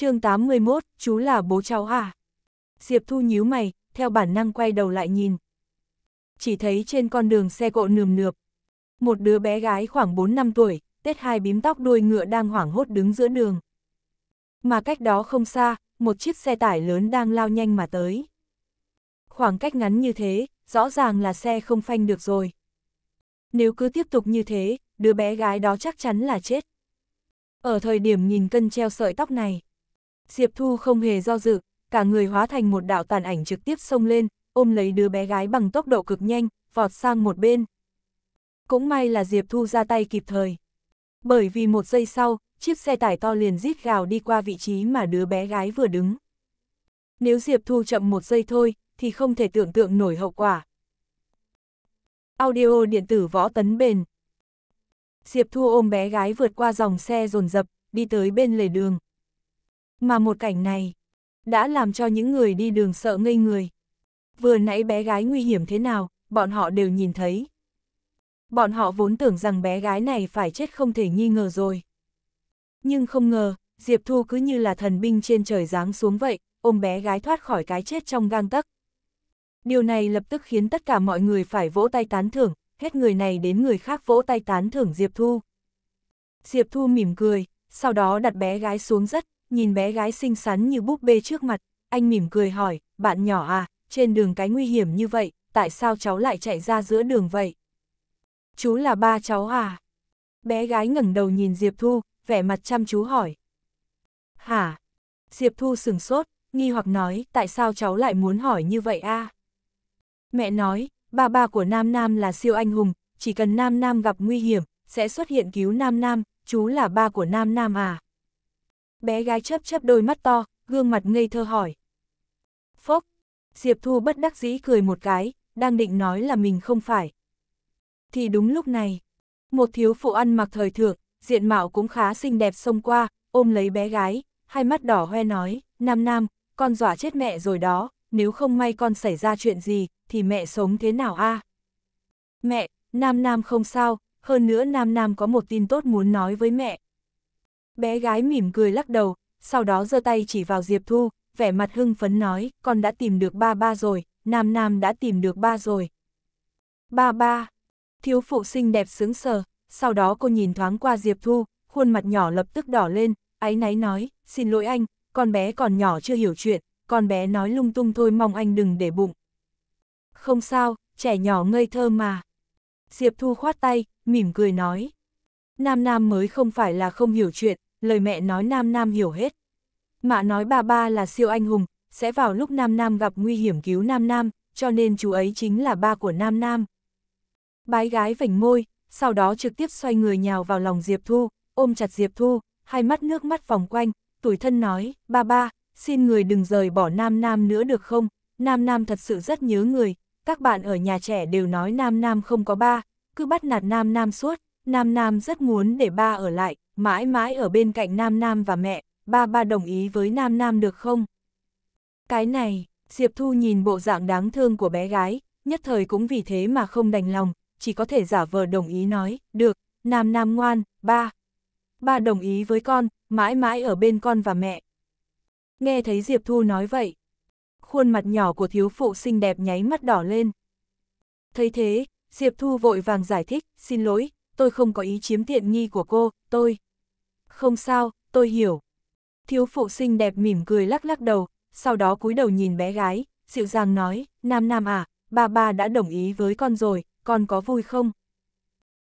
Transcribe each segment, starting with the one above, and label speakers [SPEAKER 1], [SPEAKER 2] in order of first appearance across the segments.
[SPEAKER 1] chương 81, chú là bố cháu à? Diệp Thu nhíu mày, theo bản năng quay đầu lại nhìn. Chỉ thấy trên con đường xe cộ nườm nượp. Một đứa bé gái khoảng 4 năm tuổi, tết hai bím tóc đuôi ngựa đang hoảng hốt đứng giữa đường. Mà cách đó không xa, một chiếc xe tải lớn đang lao nhanh mà tới. Khoảng cách ngắn như thế, rõ ràng là xe không phanh được rồi. Nếu cứ tiếp tục như thế, đứa bé gái đó chắc chắn là chết. Ở thời điểm nhìn cân treo sợi tóc này, Diệp Thu không hề do dự, cả người hóa thành một đạo tàn ảnh trực tiếp xông lên, ôm lấy đứa bé gái bằng tốc độ cực nhanh, vọt sang một bên. Cũng may là Diệp Thu ra tay kịp thời. Bởi vì một giây sau, chiếc xe tải to liền rít gào đi qua vị trí mà đứa bé gái vừa đứng. Nếu Diệp Thu chậm một giây thôi, thì không thể tưởng tượng nổi hậu quả. Audio điện tử võ tấn bền. Diệp Thu ôm bé gái vượt qua dòng xe dồn dập, đi tới bên lề đường, mà một cảnh này đã làm cho những người đi đường sợ ngây người. Vừa nãy bé gái nguy hiểm thế nào, bọn họ đều nhìn thấy. Bọn họ vốn tưởng rằng bé gái này phải chết không thể nghi ngờ rồi. Nhưng không ngờ, Diệp Thu cứ như là thần binh trên trời giáng xuống vậy, ôm bé gái thoát khỏi cái chết trong gang tấc. Điều này lập tức khiến tất cả mọi người phải vỗ tay tán thưởng, hết người này đến người khác vỗ tay tán thưởng Diệp Thu. Diệp Thu mỉm cười, sau đó đặt bé gái xuống rất, nhìn bé gái xinh xắn như búp bê trước mặt, anh mỉm cười hỏi, bạn nhỏ à, trên đường cái nguy hiểm như vậy, tại sao cháu lại chạy ra giữa đường vậy? Chú là ba cháu à? Bé gái ngẩng đầu nhìn Diệp Thu, vẻ mặt chăm chú hỏi. Hả? Diệp Thu sừng sốt, nghi hoặc nói, tại sao cháu lại muốn hỏi như vậy À? Mẹ nói, ba ba của Nam Nam là siêu anh hùng, chỉ cần Nam Nam gặp nguy hiểm, sẽ xuất hiện cứu Nam Nam, chú là ba của Nam Nam à? bé gái chớp chớp đôi mắt to, gương mặt ngây thơ hỏi. Phốc, Diệp Thu bất đắc dĩ cười một cái, đang định nói là mình không phải. Thì đúng lúc này, một thiếu phụ ăn mặc thời thượng, diện mạo cũng khá xinh đẹp xông qua, ôm lấy bé gái, hai mắt đỏ hoe nói, Nam Nam, con dọa chết mẹ rồi đó, nếu không may con xảy ra chuyện gì, thì mẹ sống thế nào a? Mẹ, Nam Nam không sao, hơn nữa Nam Nam có một tin tốt muốn nói với mẹ. Bé gái mỉm cười lắc đầu, sau đó giơ tay chỉ vào Diệp Thu, vẻ mặt hưng phấn nói, con đã tìm được ba ba rồi, Nam Nam đã tìm được ba rồi. Ba ba, thiếu phụ xinh đẹp sướng sờ, sau đó cô nhìn thoáng qua Diệp Thu, khuôn mặt nhỏ lập tức đỏ lên, áy náy nói, xin lỗi anh, con bé còn nhỏ chưa hiểu chuyện, con bé nói lung tung thôi mong anh đừng để bụng. Không sao, trẻ nhỏ ngây thơ mà. Diệp Thu khoát tay, mỉm cười nói. Nam Nam mới không phải là không hiểu chuyện, lời mẹ nói Nam Nam hiểu hết. Mạ nói ba ba là siêu anh hùng, sẽ vào lúc Nam Nam gặp nguy hiểm cứu Nam Nam, cho nên chú ấy chính là ba của Nam Nam. Bái gái vảnh môi, sau đó trực tiếp xoay người nhào vào lòng Diệp Thu, ôm chặt Diệp Thu, hai mắt nước mắt vòng quanh, tuổi thân nói, ba ba, xin người đừng rời bỏ Nam Nam nữa được không, Nam Nam thật sự rất nhớ người, các bạn ở nhà trẻ đều nói Nam Nam không có ba, cứ bắt nạt Nam Nam suốt, Nam Nam rất muốn để ba ở lại, mãi mãi ở bên cạnh Nam Nam và mẹ, ba ba đồng ý với Nam Nam được không? Cái này, Diệp Thu nhìn bộ dạng đáng thương của bé gái, nhất thời cũng vì thế mà không đành lòng, chỉ có thể giả vờ đồng ý nói, được, Nam Nam ngoan, ba. Ba đồng ý với con, mãi mãi ở bên con và mẹ. Nghe thấy Diệp Thu nói vậy, khuôn mặt nhỏ của thiếu phụ xinh đẹp nháy mắt đỏ lên. Thấy thế, Diệp Thu vội vàng giải thích, xin lỗi, tôi không có ý chiếm tiện nghi của cô, tôi... Không sao, tôi hiểu. Thiếu phụ xinh đẹp mỉm cười lắc lắc đầu, sau đó cúi đầu nhìn bé gái, dịu dàng nói, Nam Nam à, ba ba đã đồng ý với con rồi, con có vui không?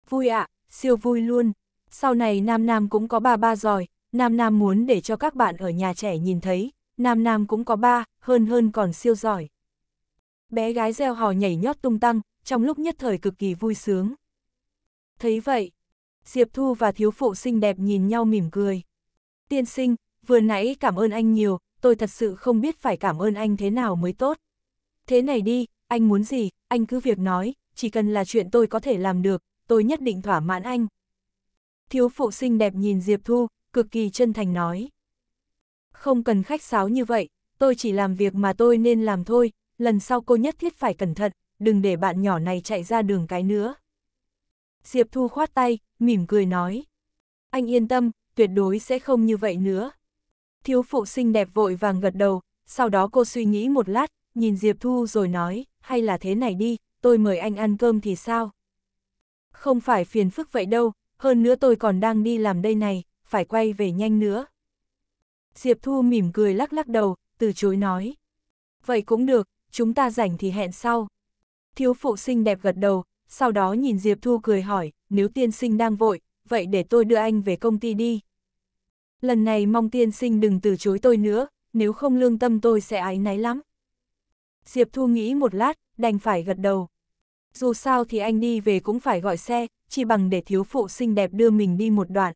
[SPEAKER 1] Vui ạ, siêu vui luôn. Sau này Nam Nam cũng có ba ba rồi, Nam Nam muốn để cho các bạn ở nhà trẻ nhìn thấy, Nam Nam cũng có ba, hơn hơn còn siêu giỏi. Bé gái reo hò nhảy nhót tung tăng, trong lúc nhất thời cực kỳ vui sướng. Thấy vậy, Diệp Thu và thiếu phụ xinh đẹp nhìn nhau mỉm cười. Tiên sinh, vừa nãy cảm ơn anh nhiều, tôi thật sự không biết phải cảm ơn anh thế nào mới tốt. Thế này đi, anh muốn gì, anh cứ việc nói, chỉ cần là chuyện tôi có thể làm được, tôi nhất định thỏa mãn anh. Thiếu phụ xinh đẹp nhìn Diệp Thu, cực kỳ chân thành nói. Không cần khách sáo như vậy, tôi chỉ làm việc mà tôi nên làm thôi, lần sau cô nhất thiết phải cẩn thận, đừng để bạn nhỏ này chạy ra đường cái nữa. Diệp Thu khoát tay, mỉm cười nói. Anh yên tâm, tuyệt đối sẽ không như vậy nữa. Thiếu phụ xinh đẹp vội vàng gật đầu, sau đó cô suy nghĩ một lát, nhìn Diệp Thu rồi nói, hay là thế này đi, tôi mời anh ăn cơm thì sao? Không phải phiền phức vậy đâu, hơn nữa tôi còn đang đi làm đây này, phải quay về nhanh nữa. Diệp Thu mỉm cười lắc lắc đầu, từ chối nói. Vậy cũng được, chúng ta rảnh thì hẹn sau. Thiếu phụ xinh đẹp gật đầu, sau đó nhìn Diệp Thu cười hỏi, nếu tiên sinh đang vội, vậy để tôi đưa anh về công ty đi. Lần này mong tiên sinh đừng từ chối tôi nữa, nếu không lương tâm tôi sẽ ái náy lắm. Diệp Thu nghĩ một lát, đành phải gật đầu. Dù sao thì anh đi về cũng phải gọi xe, chỉ bằng để thiếu phụ xinh đẹp đưa mình đi một đoạn.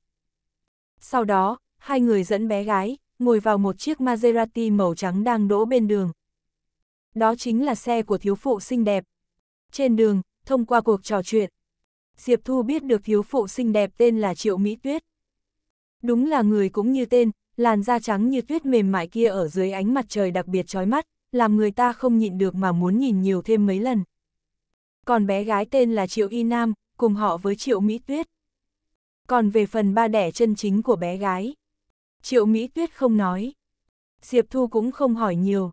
[SPEAKER 1] Sau đó, hai người dẫn bé gái, ngồi vào một chiếc Maserati màu trắng đang đỗ bên đường. Đó chính là xe của thiếu phụ xinh đẹp. Trên đường, thông qua cuộc trò chuyện. Diệp Thu biết được thiếu phụ xinh đẹp tên là Triệu Mỹ Tuyết. Đúng là người cũng như tên, làn da trắng như tuyết mềm mại kia ở dưới ánh mặt trời đặc biệt chói mắt, làm người ta không nhịn được mà muốn nhìn nhiều thêm mấy lần. Còn bé gái tên là Triệu Y Nam, cùng họ với Triệu Mỹ Tuyết. Còn về phần ba đẻ chân chính của bé gái, Triệu Mỹ Tuyết không nói. Diệp Thu cũng không hỏi nhiều.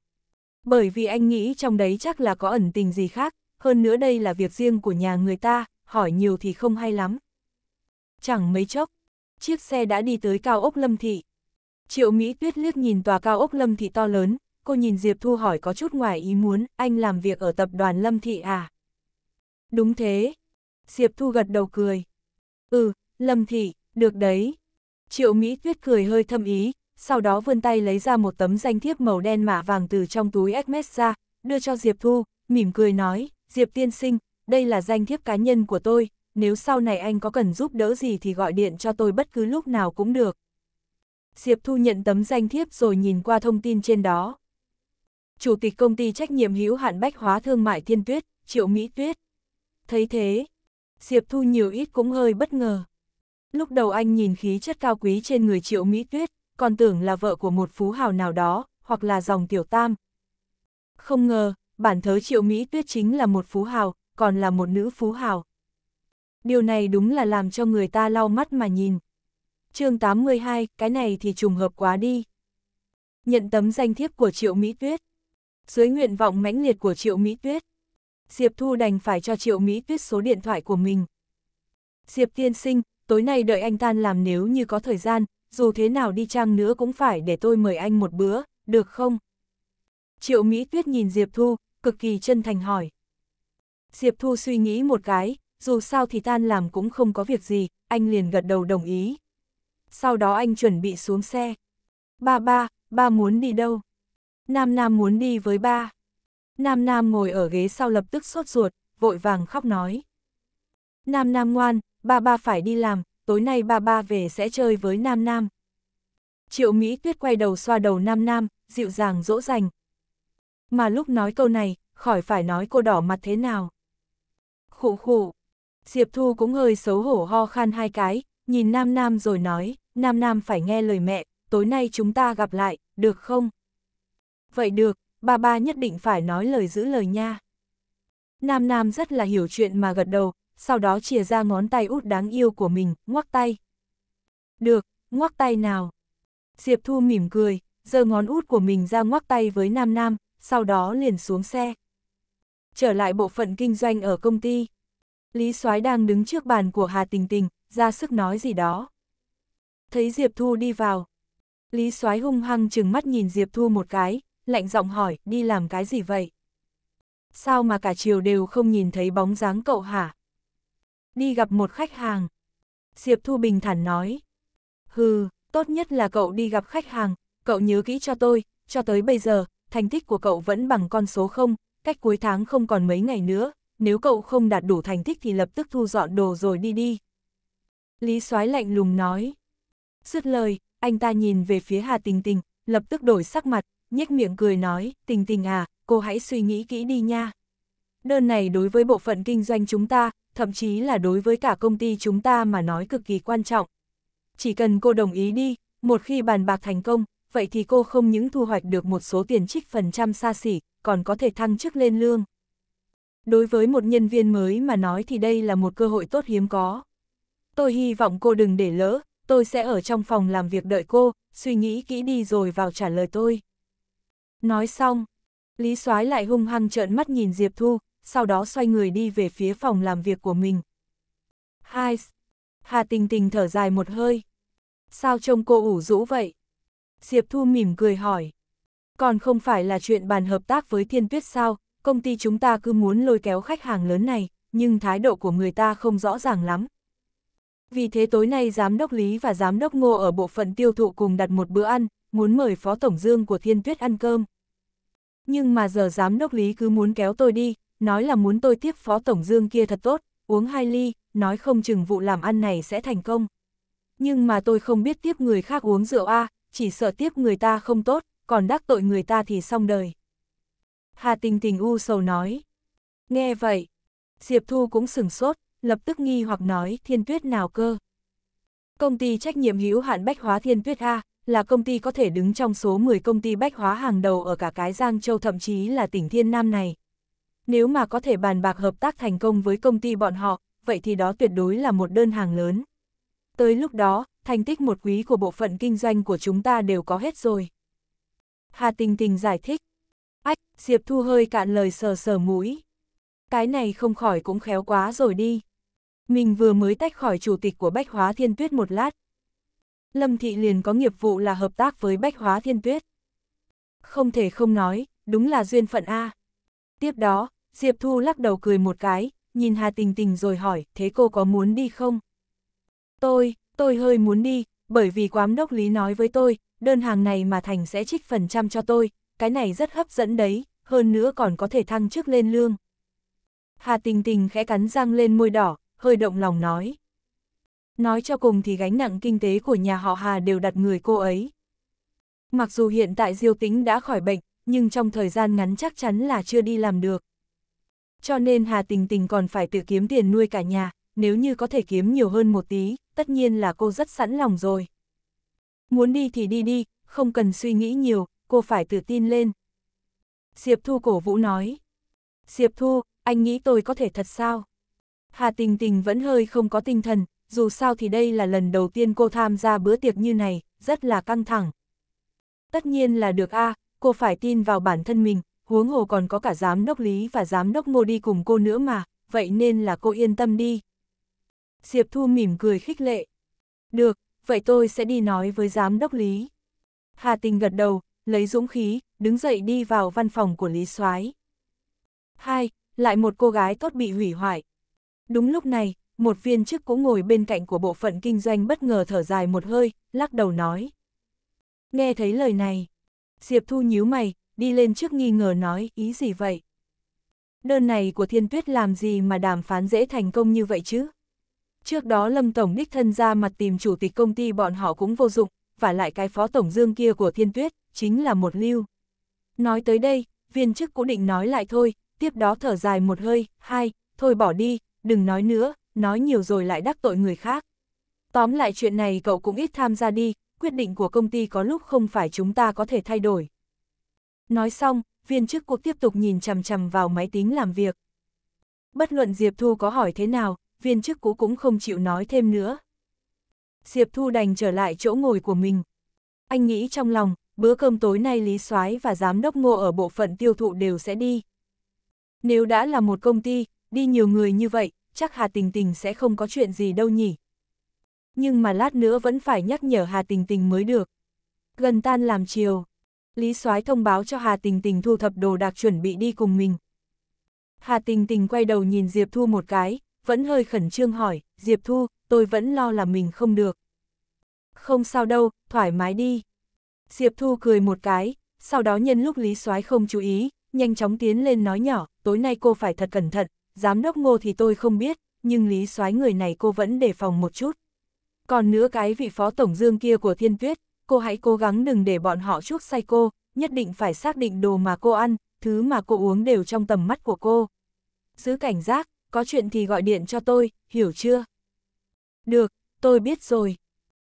[SPEAKER 1] Bởi vì anh nghĩ trong đấy chắc là có ẩn tình gì khác, hơn nữa đây là việc riêng của nhà người ta, hỏi nhiều thì không hay lắm. Chẳng mấy chốc, chiếc xe đã đi tới cao ốc Lâm Thị. Triệu Mỹ Tuyết liếc nhìn tòa cao ốc Lâm Thị to lớn, cô nhìn Diệp Thu hỏi có chút ngoài ý muốn, anh làm việc ở tập đoàn Lâm Thị à? Đúng thế. Diệp Thu gật đầu cười. Ừ, Lâm Thị, được đấy. Triệu Mỹ Tuyết cười hơi thâm ý, sau đó vươn tay lấy ra một tấm danh thiếp màu đen mạ vàng từ trong túi Hermes ra, đưa cho Diệp Thu, mỉm cười nói, Diệp tiên sinh, đây là danh thiếp cá nhân của tôi, nếu sau này anh có cần giúp đỡ gì thì gọi điện cho tôi bất cứ lúc nào cũng được. Diệp Thu nhận tấm danh thiếp rồi nhìn qua thông tin trên đó. Chủ tịch công ty trách nhiệm hữu hạn bách hóa thương mại Thiên Tuyết, Triệu Mỹ Tuyết. Thấy thế, Diệp Thu nhiều ít cũng hơi bất ngờ. Lúc đầu anh nhìn khí chất cao quý trên người Triệu Mỹ Tuyết, còn tưởng là vợ của một phú hào nào đó, hoặc là dòng tiểu tam. Không ngờ, bản thớ triệu Mỹ Tuyết chính là một phú hào, còn là một nữ phú hào. Điều này đúng là làm cho người ta lau mắt mà nhìn. chương 82, cái này thì trùng hợp quá đi. Nhận tấm danh thiếp của Triệu Mỹ Tuyết. Dưới nguyện vọng mãnh liệt của Triệu Mỹ Tuyết, Diệp Thu đành phải cho Triệu Mỹ Tuyết số điện thoại của mình. Diệp tiên sinh, tối nay đợi anh tan làm nếu như có thời gian, dù thế nào đi chăng nữa cũng phải để tôi mời anh một bữa, được không? Triệu Mỹ Tuyết nhìn Diệp Thu, cực kỳ chân thành hỏi. Diệp Thu suy nghĩ một cái, dù sao thì tan làm cũng không có việc gì, anh liền gật đầu đồng ý. Sau đó anh chuẩn bị xuống xe. Ba ba, ba muốn đi đâu? Nam Nam muốn đi với ba. Nam Nam ngồi ở ghế sau lập tức sốt ruột, vội vàng khóc nói. Nam Nam ngoan, ba ba phải đi làm, tối nay ba ba về sẽ chơi với Nam Nam. Triệu Mỹ Tuyết quay đầu xoa đầu Nam Nam, dịu dàng dỗ dành, mà lúc nói câu này, khỏi phải nói cô đỏ mặt thế nào. Khụ khụ, Diệp Thu cũng hơi xấu hổ ho khan hai cái, nhìn Nam Nam rồi nói, Nam Nam phải nghe lời mẹ, tối nay chúng ta gặp lại, được không? Vậy được, ba ba nhất định phải nói lời giữ lời nha. Nam Nam rất là hiểu chuyện mà gật đầu, sau đó chìa ra ngón tay út đáng yêu của mình, ngoắc tay. Được, ngoắc tay nào. Diệp Thu mỉm cười, giơ ngón út của mình ra ngoắc tay với Nam Nam, sau đó liền xuống xe. Trở lại bộ phận kinh doanh ở công ty. Lý Soái đang đứng trước bàn của Hà Tình Tình, ra sức nói gì đó. Thấy Diệp Thu đi vào. Lý Soái hung hăng chừng mắt nhìn Diệp Thu một cái, lạnh giọng hỏi, đi làm cái gì vậy? Sao mà cả chiều đều không nhìn thấy bóng dáng cậu hả? Đi gặp một khách hàng. Diệp Thu bình thản nói. Hừ, tốt nhất là cậu đi gặp khách hàng, cậu nhớ kỹ cho tôi, cho tới bây giờ, thành tích của cậu vẫn bằng con số 0, cách cuối tháng không còn mấy ngày nữa, nếu cậu không đạt đủ thành tích thì lập tức thu dọn đồ rồi đi đi. Lý soái lạnh lùng nói. Dứt lời, anh ta nhìn về phía Hà Tình Tình, lập tức đổi sắc mặt, nhếch miệng cười nói, Tình Tình à, cô hãy suy nghĩ kỹ đi nha. Đơn này đối với bộ phận kinh doanh chúng ta, thậm chí là đối với cả công ty chúng ta mà nói cực kỳ quan trọng. Chỉ cần cô đồng ý đi, một khi bàn bạc thành công, vậy thì cô không những thu hoạch được một số tiền trích phần trăm xa xỉ, còn có thể thăng chức lên lương. Đối với một nhân viên mới mà nói thì đây là một cơ hội tốt hiếm có. Tôi hy vọng cô đừng để lỡ, tôi sẽ ở trong phòng làm việc đợi cô, suy nghĩ kỹ đi rồi vào trả lời tôi. Nói xong, Lý Soái lại hung hăng trợn mắt nhìn Diệp Thu, sau đó xoay người đi về phía phòng làm việc của mình. Hai, Hà Tình Tình thở dài một hơi. Sao trông cô ủ rũ vậy? Diệp Thu mỉm cười hỏi. Còn không phải là chuyện bàn hợp tác với thiên tuyết sao, công ty chúng ta cứ muốn lôi kéo khách hàng lớn này, nhưng thái độ của người ta không rõ ràng lắm. Vì thế tối nay giám đốc Lý và giám đốc Ngô ở bộ phận tiêu thụ cùng đặt một bữa ăn, muốn mời Phó Tổng Dương của Thiên Tuyết ăn cơm. Nhưng mà giờ giám đốc Lý cứ muốn kéo tôi đi, nói là muốn tôi tiếp Phó Tổng Dương kia thật tốt, uống hai ly, nói không chừng vụ làm ăn này sẽ thành công. Nhưng mà tôi không biết tiếp người khác uống rượu a à, chỉ sợ tiếp người ta không tốt, còn đắc tội người ta thì xong đời. Hà tình tình u sầu nói. Nghe vậy, Diệp Thu cũng sửng sốt, lập tức nghi hoặc nói thiên tuyết nào cơ. Công ty trách nhiệm hữu hạn bách hóa thiên tuyết A, là công ty có thể đứng trong số 10 công ty bách hóa hàng đầu ở cả cái Giang Châu thậm chí là tỉnh Thiên Nam này. Nếu mà có thể bàn bạc hợp tác thành công với công ty bọn họ, vậy thì đó tuyệt đối là một đơn hàng lớn. Tới lúc đó, thành tích một quý của bộ phận kinh doanh của chúng ta đều có hết rồi. Hà Tình Tình giải thích. Ách, Diệp Thu hơi cạn lời sờ sờ mũi. Cái này không khỏi cũng khéo quá rồi đi. Mình vừa mới tách khỏi chủ tịch của Bách Hóa Thiên Tuyết một lát. Lâm Thị liền có nghiệp vụ là hợp tác với Bách Hóa Thiên Tuyết. Không thể không nói, đúng là duyên phận A. Tiếp đó, Diệp Thu lắc đầu cười một cái, nhìn Hà Tình Tình rồi hỏi, thế cô có muốn đi không? Tôi, Tôi hơi muốn đi, bởi vì quám đốc lý nói với tôi, đơn hàng này mà Thành sẽ trích phần trăm cho tôi, cái này rất hấp dẫn đấy, hơn nữa còn có thể thăng chức lên lương. Hà Tình Tình khẽ cắn răng lên môi đỏ, hơi động lòng nói. Nói cho cùng thì gánh nặng kinh tế của nhà họ Hà đều đặt người cô ấy. Mặc dù hiện tại Diêu Tính đã khỏi bệnh, nhưng trong thời gian ngắn chắc chắn là chưa đi làm được. Cho nên Hà Tình Tình còn phải tự kiếm tiền nuôi cả nhà, nếu như có thể kiếm nhiều hơn một tí, tất nhiên là cô rất sẵn lòng rồi. Muốn đi thì đi đi, không cần suy nghĩ nhiều, cô phải tự tin lên. Diệp Thu cổ vũ nói. Diệp Thu, anh nghĩ tôi có thể thật sao? Hà Tình Tình vẫn hơi không có tinh thần, dù sao thì đây là lần đầu tiên cô tham gia bữa tiệc như này, rất là căng thẳng. Tất nhiên là được a, à, cô phải tin vào bản thân mình, huống hồ còn có cả giám đốc Lý và giám đốc Ngô đi cùng cô nữa mà, vậy nên là cô yên tâm đi. Diệp Thu mỉm cười khích lệ. Được, vậy tôi sẽ đi nói với giám đốc Lý. Hà Tình gật đầu, lấy dũng khí, đứng dậy đi vào văn phòng của Lý Soái. Hai, lại một cô gái tốt bị hủy hoại. Đúng lúc này, một viên chức cũng ngồi bên cạnh của bộ phận kinh doanh bất ngờ thở dài một hơi, lắc đầu nói. Nghe thấy lời này, Diệp Thu nhíu mày, đi lên trước nghi ngờ nói ý gì vậy? Đơn này của Thiên Tuyết làm gì mà đàm phán dễ thành công như vậy chứ? Trước đó Lâm Tổng đích thân ra mặt tìm chủ tịch công ty bọn họ cũng vô dụng, và lại cái phó tổng dương kia của thiên tuyết, chính là một lưu. Nói tới đây, viên chức cố định nói lại thôi, tiếp đó thở dài một hơi, hai, thôi bỏ đi, đừng nói nữa, nói nhiều rồi lại đắc tội người khác. Tóm lại chuyện này cậu cũng ít tham gia đi, quyết định của công ty có lúc không phải chúng ta có thể thay đổi. Nói xong, viên chức cuộc tiếp tục nhìn chằm chằm vào máy tính làm việc. Bất luận Diệp Thu có hỏi thế nào, viên chức cũ cũng không chịu nói thêm nữa. Diệp Thu đành trở lại chỗ ngồi của mình. Anh nghĩ trong lòng, bữa cơm tối nay Lý Soái và Giám đốc Ngô ở bộ phận tiêu thụ đều sẽ đi. Nếu đã là một công ty, đi nhiều người như vậy, chắc Hà Tình Tình sẽ không có chuyện gì đâu nhỉ. Nhưng mà lát nữa vẫn phải nhắc nhở Hà Tình Tình mới được. Gần tan làm chiều, Lý Soái thông báo cho Hà Tình Tình thu thập đồ đạc chuẩn bị đi cùng mình. Hà Tình Tình quay đầu nhìn Diệp Thu một cái, vẫn hơi khẩn trương hỏi, Diệp Thu, tôi vẫn lo là mình không được. Không sao đâu, thoải mái đi. Diệp Thu cười một cái, sau đó nhân lúc Lý Soái không chú ý, nhanh chóng tiến lên nói nhỏ, tối nay cô phải thật cẩn thận, giám đốc ngô thì tôi không biết, nhưng Lý Soái người này cô vẫn đề phòng một chút. Còn nữa cái vị phó tổng dương kia của Thiên Tuyết, cô hãy cố gắng đừng để bọn họ chuốc say cô, nhất định phải xác định đồ mà cô ăn, thứ mà cô uống đều trong tầm mắt của cô. Giữ cảnh giác, có chuyện thì gọi điện cho tôi, hiểu chưa? Được, tôi biết rồi.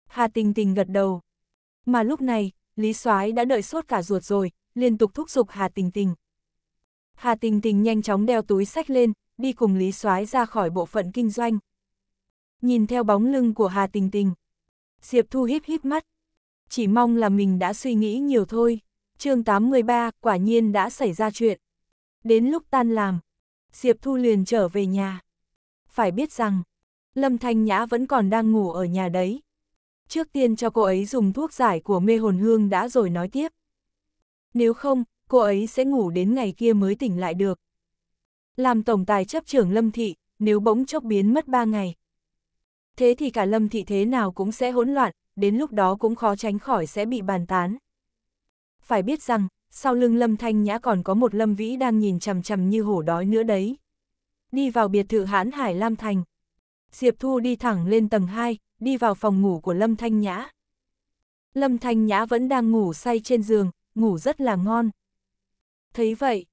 [SPEAKER 1] Hà Tình Tình gật đầu. Mà lúc này, Lý Soái đã đợi sốt cả ruột rồi, liên tục thúc giục Hà Tình Tình. Hà Tình Tình nhanh chóng đeo túi sách lên, đi cùng Lý Soái ra khỏi bộ phận kinh doanh. Nhìn theo bóng lưng của Hà Tình Tình, Diệp Thu híp híp mắt. Chỉ mong là mình đã suy nghĩ nhiều thôi. Chương 83, quả nhiên đã xảy ra chuyện. Đến lúc tan làm, Diệp Thu liền trở về nhà. Phải biết rằng, Lâm Thanh Nhã vẫn còn đang ngủ ở nhà đấy. Trước tiên cho cô ấy dùng thuốc giải của mê hồn hương đã rồi nói tiếp. Nếu không, cô ấy sẽ ngủ đến ngày kia mới tỉnh lại được. Làm tổng tài chấp trưởng Lâm Thị, nếu bỗng chốc biến mất ba ngày. Thế thì cả Lâm Thị thế nào cũng sẽ hỗn loạn, đến lúc đó cũng khó tránh khỏi sẽ bị bàn tán. Phải biết rằng, sau lưng lâm thanh nhã còn có một lâm vĩ đang nhìn chằm chằm như hổ đói nữa đấy. Đi vào biệt thự hãn hải Lam Thành. Diệp Thu đi thẳng lên tầng 2, đi vào phòng ngủ của Lâm Thanh Nhã. Lâm Thanh Nhã vẫn đang ngủ say trên giường, ngủ rất là ngon. Thấy vậy,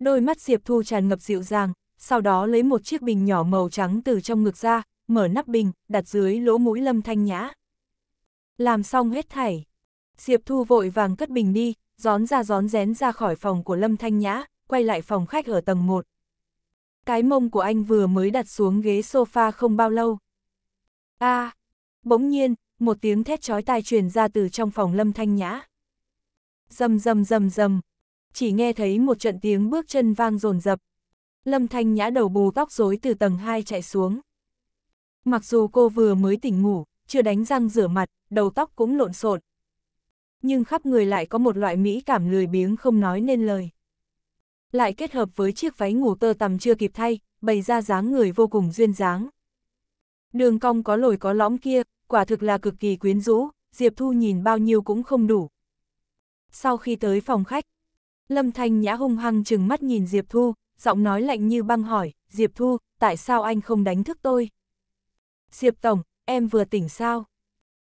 [SPEAKER 1] đôi mắt Diệp Thu tràn ngập dịu dàng, sau đó lấy một chiếc bình nhỏ màu trắng từ trong ngực ra, mở nắp bình, đặt dưới lỗ mũi Lâm Thanh Nhã. Làm xong hết thảy. Diệp Thu vội vàng cất bình đi, gión ra gión rén ra khỏi phòng của Lâm Thanh Nhã, quay lại phòng khách ở tầng 1. Cái mông của anh vừa mới đặt xuống ghế sofa không bao lâu. a à, bỗng nhiên, một tiếng thét chói tai truyền ra từ trong phòng Lâm Thanh Nhã. Dầm dầm dầm dầm, chỉ nghe thấy một trận tiếng bước chân vang rồn rập. Lâm Thanh Nhã đầu bù tóc rối từ tầng 2 chạy xuống. Mặc dù cô vừa mới tỉnh ngủ, chưa đánh răng rửa mặt, đầu tóc cũng lộn xộn, nhưng khắp người lại có một loại mỹ cảm lười biếng không nói nên lời. Lại kết hợp với chiếc váy ngủ tơ tằm chưa kịp thay, bày ra dáng người vô cùng duyên dáng. Đường cong có lồi có lõm kia, quả thực là cực kỳ quyến rũ, Diệp Thu nhìn bao nhiêu cũng không đủ. Sau khi tới phòng khách, Lâm Thanh Nhã hung hăng chừng mắt nhìn Diệp Thu, giọng nói lạnh như băng hỏi, Diệp Thu, tại sao anh không đánh thức tôi? Diệp Tổng, em vừa tỉnh sao?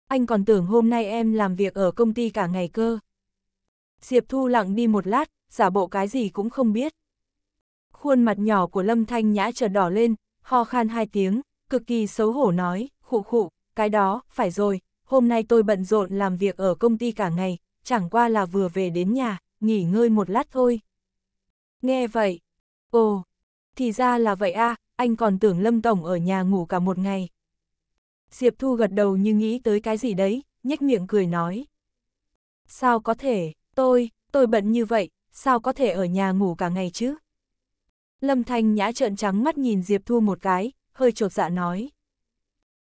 [SPEAKER 1] anh còn tưởng hôm nay em làm việc ở công ty cả ngày cơ. Diệp Thu lặng đi một lát, giả bộ cái gì cũng không biết. Khuôn mặt nhỏ của Lâm Thanh Nhã chợt đỏ lên, ho khan hai tiếng, cực kỳ xấu hổ nói, khụ khụ, cái đó, phải rồi, hôm nay tôi bận rộn làm việc ở công ty cả ngày, chẳng qua là vừa về đến nhà, nghỉ ngơi một lát thôi. Nghe vậy, ồ, thì ra là vậy a à, anh còn tưởng Lâm Tổng ở nhà ngủ cả một ngày. Diệp Thu gật đầu như nghĩ tới cái gì đấy, nhếch miệng cười nói. Sao có thể, tôi, tôi bận như vậy, sao có thể ở nhà ngủ cả ngày chứ? Lâm Thanh Nhã trợn trắng mắt nhìn Diệp Thu một cái, hơi chột dạ nói.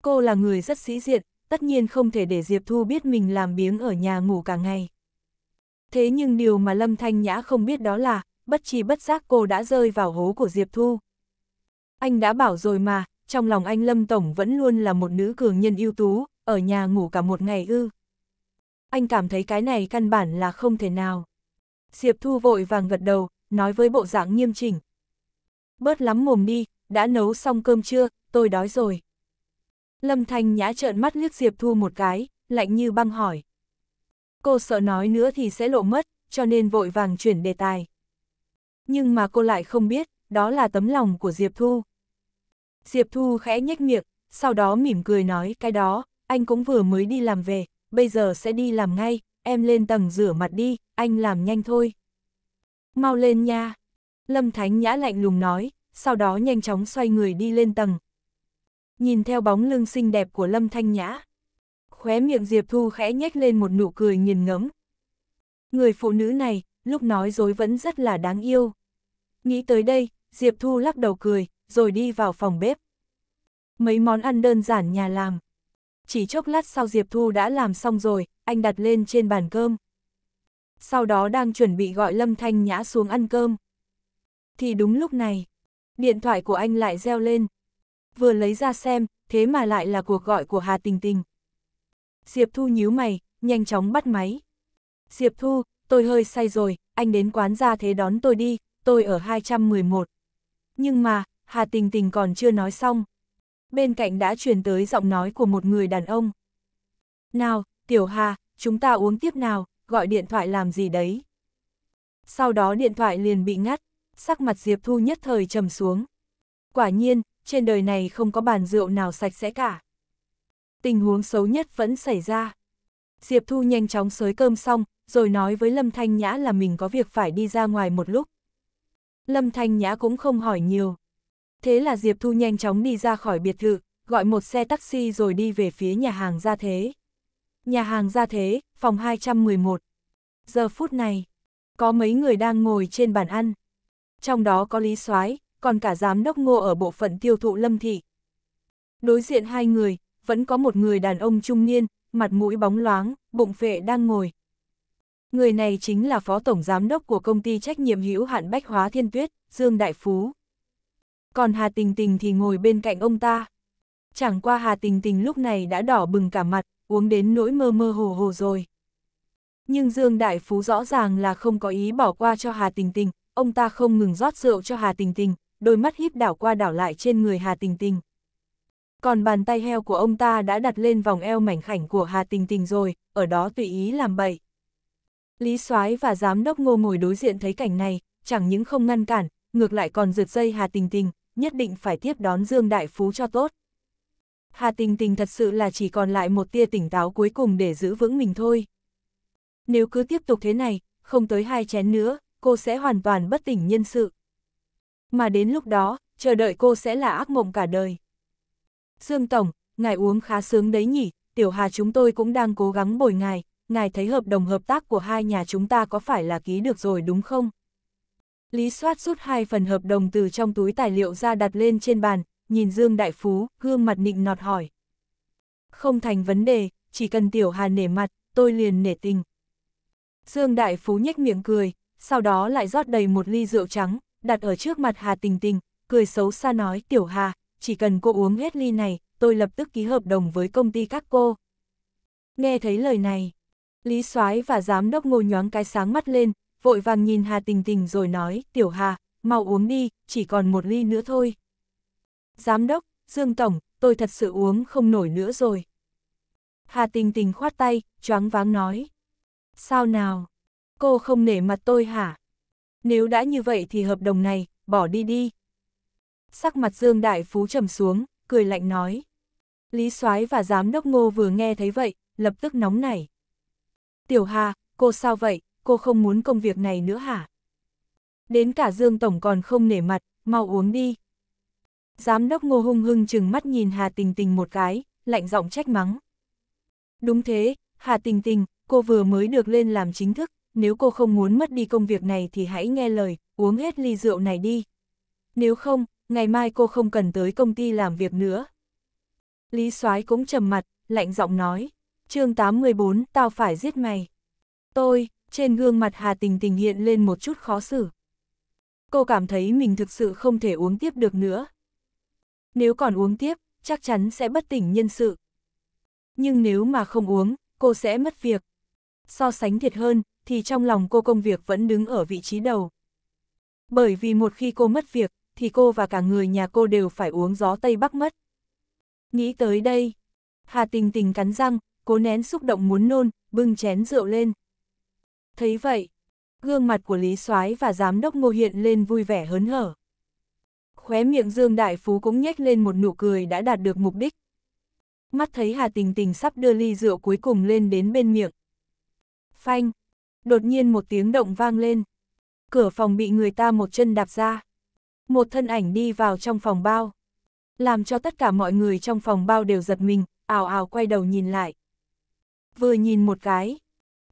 [SPEAKER 1] Cô là người rất sĩ diện, tất nhiên không thể để Diệp Thu biết mình làm biếng ở nhà ngủ cả ngày. Thế nhưng điều mà Lâm Thanh Nhã không biết đó là, bất chi bất giác cô đã rơi vào hố của Diệp Thu. Anh đã bảo rồi mà, trong lòng anh Lâm Tổng vẫn luôn là một nữ cường nhân ưu tú, ở nhà ngủ cả một ngày ư. Anh cảm thấy cái này căn bản là không thể nào. Diệp Thu vội vàng gật đầu, nói với bộ dạng nghiêm chỉnh. Bớt lắm mồm đi, đã nấu xong cơm chưa, tôi đói rồi. Lâm Thanh nhã trợn mắt liếc Diệp Thu một cái, lạnh như băng hỏi. Cô sợ nói nữa thì sẽ lộ mất, cho nên vội vàng chuyển đề tài. Nhưng mà cô lại không biết, đó là tấm lòng của Diệp Thu. Diệp Thu khẽ nhếch miệng, sau đó mỉm cười nói cái đó, anh cũng vừa mới đi làm về, bây giờ sẽ đi làm ngay, em lên tầng rửa mặt đi, anh làm nhanh thôi. Mau lên nha. Lâm Thánh Nhã lạnh lùng nói, sau đó nhanh chóng xoay người đi lên tầng. Nhìn theo bóng lưng xinh đẹp của Lâm Thanh Nhã. Khóe miệng Diệp Thu khẽ nhếch lên một nụ cười nghiền ngẫm. Người phụ nữ này, lúc nói dối vẫn rất là đáng yêu. Nghĩ tới đây, Diệp Thu lắc đầu cười, rồi đi vào phòng bếp. Mấy món ăn đơn giản nhà làm. Chỉ chốc lát sau Diệp Thu đã làm xong rồi, anh đặt lên trên bàn cơm. Sau đó đang chuẩn bị gọi Lâm Thanh Nhã xuống ăn cơm. Thì đúng lúc này, điện thoại của anh lại reo lên. Vừa lấy ra xem, thế mà lại là cuộc gọi của Hà Tình Tình. Diệp Thu nhíu mày, nhanh chóng bắt máy. Diệp Thu, tôi hơi say rồi, anh đến quán ra thế đón tôi đi, tôi ở 211. Nhưng mà, Hà Tình Tình còn chưa nói xong. Bên cạnh đã truyền tới giọng nói của một người đàn ông. Nào, Tiểu Hà, chúng ta uống tiếp nào, gọi điện thoại làm gì đấy. Sau đó điện thoại liền bị ngắt, sắc mặt Diệp Thu nhất thời trầm xuống. Quả nhiên, trên đời này không có bàn rượu nào sạch sẽ cả. Tình huống xấu nhất vẫn xảy ra. Diệp Thu nhanh chóng sới cơm xong, rồi nói với Lâm Thanh Nhã là mình có việc phải đi ra ngoài một lúc. Lâm Thanh Nhã cũng không hỏi nhiều. Thế là Diệp Thu nhanh chóng đi ra khỏi biệt thự, gọi một xe taxi rồi đi về phía nhà hàng gia thế. Nhà hàng gia thế, phòng 211. Giờ phút này, có mấy người đang ngồi trên bàn ăn. Trong đó có Lý Soái, còn cả giám đốc ngô ở bộ phận tiêu thụ lâm thị. Đối diện hai người, vẫn có một người đàn ông trung niên, mặt mũi bóng loáng, bụng phệ đang ngồi. Người này chính là phó tổng giám đốc của công ty trách nhiệm hữu hạn bách hóa thiên tuyết, Dương Đại Phú còn Hà Tình Tình thì ngồi bên cạnh ông ta. Chẳng qua Hà Tình Tình lúc này đã đỏ bừng cả mặt, uống đến nỗi mơ mơ hồ hồ rồi. Nhưng Dương Đại Phú rõ ràng là không có ý bỏ qua cho Hà Tình Tình, ông ta không ngừng rót rượu cho Hà Tình Tình, đôi mắt híp đảo qua đảo lại trên người Hà Tình Tình. Còn bàn tay heo của ông ta đã đặt lên vòng eo mảnh khảnh của Hà Tình Tình rồi, ở đó tùy ý làm bậy. Lý Soái và giám đốc Ngô ngồi đối diện thấy cảnh này, chẳng những không ngăn cản, ngược lại còn rượt dây Hà Tình Tình, nhất định phải tiếp đón Dương Đại Phú cho tốt. Hà Tình Tình thật sự là chỉ còn lại một tia tỉnh táo cuối cùng để giữ vững mình thôi. Nếu cứ tiếp tục thế này, không tới hai chén nữa, cô sẽ hoàn toàn bất tỉnh nhân sự. Mà đến lúc đó, chờ đợi cô sẽ là ác mộng cả đời. Dương Tổng, ngài uống khá sướng đấy nhỉ, Tiểu Hà chúng tôi cũng đang cố gắng bồi ngài, ngài thấy hợp đồng hợp tác của hai nhà chúng ta có phải là ký được rồi đúng không? Lý Soát rút hai phần hợp đồng từ trong túi tài liệu ra đặt lên trên bàn, nhìn Dương Đại Phú, gương mặt nịnh nọt hỏi. Không thành vấn đề, chỉ cần Tiểu Hà nể mặt, tôi liền nể tình. Dương Đại Phú nhếch miệng cười, sau đó lại rót đầy một ly rượu trắng, đặt ở trước mặt Hà Tình Tình, cười xấu xa nói Tiểu Hà, chỉ cần cô uống hết ly này, tôi lập tức ký hợp đồng với công ty các cô. Nghe thấy lời này, Lý Soái và giám đốc ngồi nhoáng cái sáng mắt lên, vội vàng nhìn Hà Tình Tình rồi nói, Tiểu Hà, mau uống đi, chỉ còn một ly nữa thôi. Giám đốc, Dương Tổng, tôi thật sự uống không nổi nữa rồi. Hà Tình Tình khoát tay, choáng váng nói. Sao nào? Cô không nể mặt tôi hả? Nếu đã như vậy thì hợp đồng này, bỏ đi đi. Sắc mặt Dương Đại Phú trầm xuống, cười lạnh nói. Lý Soái và Giám đốc Ngô vừa nghe thấy vậy, lập tức nóng nảy. Tiểu Hà, cô sao vậy, cô không muốn công việc này nữa hả? Đến cả Dương Tổng còn không nể mặt, mau uống đi. Giám đốc ngô hung hưng chừng mắt nhìn Hà Tình Tình một cái, lạnh giọng trách mắng. Đúng thế, Hà Tình Tình, cô vừa mới được lên làm chính thức, nếu cô không muốn mất đi công việc này thì hãy nghe lời, uống hết ly rượu này đi. Nếu không, ngày mai cô không cần tới công ty làm việc nữa. Lý Soái cũng trầm mặt, lạnh giọng nói, chương 814, tao phải giết mày. Tôi, trên gương mặt Hà Tình Tình hiện lên một chút khó xử. Cô cảm thấy mình thực sự không thể uống tiếp được nữa. Nếu còn uống tiếp, chắc chắn sẽ bất tỉnh nhân sự. Nhưng nếu mà không uống, cô sẽ mất việc. So sánh thiệt hơn, thì trong lòng cô công việc vẫn đứng ở vị trí đầu. Bởi vì một khi cô mất việc, thì cô và cả người nhà cô đều phải uống gió Tây Bắc mất. Nghĩ tới đây, Hà Tình Tình cắn răng, cố nén xúc động muốn nôn, bưng chén rượu lên. Thấy vậy, gương mặt của Lý Soái và giám đốc Ngô hiện lên vui vẻ hớn hở. Khóe miệng Dương Đại Phú cũng nhếch lên một nụ cười đã đạt được mục đích. Mắt thấy Hà Tình Tình sắp đưa ly rượu cuối cùng lên đến bên miệng. Phanh, đột nhiên một tiếng động vang lên. Cửa phòng bị người ta một chân đạp ra. Một thân ảnh đi vào trong phòng bao. Làm cho tất cả mọi người trong phòng bao đều giật mình, ào ào quay đầu nhìn lại. Vừa nhìn một cái,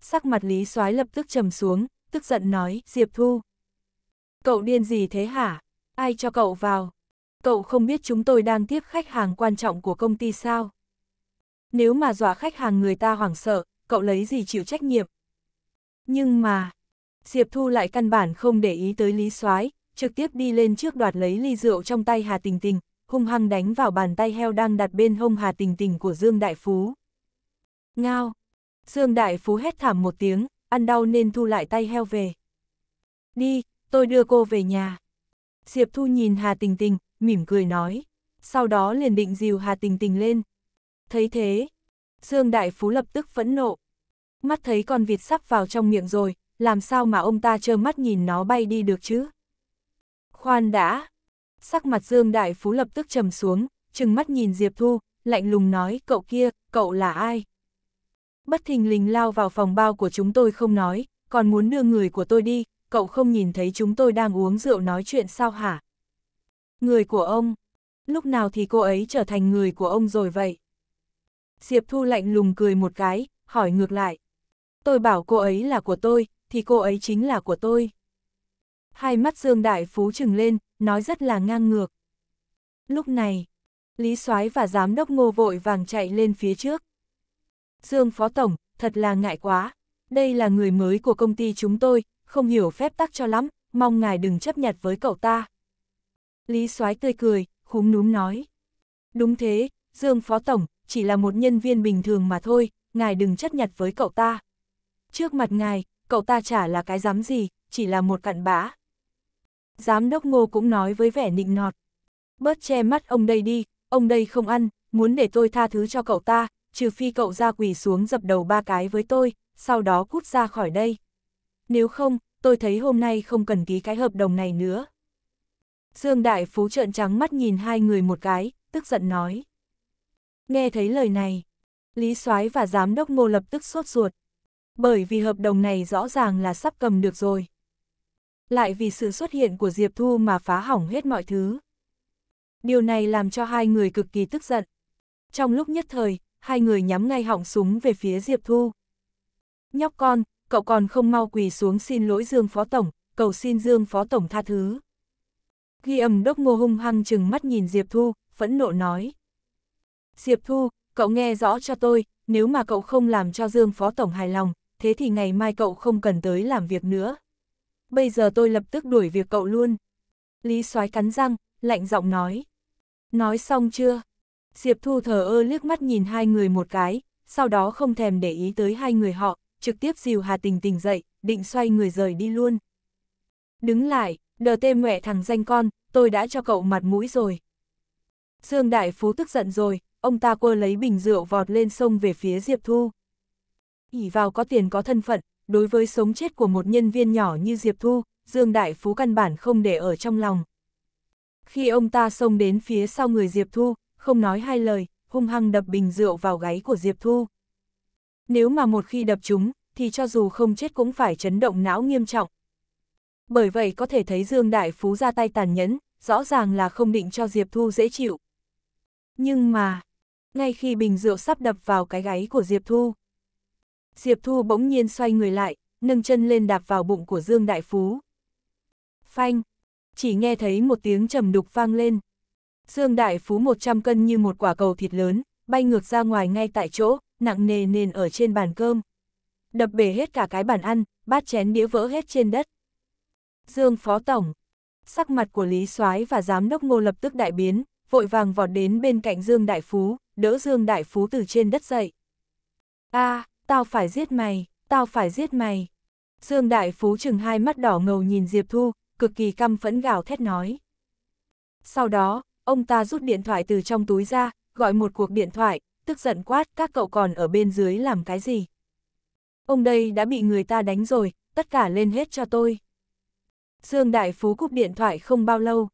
[SPEAKER 1] sắc mặt Lý Soái lập tức trầm xuống, tức giận nói, Diệp Thu. Cậu điên gì thế hả? Ai cho cậu vào? Cậu không biết chúng tôi đang tiếp khách hàng quan trọng của công ty sao? Nếu mà dọa khách hàng người ta hoảng sợ, cậu lấy gì chịu trách nhiệm? Nhưng mà, Diệp Thu lại căn bản không để ý tới Lý Soái, trực tiếp đi lên trước đoạt lấy ly rượu trong tay Hà Tình Tình, hung hăng đánh vào bàn tay heo đang đặt bên hông Hà Tình Tình của Dương Đại Phú. Ngao, Dương Đại Phú hét thảm một tiếng, ăn đau nên thu lại tay heo về. Đi, tôi đưa cô về nhà. Diệp Thu nhìn Hà Tình Tình, mỉm cười nói. Sau đó liền định dìu Hà Tình Tình lên. Thấy thế, Dương Đại Phú lập tức phẫn nộ. Mắt thấy con vịt sắp vào trong miệng rồi, làm sao mà ông ta trơ mắt nhìn nó bay đi được chứ? Khoan đã! Sắc mặt Dương Đại Phú lập tức trầm xuống, chừng mắt nhìn Diệp Thu, lạnh lùng nói cậu kia, cậu là ai? Bất thình lình lao vào phòng bao của chúng tôi không nói, còn muốn đưa người của tôi đi, cậu không nhìn thấy chúng tôi đang uống rượu nói chuyện sao hả? Người của ông, lúc nào thì cô ấy trở thành người của ông rồi vậy? Diệp Thu lạnh lùng cười một cái, hỏi ngược lại. Tôi bảo cô ấy là của tôi, thì cô ấy chính là của tôi. Hai mắt Dương Đại Phú trừng lên, nói rất là ngang ngược. Lúc này, Lý Soái và Giám đốc Ngô vội vàng chạy lên phía trước. Dương Phó Tổng, thật là ngại quá. Đây là người mới của công ty chúng tôi, không hiểu phép tắc cho lắm, mong ngài đừng chấp nhặt với cậu ta. Lý Soái tươi cười, khúm núm nói. Đúng thế, Dương Phó Tổng, chỉ là một nhân viên bình thường mà thôi, ngài đừng chấp nhặt với cậu ta. Trước mặt ngài, cậu ta chả là cái dám gì, chỉ là một cặn bã. Giám đốc ngô cũng nói với vẻ nịnh nọt. Bớt che mắt ông đây đi, ông đây không ăn, muốn để tôi tha thứ cho cậu ta, trừ phi cậu ra quỳ xuống dập đầu ba cái với tôi, sau đó cút ra khỏi đây. Nếu không, tôi thấy hôm nay không cần ký cái hợp đồng này nữa. Dương Đại Phú trợn trắng mắt nhìn hai người một cái, tức giận nói. Nghe thấy lời này, Lý Soái và Giám đốc Ngô lập tức sốt ruột. Bởi vì hợp đồng này rõ ràng là sắp cầm được rồi. Lại vì sự xuất hiện của Diệp Thu mà phá hỏng hết mọi thứ. Điều này làm cho hai người cực kỳ tức giận. Trong lúc nhất thời, hai người nhắm ngay họng súng về phía Diệp Thu. Nhóc con, cậu còn không mau quỳ xuống xin lỗi Dương Phó Tổng, cầu xin Dương Phó Tổng tha thứ. Ghi âm đốc ngô hung hăng chừng mắt nhìn Diệp Thu, phẫn nộ nói. Diệp Thu, cậu nghe rõ cho tôi, nếu mà cậu không làm cho Dương Phó Tổng hài lòng, thế thì ngày mai cậu không cần tới làm việc nữa. Bây giờ tôi lập tức đuổi việc cậu luôn. Lý soái cắn răng, lạnh giọng nói. Nói xong chưa? Diệp Thu thờ ơ liếc mắt nhìn hai người một cái, sau đó không thèm để ý tới hai người họ, trực tiếp dìu Hà Tình Tình dậy, định xoay người rời đi luôn. Đứng lại, đờ tê mẹ thằng danh con, tôi đã cho cậu mặt mũi rồi. Dương Đại Phú tức giận rồi, ông ta quơ lấy bình rượu vọt lên sông về phía Diệp Thu. ỉ vào có tiền có thân phận, đối với sống chết của một nhân viên nhỏ như Diệp Thu, Dương Đại Phú căn bản không để ở trong lòng. Khi ông ta xông đến phía sau người Diệp Thu, không nói hai lời, hung hăng đập bình rượu vào gáy của Diệp Thu. Nếu mà một khi đập chúng, thì cho dù không chết cũng phải chấn động não nghiêm trọng. Bởi vậy có thể thấy Dương Đại Phú ra tay tàn nhẫn, rõ ràng là không định cho Diệp Thu dễ chịu. Nhưng mà, ngay khi bình rượu sắp đập vào cái gáy của Diệp Thu, Diệp Thu bỗng nhiên xoay người lại, nâng chân lên đạp vào bụng của Dương Đại Phú. Phanh, chỉ nghe thấy một tiếng trầm đục vang lên, Dương Đại Phú 100 cân như một quả cầu thịt lớn, bay ngược ra ngoài ngay tại chỗ, nặng nề nền ở trên bàn cơm. Đập bể hết cả cái bàn ăn, bát chén đĩa vỡ hết trên đất. Dương Phó Tổng, sắc mặt của Lý Soái và Giám đốc Ngô lập tức đại biến, vội vàng vọt đến bên cạnh Dương Đại Phú, đỡ Dương Đại Phú từ trên đất dậy. a à, tao phải giết mày, tao phải giết mày. Dương Đại Phú chừng hai mắt đỏ ngầu nhìn Diệp Thu, cực kỳ căm phẫn gào thét nói. Sau đó, ông ta rút điện thoại từ trong túi ra, gọi một cuộc điện thoại, tức giận quát các cậu còn ở bên dưới làm cái gì. Ông đây đã bị người ta đánh rồi, tất cả lên hết cho tôi. Dương Đại Phú cúp điện thoại không bao lâu.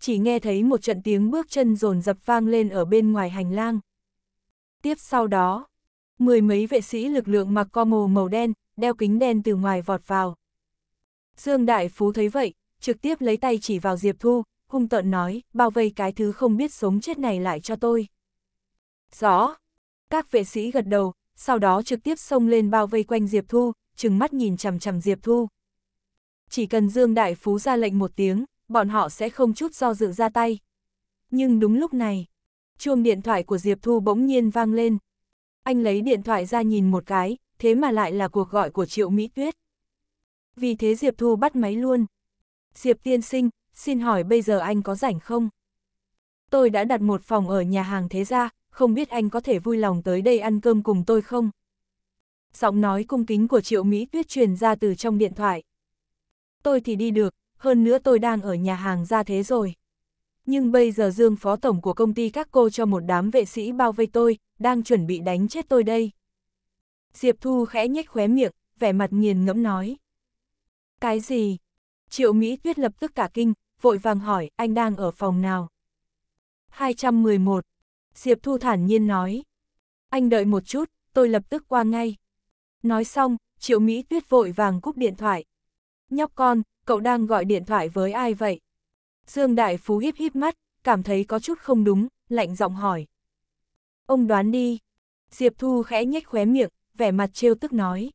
[SPEAKER 1] Chỉ nghe thấy một trận tiếng bước chân rồn dập vang lên ở bên ngoài hành lang. Tiếp sau đó, mười mấy vệ sĩ lực lượng mặc co mồ màu đen, đeo kính đen từ ngoài vọt vào. Dương Đại Phú thấy vậy, trực tiếp lấy tay chỉ vào Diệp Thu, hung tợn nói, bao vây cái thứ không biết sống chết này lại cho tôi. Rõ. Các vệ sĩ gật đầu, sau đó trực tiếp xông lên bao vây quanh Diệp Thu, trừng mắt nhìn chằm chằm Diệp Thu. Chỉ cần Dương Đại Phú ra lệnh một tiếng, bọn họ sẽ không chút do dự ra tay. Nhưng đúng lúc này, chuông điện thoại của Diệp Thu bỗng nhiên vang lên. Anh lấy điện thoại ra nhìn một cái, thế mà lại là cuộc gọi của Triệu Mỹ Tuyết. Vì thế Diệp Thu bắt máy luôn. Diệp tiên sinh, xin hỏi bây giờ anh có rảnh không? Tôi đã đặt một phòng ở nhà hàng thế gia, không biết anh có thể vui lòng tới đây ăn cơm cùng tôi không? Giọng nói cung kính của Triệu Mỹ Tuyết truyền ra từ trong điện thoại. Tôi thì đi được, hơn nữa tôi đang ở nhà hàng gia thế rồi. Nhưng bây giờ Dương Phó Tổng của công ty các cô cho một đám vệ sĩ bao vây tôi, đang chuẩn bị đánh chết tôi đây. Diệp Thu khẽ nhếch khóe miệng, vẻ mặt nghiền ngẫm nói. Cái gì? Triệu Mỹ Tuyết lập tức cả kinh, vội vàng hỏi, anh đang ở phòng nào? 211. Diệp Thu thản nhiên nói. Anh đợi một chút, tôi lập tức qua ngay. Nói xong, Triệu Mỹ Tuyết vội vàng cúp điện thoại. Nhóc con, cậu đang gọi điện thoại với ai vậy? Dương Đại Phú híp híp mắt, cảm thấy có chút không đúng, lạnh giọng hỏi. Ông đoán đi. Diệp Thu khẽ nhếch khóe miệng, vẻ mặt trêu tức nói.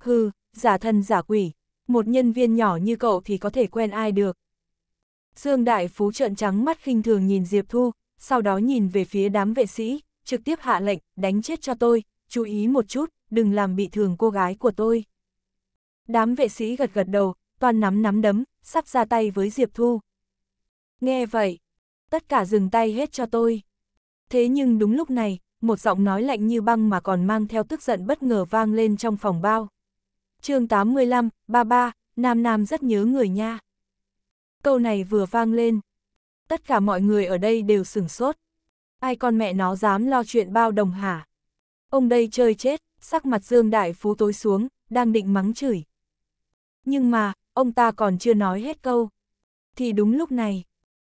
[SPEAKER 1] Hừ, giả thân giả quỷ, một nhân viên nhỏ như cậu thì có thể quen ai được. Dương Đại Phú trợn trắng mắt khinh thường nhìn Diệp Thu, sau đó nhìn về phía đám vệ sĩ, trực tiếp hạ lệnh, đánh chết cho tôi, chú ý một chút, đừng làm bị thương cô gái của tôi. Đám vệ sĩ gật gật đầu, toàn nắm nắm đấm, sắp ra tay với Diệp Thu. Nghe vậy, tất cả dừng tay hết cho tôi. Thế nhưng đúng lúc này, một giọng nói lạnh như băng mà còn mang theo tức giận bất ngờ vang lên trong phòng bao. chương 85, ba ba, Nam Nam rất nhớ người nha. Câu này vừa vang lên. Tất cả mọi người ở đây đều sửng sốt. Ai con mẹ nó dám lo chuyện bao đồng hả? Ông đây chơi chết, sắc mặt Dương Đại Phú tối xuống, đang định mắng chửi. Nhưng mà, ông ta còn chưa nói hết câu. Thì đúng lúc này,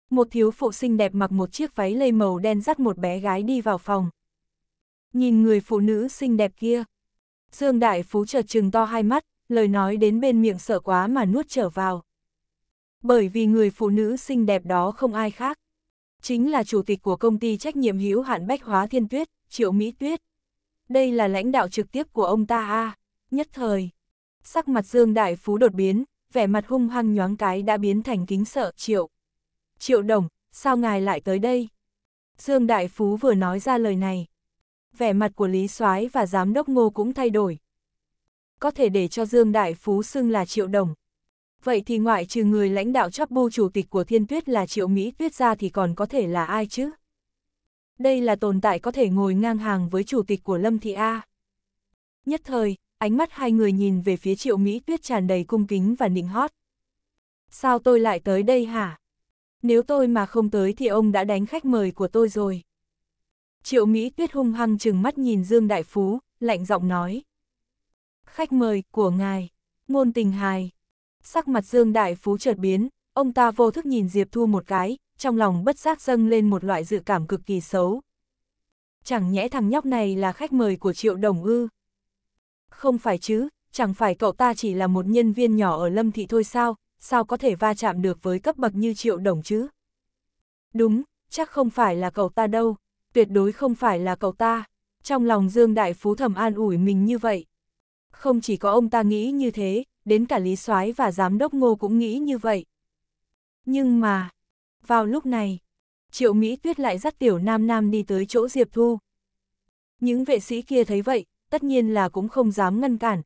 [SPEAKER 1] một thiếu phụ xinh đẹp mặc một chiếc váy lây màu đen dắt một bé gái đi vào phòng. Nhìn người phụ nữ xinh đẹp kia. Dương Đại Phú chợt trừng to hai mắt, lời nói đến bên miệng sợ quá mà nuốt trở vào bởi vì người phụ nữ xinh đẹp đó không ai khác. Chính là chủ tịch của công ty trách nhiệm hữu hạn Bách Hóa Thiên Tuyết, Triệu Mỹ Tuyết. Đây là lãnh đạo trực tiếp của ông ta a nhất thời. Sắc mặt Dương Đại Phú đột biến, vẻ mặt hung hăng nhoáng cái đã biến thành kính sợ Triệu. Triệu Đồng, sao ngài lại tới đây? Dương Đại Phú vừa nói ra lời này. Vẻ mặt của Lý Soái và Giám đốc Ngô cũng thay đổi. Có thể để cho Dương Đại Phú xưng là Triệu Đồng, Vậy thì ngoại trừ người lãnh đạo chấp bu chủ tịch của thiên tuyết là triệu Mỹ tuyết ra thì còn có thể là ai chứ? Đây là tồn tại có thể ngồi ngang hàng với chủ tịch của Lâm Thị A. Nhất thời, ánh mắt hai người nhìn về phía triệu Mỹ tuyết tràn đầy cung kính và nịnh hót. Sao tôi lại tới đây hả? Nếu tôi mà không tới thì ông đã đánh khách mời của tôi rồi. Triệu Mỹ tuyết hung hăng chừng mắt nhìn Dương Đại Phú, lạnh giọng nói. Khách mời của ngài, ngôn tình hài, sắc mặt Dương Đại Phú chợt biến, ông ta vô thức nhìn Diệp Thu một cái, trong lòng bất giác dâng lên một loại dự cảm cực kỳ xấu. Chẳng nhẽ thằng nhóc này là khách mời của Triệu Đồng ư? Không phải chứ, chẳng phải cậu ta chỉ là một nhân viên nhỏ ở Lâm Thị thôi sao, sao có thể va chạm được với cấp bậc như Triệu Đồng chứ? Đúng, chắc không phải là cậu ta đâu, tuyệt đối không phải là cậu ta. Trong lòng Dương Đại Phú thầm an ủi mình như vậy. Không chỉ có ông ta nghĩ như thế, đến cả Lý Soái và Giám đốc Ngô cũng nghĩ như vậy. Nhưng mà, vào lúc này, Triệu Mỹ Tuyết lại dắt Tiểu Nam Nam đi tới chỗ Diệp Thu. Những vệ sĩ kia thấy vậy, tất nhiên là cũng không dám ngăn cản.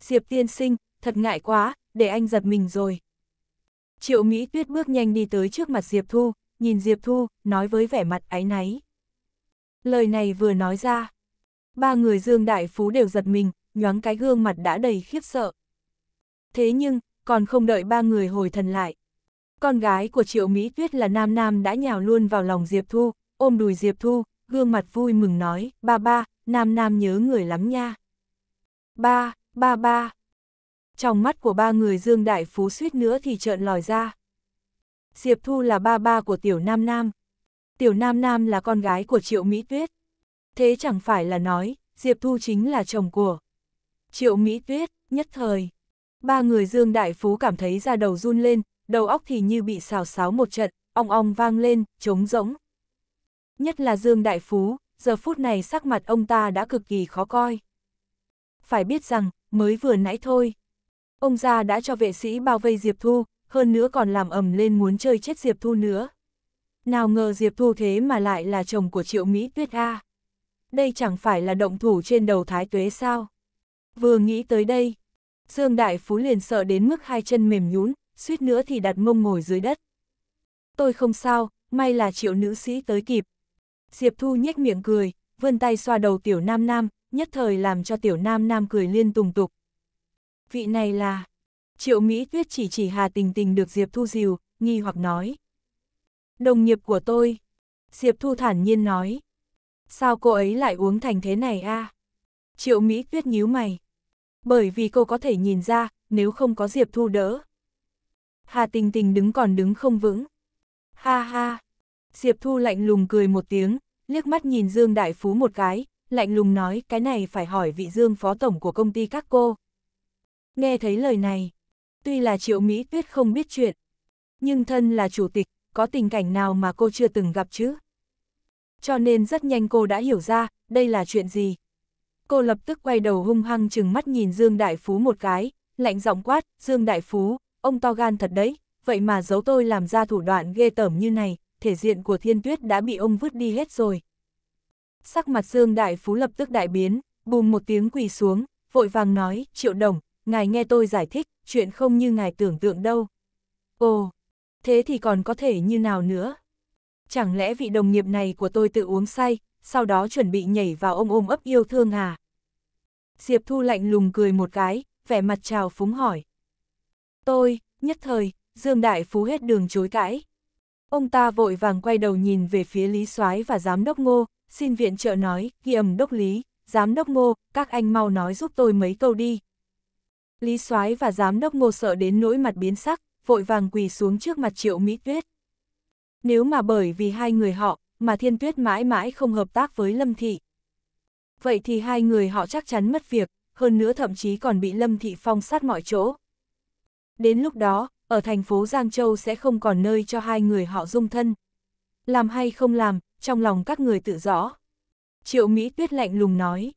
[SPEAKER 1] Diệp tiên sinh, thật ngại quá, để anh giật mình rồi. Triệu Mỹ Tuyết bước nhanh đi tới trước mặt Diệp Thu, nhìn Diệp Thu, nói với vẻ mặt áy náy. Lời này vừa nói ra. Ba người Dương Đại Phú đều giật mình, nhoáng cái gương mặt đã đầy khiếp sợ thế nhưng, còn không đợi ba người hồi thần lại. Con gái của Triệu Mỹ Tuyết là Nam Nam đã nhào luôn vào lòng Diệp Thu, ôm đùi Diệp Thu, gương mặt vui mừng nói, ba ba, Nam Nam nhớ người lắm nha. Ba, ba ba. Trong mắt của ba người Dương Đại Phú suýt nữa thì trợn lòi ra. Diệp Thu là ba ba của Tiểu Nam Nam. Tiểu Nam Nam là con gái của Triệu Mỹ Tuyết. Thế chẳng phải là nói, Diệp Thu chính là chồng của Triệu Mỹ Tuyết, nhất thời. Ba người Dương Đại Phú cảm thấy da đầu run lên, đầu óc thì như bị xào xáo một trận, ong ong vang lên, trống rỗng. Nhất là Dương Đại Phú, giờ phút này sắc mặt ông ta đã cực kỳ khó coi. Phải biết rằng, mới vừa nãy thôi. Ông gia đã cho vệ sĩ bao vây Diệp Thu, hơn nữa còn làm ầm lên muốn chơi chết Diệp Thu nữa. Nào ngờ Diệp Thu thế mà lại là chồng của Triệu Mỹ Tuyết A. Đây chẳng phải là động thủ trên đầu Thái Tuế sao? Vừa nghĩ tới đây, Dương Đại Phú liền sợ đến mức hai chân mềm nhún, suýt nữa thì đặt mông ngồi dưới đất. Tôi không sao, may là triệu nữ sĩ tới kịp. Diệp Thu nhếch miệng cười, vươn tay xoa đầu tiểu nam nam, nhất thời làm cho tiểu nam nam cười liên tùng tục. Vị này là... Triệu Mỹ Tuyết chỉ chỉ Hà Tình Tình được Diệp Thu dìu, nghi hoặc nói. Đồng nghiệp của tôi. Diệp Thu thản nhiên nói. Sao cô ấy lại uống thành thế này a à? Triệu Mỹ Tuyết nhíu mày bởi vì cô có thể nhìn ra, nếu không có Diệp Thu đỡ. Hà Tình Tình đứng còn đứng không vững. Ha ha! Diệp Thu lạnh lùng cười một tiếng, liếc mắt nhìn Dương Đại Phú một cái, lạnh lùng nói cái này phải hỏi vị Dương Phó Tổng của công ty các cô. Nghe thấy lời này, tuy là Triệu Mỹ Tuyết không biết chuyện, nhưng thân là chủ tịch, có tình cảnh nào mà cô chưa từng gặp chứ? Cho nên rất nhanh cô đã hiểu ra, đây là chuyện gì, cô lập tức quay đầu hung hăng chừng mắt nhìn Dương Đại Phú một cái, lạnh giọng quát, Dương Đại Phú, ông to gan thật đấy, vậy mà giấu tôi làm ra thủ đoạn ghê tởm như này, thể diện của thiên tuyết đã bị ông vứt đi hết rồi. Sắc mặt Dương Đại Phú lập tức đại biến, bùm một tiếng quỳ xuống, vội vàng nói, triệu đồng, ngài nghe tôi giải thích, chuyện không như ngài tưởng tượng đâu. Ồ, thế thì còn có thể như nào nữa? Chẳng lẽ vị đồng nghiệp này của tôi tự uống say, sau đó chuẩn bị nhảy vào ôm ôm ấp yêu thương à? Diệp Thu lạnh lùng cười một cái, vẻ mặt trào phúng hỏi. Tôi, nhất thời, Dương Đại Phú hết đường chối cãi. Ông ta vội vàng quay đầu nhìn về phía Lý soái và Giám đốc Ngô, xin viện trợ nói, ghi ẩm đốc Lý, Giám đốc Ngô, các anh mau nói giúp tôi mấy câu đi. Lý soái và Giám đốc Ngô sợ đến nỗi mặt biến sắc, vội vàng quỳ xuống trước mặt Triệu Mỹ Tuyết. Nếu mà bởi vì hai người họ, mà Thiên Tuyết mãi mãi không hợp tác với Lâm Thị, vậy thì hai người họ chắc chắn mất việc, hơn nữa thậm chí còn bị Lâm Thị Phong sát mọi chỗ. Đến lúc đó, ở thành phố Giang Châu sẽ không còn nơi cho hai người họ dung thân. Làm hay không làm, trong lòng các người tự rõ. Triệu Mỹ Tuyết lạnh lùng nói.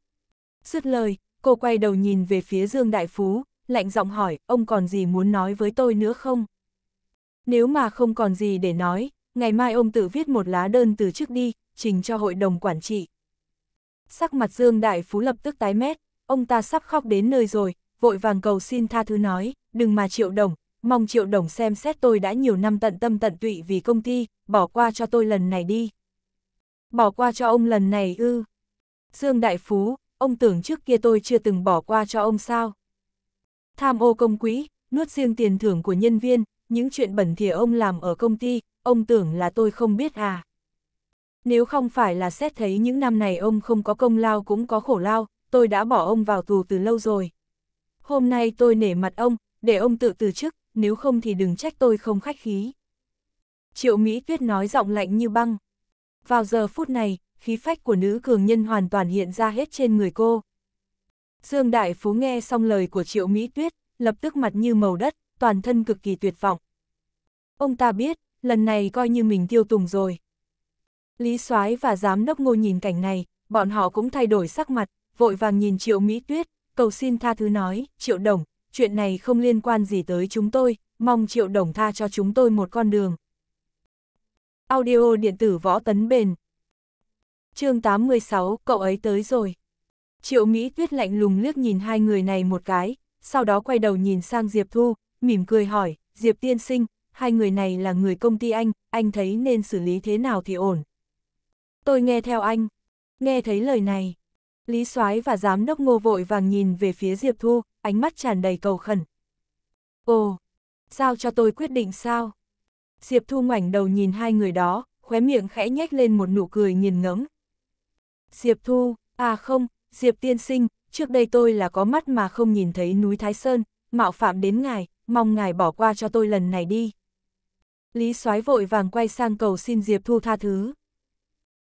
[SPEAKER 1] Dứt lời, cô quay đầu nhìn về phía Dương Đại Phú, lạnh giọng hỏi, ông còn gì muốn nói với tôi nữa không? Nếu mà không còn gì để nói, ngày mai ông tự viết một lá đơn từ trước đi, trình cho hội đồng quản trị. Sắc mặt Dương Đại Phú lập tức tái mét, ông ta sắp khóc đến nơi rồi, vội vàng cầu xin tha thứ nói, đừng mà triệu đồng, mong triệu đồng xem xét tôi đã nhiều năm tận tâm tận tụy vì công ty, bỏ qua cho tôi lần này đi. Bỏ qua cho ông lần này ư. Dương Đại Phú, ông tưởng trước kia tôi chưa từng bỏ qua cho ông sao. Tham ô công quỹ, nuốt riêng tiền thưởng của nhân viên, những chuyện bẩn thỉa ông làm ở công ty, ông tưởng là tôi không biết à nếu không phải là xét thấy những năm này ông không có công lao cũng có khổ lao, tôi đã bỏ ông vào tù từ lâu rồi. Hôm nay tôi nể mặt ông, để ông tự từ chức, nếu không thì đừng trách tôi không khách khí. Triệu Mỹ Tuyết nói giọng lạnh như băng. Vào giờ phút này, khí phách của nữ cường nhân hoàn toàn hiện ra hết trên người cô. Dương Đại Phú nghe xong lời của Triệu Mỹ Tuyết, lập tức mặt như màu đất, toàn thân cực kỳ tuyệt vọng. Ông ta biết, lần này coi như mình tiêu tùng rồi. Lý Soái và giám đốc ngô nhìn cảnh này, bọn họ cũng thay đổi sắc mặt, vội vàng nhìn Triệu Mỹ Tuyết, cầu xin tha thứ nói, Triệu Đồng, chuyện này không liên quan gì tới chúng tôi, mong Triệu Đồng tha cho chúng tôi một con đường. Audio điện tử võ tấn bền chương 86, cậu ấy tới rồi. Triệu Mỹ Tuyết lạnh lùng liếc nhìn hai người này một cái, sau đó quay đầu nhìn sang Diệp Thu, mỉm cười hỏi, Diệp Tiên Sinh, hai người này là người công ty anh, anh thấy nên xử lý thế nào thì ổn tôi nghe theo anh. Nghe thấy lời này, Lý Soái và giám đốc ngô vội vàng nhìn về phía Diệp Thu, ánh mắt tràn đầy cầu khẩn. Ồ, sao cho tôi quyết định sao? Diệp Thu ngoảnh đầu nhìn hai người đó, khóe miệng khẽ nhếch lên một nụ cười nghiền ngẫm. Diệp Thu, à không, Diệp Tiên Sinh, trước đây tôi là có mắt mà không nhìn thấy núi Thái Sơn, mạo phạm đến ngài, mong ngài bỏ qua cho tôi lần này đi. Lý Soái vội vàng quay sang cầu xin Diệp Thu tha thứ.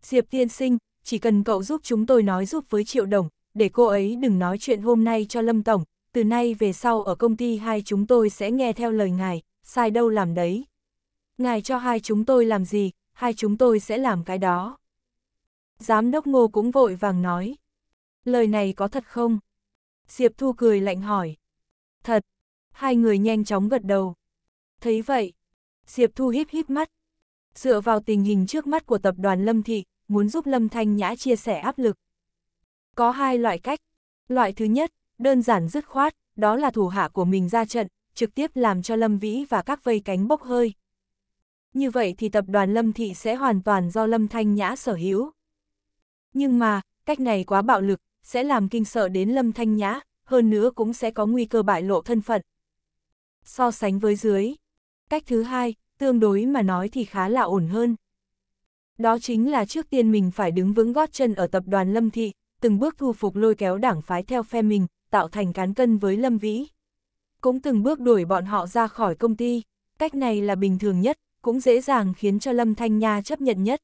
[SPEAKER 1] Diệp tiên sinh, chỉ cần cậu giúp chúng tôi nói giúp với Triệu Đồng, để cô ấy đừng nói chuyện hôm nay cho Lâm Tổng, từ nay về sau ở công ty hai chúng tôi sẽ nghe theo lời ngài, sai đâu làm đấy. Ngài cho hai chúng tôi làm gì, hai chúng tôi sẽ làm cái đó. Giám đốc ngô cũng vội vàng nói. Lời này có thật không? Diệp Thu cười lạnh hỏi. Thật. Hai người nhanh chóng gật đầu. Thấy vậy, Diệp Thu híp híp mắt. Dựa vào tình hình trước mắt của tập đoàn Lâm Thị, muốn giúp Lâm Thanh Nhã chia sẻ áp lực. Có hai loại cách. Loại thứ nhất, đơn giản dứt khoát, đó là thủ hạ của mình ra trận, trực tiếp làm cho Lâm Vĩ và các vây cánh bốc hơi. Như vậy thì tập đoàn Lâm Thị sẽ hoàn toàn do Lâm Thanh Nhã sở hữu. Nhưng mà, cách này quá bạo lực, sẽ làm kinh sợ đến Lâm Thanh Nhã, hơn nữa cũng sẽ có nguy cơ bại lộ thân phận. So sánh với dưới, cách thứ hai, tương đối mà nói thì khá là ổn hơn. Đó chính là trước tiên mình phải đứng vững gót chân ở tập đoàn Lâm Thị, từng bước thu phục lôi kéo đảng phái theo phe mình, tạo thành cán cân với Lâm Vĩ. Cũng từng bước đuổi bọn họ ra khỏi công ty, cách này là bình thường nhất, cũng dễ dàng khiến cho Lâm Thanh Nha chấp nhận nhất.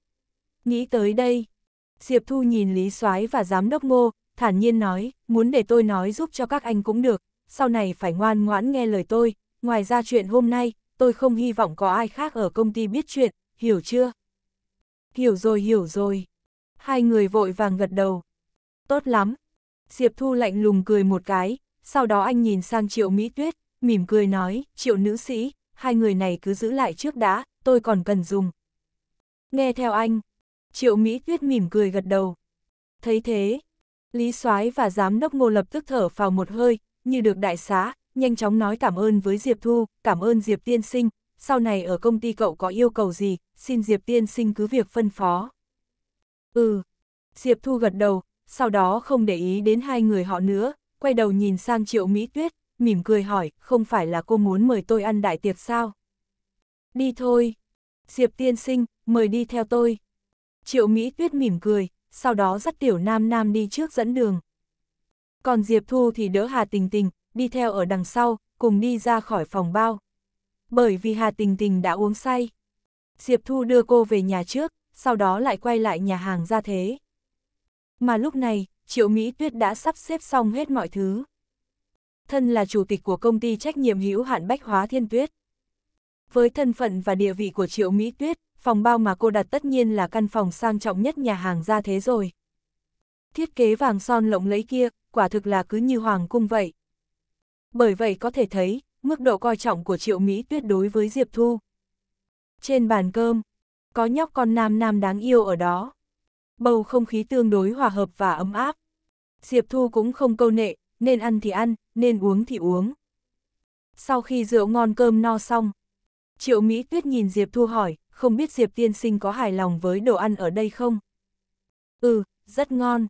[SPEAKER 1] Nghĩ tới đây, Diệp Thu nhìn Lý Soái và Giám đốc Ngô, thản nhiên nói, muốn để tôi nói giúp cho các anh cũng được, sau này phải ngoan ngoãn nghe lời tôi, ngoài ra chuyện hôm nay, tôi không hy vọng có ai khác ở công ty biết chuyện, hiểu chưa? Hiểu rồi hiểu rồi. Hai người vội vàng gật đầu. Tốt lắm. Diệp Thu lạnh lùng cười một cái, sau đó anh nhìn sang Triệu Mỹ Tuyết, mỉm cười nói, Triệu nữ sĩ, hai người này cứ giữ lại trước đã, tôi còn cần dùng. Nghe theo anh. Triệu Mỹ Tuyết mỉm cười gật đầu. Thấy thế, Lý Soái và giám đốc Ngô lập tức thở vào một hơi, như được đại xá, nhanh chóng nói cảm ơn với Diệp Thu, cảm ơn Diệp tiên sinh, sau này ở công ty cậu có yêu cầu gì, xin Diệp tiên sinh cứ việc phân phó. Ừ, Diệp Thu gật đầu, sau đó không để ý đến hai người họ nữa, quay đầu nhìn sang Triệu Mỹ Tuyết, mỉm cười hỏi, không phải là cô muốn mời tôi ăn đại tiệc sao? Đi thôi. Diệp tiên sinh, mời đi theo tôi. Triệu Mỹ Tuyết mỉm cười, sau đó dắt tiểu nam nam đi trước dẫn đường. Còn Diệp Thu thì đỡ Hà Tình Tình, đi theo ở đằng sau, cùng đi ra khỏi phòng bao bởi vì Hà Tình Tình đã uống say. Diệp Thu đưa cô về nhà trước, sau đó lại quay lại nhà hàng ra thế. Mà lúc này, Triệu Mỹ Tuyết đã sắp xếp xong hết mọi thứ. Thân là chủ tịch của công ty trách nhiệm hữu hạn Bách Hóa Thiên Tuyết. Với thân phận và địa vị của Triệu Mỹ Tuyết, phòng bao mà cô đặt tất nhiên là căn phòng sang trọng nhất nhà hàng ra thế rồi. Thiết kế vàng son lộng lẫy kia, quả thực là cứ như hoàng cung vậy. Bởi vậy có thể thấy, mức độ coi trọng của Triệu Mỹ tuyết đối với Diệp Thu. Trên bàn cơm, có nhóc con nam nam đáng yêu ở đó. Bầu không khí tương đối hòa hợp và ấm áp. Diệp Thu cũng không câu nệ, nên ăn thì ăn, nên uống thì uống. Sau khi rượu ngon cơm no xong, Triệu Mỹ Tuyết nhìn Diệp Thu hỏi, không biết Diệp tiên sinh có hài lòng với đồ ăn ở đây không? Ừ, rất ngon.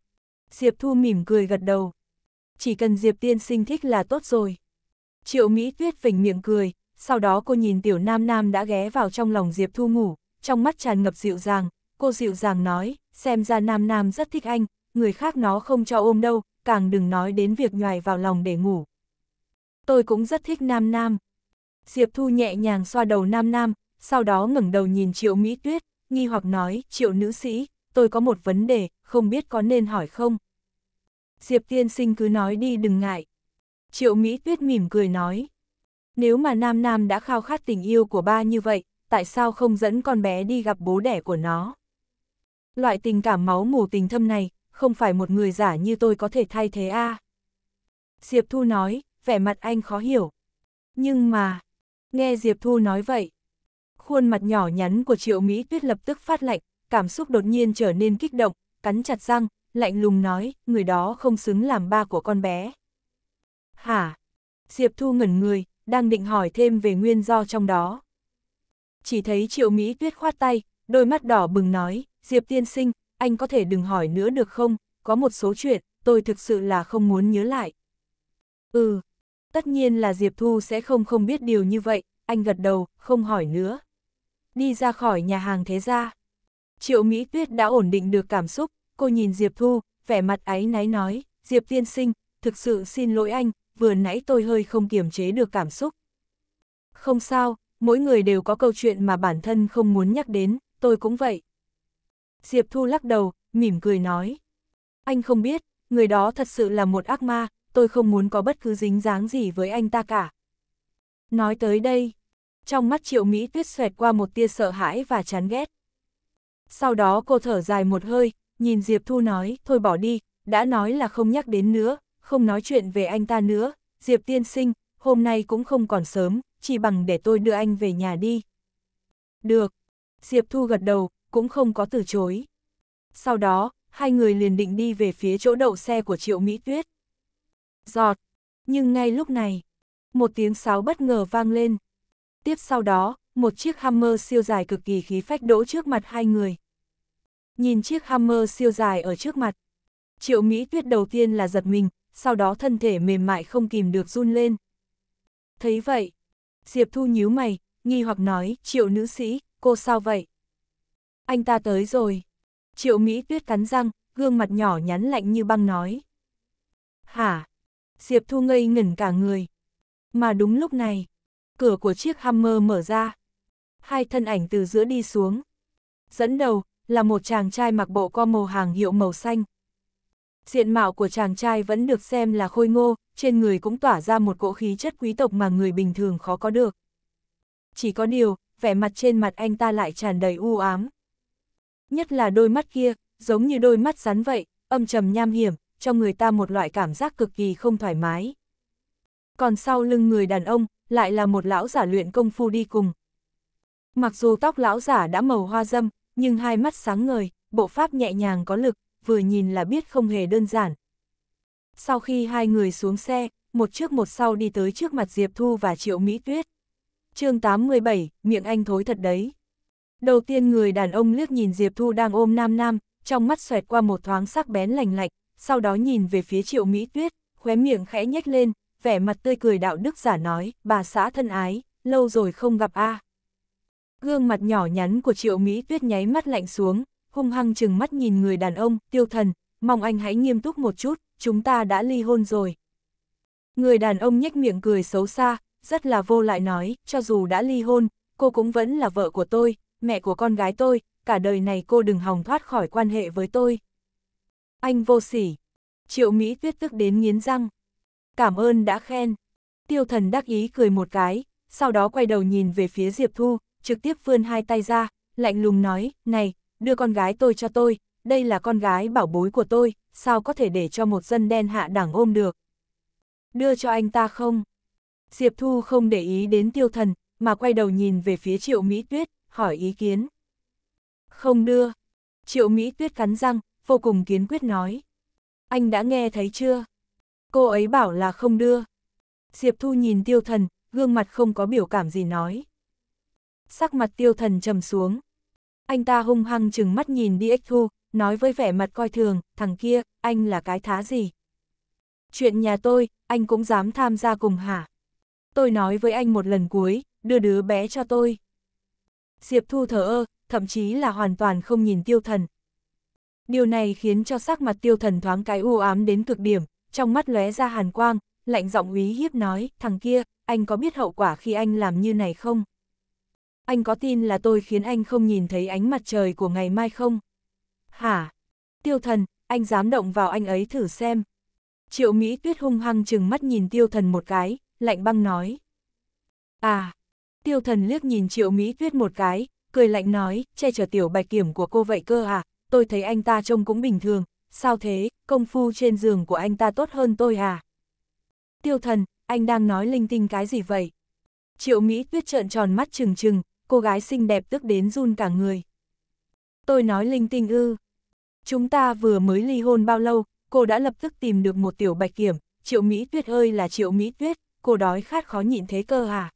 [SPEAKER 1] Diệp Thu mỉm cười gật đầu. Chỉ cần Diệp tiên sinh thích là tốt rồi. Triệu Mỹ Tuyết phình miệng cười, sau đó cô nhìn tiểu nam nam đã ghé vào trong lòng Diệp Thu ngủ, trong mắt tràn ngập dịu dàng, cô dịu dàng nói, xem ra nam nam rất thích anh, người khác nó không cho ôm đâu, càng đừng nói đến việc nhòi vào lòng để ngủ. Tôi cũng rất thích nam nam. Diệp Thu nhẹ nhàng xoa đầu nam nam, sau đó ngẩng đầu nhìn Triệu Mỹ Tuyết, nghi hoặc nói, Triệu nữ sĩ, tôi có một vấn đề, không biết có nên hỏi không? Diệp tiên sinh cứ nói đi đừng ngại. Triệu Mỹ Tuyết mỉm cười nói. Nếu mà Nam Nam đã khao khát tình yêu của ba như vậy, tại sao không dẫn con bé đi gặp bố đẻ của nó? Loại tình cảm máu mù tình thâm này, không phải một người giả như tôi có thể thay thế a à? Diệp Thu nói, vẻ mặt anh khó hiểu. Nhưng mà, nghe Diệp Thu nói vậy, khuôn mặt nhỏ nhắn của Triệu Mỹ Tuyết lập tức phát lạnh, cảm xúc đột nhiên trở nên kích động, cắn chặt răng, lạnh lùng nói, người đó không xứng làm ba của con bé. Hả? Diệp Thu ngẩn người, đang định hỏi thêm về nguyên do trong đó. Chỉ thấy Triệu Mỹ Tuyết khoát tay, đôi mắt đỏ bừng nói, Diệp tiên sinh, anh có thể đừng hỏi nữa được không, có một số chuyện, tôi thực sự là không muốn nhớ lại. Ừ, tất nhiên là Diệp Thu sẽ không không biết điều như vậy, anh gật đầu, không hỏi nữa. Đi ra khỏi nhà hàng thế ra Triệu Mỹ Tuyết đã ổn định được cảm xúc, cô nhìn Diệp Thu, vẻ mặt áy náy nói, Diệp tiên sinh, thực sự xin lỗi anh, vừa nãy tôi hơi không kiềm chế được cảm xúc. Không sao, mỗi người đều có câu chuyện mà bản thân không muốn nhắc đến, tôi cũng vậy. Diệp Thu lắc đầu, mỉm cười nói. Anh không biết, người đó thật sự là một ác ma, tôi không muốn có bất cứ dính dáng gì với anh ta cả. Nói tới đây, trong mắt triệu Mỹ tuyết xoẹt qua một tia sợ hãi và chán ghét. Sau đó cô thở dài một hơi, nhìn Diệp Thu nói, thôi bỏ đi, đã nói là không nhắc đến nữa, không nói chuyện về anh ta nữa, Diệp tiên sinh, hôm nay cũng không còn sớm, chỉ bằng để tôi đưa anh về nhà đi. Được. Diệp Thu gật đầu, cũng không có từ chối. Sau đó, hai người liền định đi về phía chỗ đậu xe của Triệu Mỹ Tuyết. Giọt. Nhưng ngay lúc này, một tiếng sáo bất ngờ vang lên. Tiếp sau đó, một chiếc Hammer siêu dài cực kỳ khí phách đỗ trước mặt hai người. Nhìn chiếc Hammer siêu dài ở trước mặt, Triệu Mỹ Tuyết đầu tiên là giật mình, sau đó thân thể mềm mại không kìm được run lên. Thấy vậy, Diệp Thu nhíu mày, nghi hoặc nói, triệu nữ sĩ, cô sao vậy? Anh ta tới rồi. Triệu Mỹ tuyết cắn răng, gương mặt nhỏ nhắn lạnh như băng nói. Hả? Diệp Thu ngây ngẩn cả người. Mà đúng lúc này, cửa của chiếc Hammer mở ra. Hai thân ảnh từ giữa đi xuống. Dẫn đầu là một chàng trai mặc bộ co màu hàng hiệu màu xanh, diện mạo của chàng trai vẫn được xem là khôi ngô, trên người cũng tỏa ra một cỗ khí chất quý tộc mà người bình thường khó có được. Chỉ có điều, vẻ mặt trên mặt anh ta lại tràn đầy u ám. Nhất là đôi mắt kia, giống như đôi mắt rắn vậy, âm trầm nham hiểm, cho người ta một loại cảm giác cực kỳ không thoải mái. Còn sau lưng người đàn ông, lại là một lão giả luyện công phu đi cùng. Mặc dù tóc lão giả đã màu hoa dâm, nhưng hai mắt sáng ngời, bộ pháp nhẹ nhàng có lực vừa nhìn là biết không hề đơn giản. Sau khi hai người xuống xe, một trước một sau đi tới trước mặt Diệp Thu và Triệu Mỹ Tuyết. chương 87, miệng anh thối thật đấy. Đầu tiên người đàn ông liếc nhìn Diệp Thu đang ôm nam nam, trong mắt xoẹt qua một thoáng sắc bén lành lạnh, sau đó nhìn về phía Triệu Mỹ Tuyết, khóe miệng khẽ nhếch lên, vẻ mặt tươi cười đạo đức giả nói, bà xã thân ái, lâu rồi không gặp a. À. Gương mặt nhỏ nhắn của Triệu Mỹ Tuyết nháy mắt lạnh xuống, hung hăng chừng mắt nhìn người đàn ông, tiêu thần, mong anh hãy nghiêm túc một chút, chúng ta đã ly hôn rồi. Người đàn ông nhếch miệng cười xấu xa, rất là vô lại nói, cho dù đã ly hôn, cô cũng vẫn là vợ của tôi, mẹ của con gái tôi, cả đời này cô đừng hòng thoát khỏi quan hệ với tôi. Anh vô sỉ. Triệu Mỹ tuyết tức đến nghiến răng. Cảm ơn đã khen. Tiêu thần đắc ý cười một cái, sau đó quay đầu nhìn về phía Diệp Thu, trực tiếp vươn hai tay ra, lạnh lùng nói, này, đưa con gái tôi cho tôi, đây là con gái bảo bối của tôi, sao có thể để cho một dân đen hạ đẳng ôm được. Đưa cho anh ta không? Diệp Thu không để ý đến tiêu thần, mà quay đầu nhìn về phía Triệu Mỹ Tuyết, hỏi ý kiến. Không đưa. Triệu Mỹ Tuyết cắn răng, vô cùng kiến quyết nói. Anh đã nghe thấy chưa? Cô ấy bảo là không đưa. Diệp Thu nhìn tiêu thần, gương mặt không có biểu cảm gì nói. Sắc mặt tiêu thần trầm xuống, anh ta hung hăng chừng mắt nhìn đi Thu, nói với vẻ mặt coi thường, thằng kia, anh là cái thá gì? Chuyện nhà tôi, anh cũng dám tham gia cùng hả? Tôi nói với anh một lần cuối, đưa đứa bé cho tôi. Diệp Thu thở ơ, thậm chí là hoàn toàn không nhìn tiêu thần. Điều này khiến cho sắc mặt tiêu thần thoáng cái u ám đến cực điểm, trong mắt lóe ra hàn quang, lạnh giọng úy hiếp nói, thằng kia, anh có biết hậu quả khi anh làm như này không? anh có tin là tôi khiến anh không nhìn thấy ánh mặt trời của ngày mai không? Hả? Tiêu thần, anh dám động vào anh ấy thử xem. Triệu Mỹ tuyết hung hăng chừng mắt nhìn tiêu thần một cái, lạnh băng nói. À, tiêu thần liếc nhìn triệu Mỹ tuyết một cái, cười lạnh nói, che chở tiểu bạch kiểm của cô vậy cơ à, tôi thấy anh ta trông cũng bình thường, sao thế, công phu trên giường của anh ta tốt hơn tôi à? Tiêu thần, anh đang nói linh tinh cái gì vậy? Triệu Mỹ tuyết trợn tròn mắt trừng trừng, cô gái xinh đẹp tức đến run cả người. Tôi nói linh tinh ư. Chúng ta vừa mới ly hôn bao lâu, cô đã lập tức tìm được một tiểu bạch kiểm, triệu Mỹ tuyết ơi là triệu Mỹ tuyết, cô đói khát khó nhịn thế cơ hả? À?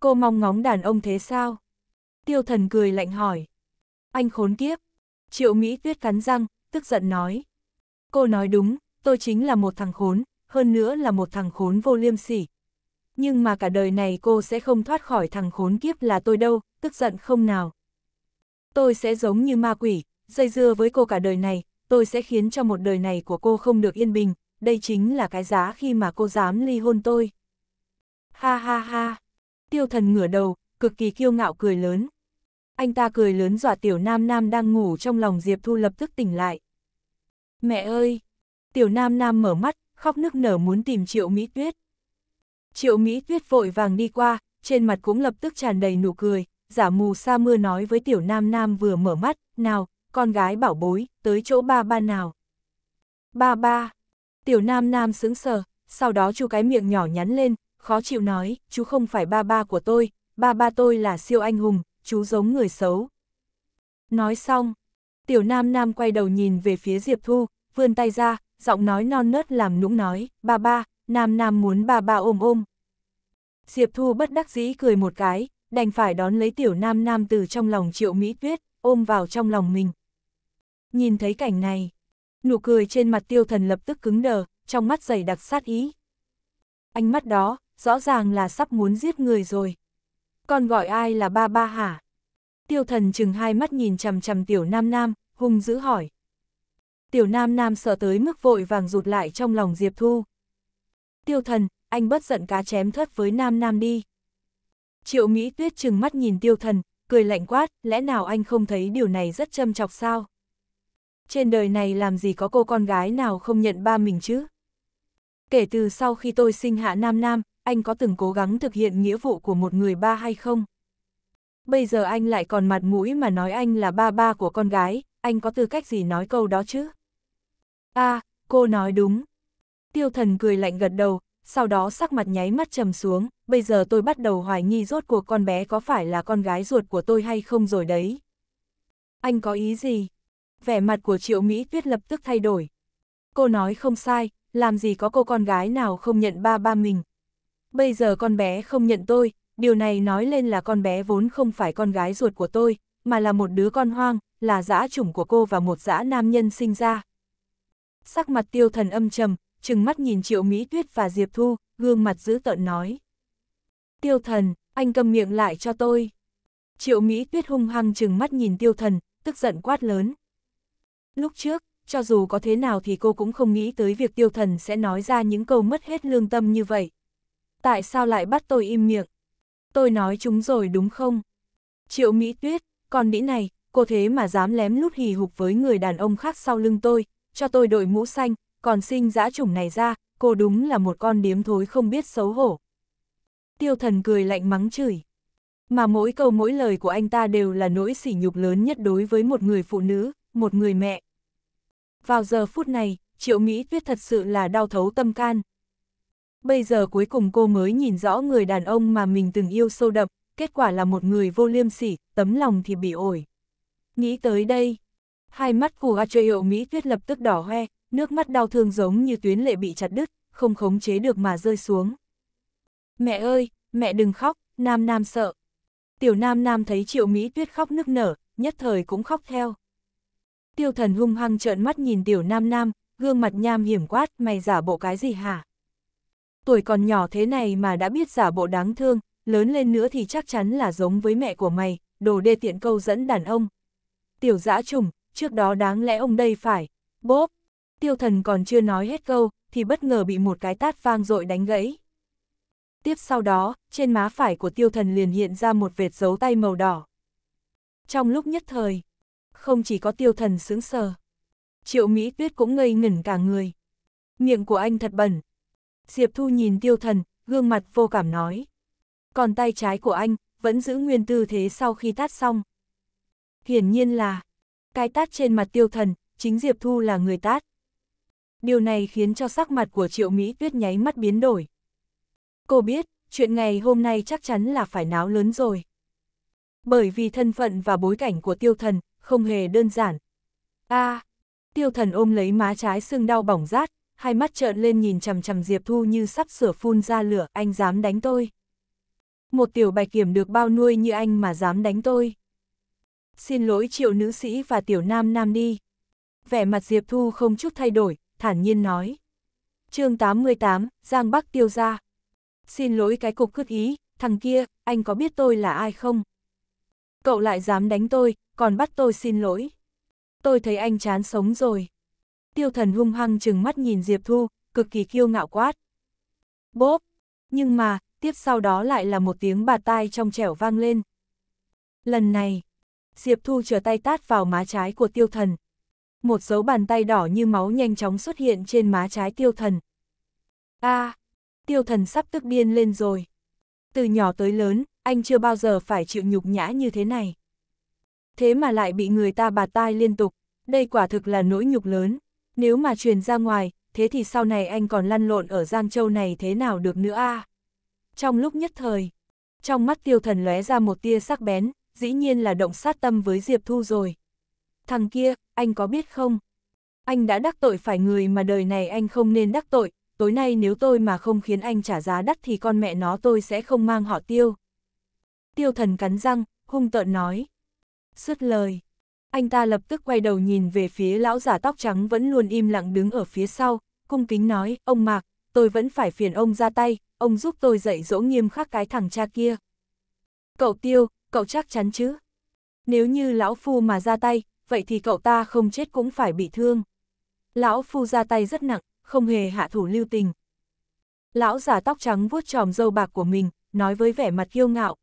[SPEAKER 1] Cô mong ngóng đàn ông thế sao? Tiêu thần cười lạnh hỏi. Anh khốn kiếp. Triệu Mỹ tuyết cắn răng, tức giận nói. Cô nói đúng, tôi chính là một thằng khốn, hơn nữa là một thằng khốn vô liêm sỉ, nhưng mà cả đời này cô sẽ không thoát khỏi thằng khốn kiếp là tôi đâu, tức giận không nào. Tôi sẽ giống như ma quỷ, dây dưa với cô cả đời này, tôi sẽ khiến cho một đời này của cô không được yên bình, đây chính là cái giá khi mà cô dám ly hôn tôi. Ha ha ha, tiêu thần ngửa đầu, cực kỳ kiêu ngạo cười lớn. Anh ta cười lớn dọa tiểu nam nam đang ngủ trong lòng Diệp Thu lập tức tỉnh lại. Mẹ ơi! Tiểu nam nam mở mắt, khóc nức nở muốn tìm triệu Mỹ Tuyết. Triệu Mỹ Tuyết vội vàng đi qua, trên mặt cũng lập tức tràn đầy nụ cười, giả mù sa mưa nói với tiểu nam nam vừa mở mắt, nào, con gái bảo bối, tới chỗ ba ba nào. Ba ba, tiểu nam nam sững sờ, sau đó chú cái miệng nhỏ nhắn lên, khó chịu nói, chú không phải ba ba của tôi, ba ba tôi là siêu anh hùng, chú giống người xấu. Nói xong, tiểu nam nam quay đầu nhìn về phía Diệp Thu, vươn tay ra, giọng nói non nớt làm nũng nói, ba ba, Nam Nam muốn ba ba ôm ôm. Diệp Thu bất đắc dĩ cười một cái, đành phải đón lấy tiểu Nam Nam từ trong lòng triệu Mỹ Tuyết, ôm vào trong lòng mình. Nhìn thấy cảnh này, nụ cười trên mặt tiêu thần lập tức cứng đờ, trong mắt dày đặc sát ý. Ánh mắt đó, rõ ràng là sắp muốn giết người rồi. Còn gọi ai là ba ba hả? Tiêu thần chừng hai mắt nhìn chằm chằm tiểu nam nam, hung dữ hỏi. Tiểu nam nam sợ tới mức vội vàng rụt lại trong lòng Diệp Thu tiêu thần, anh bất giận cá chém thớt với nam nam đi. Triệu Mỹ Tuyết chừng mắt nhìn tiêu thần, cười lạnh quát, lẽ nào anh không thấy điều này rất châm chọc sao? Trên đời này làm gì có cô con gái nào không nhận ba mình chứ? Kể từ sau khi tôi sinh hạ Nam Nam, anh có từng cố gắng thực hiện nghĩa vụ của một người ba hay không? Bây giờ anh lại còn mặt mũi mà nói anh là ba ba của con gái, anh có tư cách gì nói câu đó chứ? À, cô nói đúng, Tiêu thần cười lạnh gật đầu, sau đó sắc mặt nháy mắt trầm xuống, bây giờ tôi bắt đầu hoài nghi rốt cuộc con bé có phải là con gái ruột của tôi hay không rồi đấy. Anh có ý gì? Vẻ mặt của Triệu Mỹ Tuyết lập tức thay đổi. Cô nói không sai, làm gì có cô con gái nào không nhận ba ba mình. Bây giờ con bé không nhận tôi, điều này nói lên là con bé vốn không phải con gái ruột của tôi, mà là một đứa con hoang, là dã chủng của cô và một dã nam nhân sinh ra. Sắc mặt tiêu thần âm trầm, trừng mắt nhìn Triệu Mỹ Tuyết và Diệp Thu, gương mặt giữ tợn nói. Tiêu thần, anh cầm miệng lại cho tôi. Triệu Mỹ Tuyết hung hăng trừng mắt nhìn tiêu thần, tức giận quát lớn. Lúc trước, cho dù có thế nào thì cô cũng không nghĩ tới việc tiêu thần sẽ nói ra những câu mất hết lương tâm như vậy. Tại sao lại bắt tôi im miệng? Tôi nói chúng rồi đúng không? Triệu Mỹ Tuyết, con đĩ này, cô thế mà dám lém lút hì hục với người đàn ông khác sau lưng tôi, cho tôi đội mũ xanh, còn sinh dã chủng này ra, cô đúng là một con điếm thối không biết xấu hổ. Tiêu thần cười lạnh mắng chửi. Mà mỗi câu mỗi lời của anh ta đều là nỗi sỉ nhục lớn nhất đối với một người phụ nữ, một người mẹ. Vào giờ phút này, Triệu Mỹ Tuyết thật sự là đau thấu tâm can. Bây giờ cuối cùng cô mới nhìn rõ người đàn ông mà mình từng yêu sâu đậm, kết quả là một người vô liêm sỉ, tấm lòng thì bị ổi. Nghĩ tới đây, hai mắt của a Triệu Mỹ Tuyết lập tức đỏ hoe, nước mắt đau thương giống như tuyến lệ bị chặt đứt, không khống chế được mà rơi xuống. Mẹ ơi, mẹ đừng khóc, Nam Nam sợ. Tiểu Nam Nam thấy Triệu Mỹ Tuyết khóc nức nở, nhất thời cũng khóc theo. Tiêu thần hung hăng trợn mắt nhìn Tiểu Nam Nam, gương mặt nham hiểm quát, mày giả bộ cái gì hả? Tuổi còn nhỏ thế này mà đã biết giả bộ đáng thương, lớn lên nữa thì chắc chắn là giống với mẹ của mày, đồ đê tiện câu dẫn đàn ông. Tiểu dã trùng, trước đó đáng lẽ ông đây phải, bốp, tiêu thần còn chưa nói hết câu, thì bất ngờ bị một cái tát vang dội đánh gãy. Tiếp sau đó, trên má phải của tiêu thần liền hiện ra một vệt dấu tay màu đỏ. Trong lúc nhất thời, không chỉ có tiêu thần sững sờ, triệu Mỹ Tuyết cũng ngây ngẩn cả người. Miệng của anh thật bẩn. Diệp Thu nhìn tiêu thần, gương mặt vô cảm nói. Còn tay trái của anh, vẫn giữ nguyên tư thế sau khi tát xong. Hiển nhiên là, cái tát trên mặt tiêu thần, chính Diệp Thu là người tát. Điều này khiến cho sắc mặt của Triệu Mỹ Tuyết nháy mắt biến đổi. Cô biết, chuyện ngày hôm nay chắc chắn là phải náo lớn rồi. Bởi vì thân phận và bối cảnh của tiêu thần, không hề đơn giản. a à, tiêu thần ôm lấy má trái xương đau bỏng rát, hai mắt trợn lên nhìn chằm chằm Diệp Thu như sắp sửa phun ra lửa, anh dám đánh tôi. Một tiểu bạch kiểm được bao nuôi như anh mà dám đánh tôi. Xin lỗi triệu nữ sĩ và tiểu nam nam đi. Vẻ mặt Diệp Thu không chút thay đổi, thản nhiên nói. chương 88, Giang Bắc tiêu ra. Xin lỗi cái cục cướp ý, thằng kia, anh có biết tôi là ai không? Cậu lại dám đánh tôi, còn bắt tôi xin lỗi. Tôi thấy anh chán sống rồi. Tiêu thần hung hăng chừng mắt nhìn Diệp Thu, cực kỳ kiêu ngạo quát. Bốp! Nhưng mà, tiếp sau đó lại là một tiếng bà tai trong trẻo vang lên. Lần này, Diệp Thu trở tay tát vào má trái của tiêu thần, một dấu bàn tay đỏ như máu nhanh chóng xuất hiện trên má trái tiêu thần. a à, tiêu thần sắp tức điên lên rồi. Từ nhỏ tới lớn, anh chưa bao giờ phải chịu nhục nhã như thế này. Thế mà lại bị người ta bạt tai liên tục, đây quả thực là nỗi nhục lớn. Nếu mà truyền ra ngoài, thế thì sau này anh còn lăn lộn ở Giang Châu này thế nào được nữa a à? Trong lúc nhất thời, trong mắt tiêu thần lóe ra một tia sắc bén, dĩ nhiên là động sát tâm với Diệp Thu rồi thằng kia, anh có biết không? Anh đã đắc tội phải người mà đời này anh không nên đắc tội, tối nay nếu tôi mà không khiến anh trả giá đắt thì con mẹ nó tôi sẽ không mang họ tiêu. Tiêu thần cắn răng, hung tợn nói. Sứt lời. Anh ta lập tức quay đầu nhìn về phía lão giả tóc trắng vẫn luôn im lặng đứng ở phía sau, cung kính nói, ông Mạc, tôi vẫn phải phiền ông ra tay, ông giúp tôi dạy dỗ nghiêm khắc cái thằng cha kia. Cậu tiêu, cậu chắc chắn chứ? Nếu như lão phu mà ra tay, vậy thì cậu ta không chết cũng phải bị thương. Lão phu ra tay rất nặng, không hề hạ thủ lưu tình. Lão già tóc trắng vuốt tròm dâu bạc của mình, nói với vẻ mặt kiêu ngạo.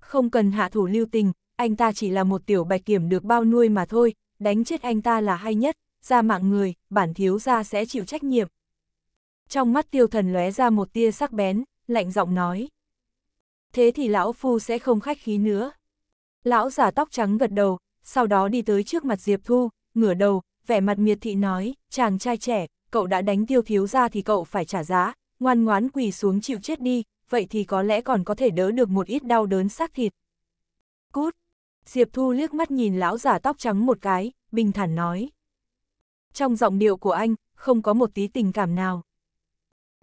[SPEAKER 1] Không cần hạ thủ lưu tình, anh ta chỉ là một tiểu bạch kiểm được bao nuôi mà thôi, đánh chết anh ta là hay nhất, ra mạng người, bản thiếu gia sẽ chịu trách nhiệm. Trong mắt tiêu thần lóe ra một tia sắc bén, lạnh giọng nói. Thế thì lão phu sẽ không khách khí nữa. Lão già tóc trắng gật đầu, sau đó đi tới trước mặt Diệp Thu, ngửa đầu, vẻ mặt miệt thị nói, chàng trai trẻ, cậu đã đánh tiêu thiếu ra thì cậu phải trả giá, ngoan ngoán quỳ xuống chịu chết đi, vậy thì có lẽ còn có thể đỡ được một ít đau đớn xác thịt. Cút! Diệp Thu liếc mắt nhìn lão giả tóc trắng một cái, bình thản nói. Trong giọng điệu của anh, không có một tí tình cảm nào.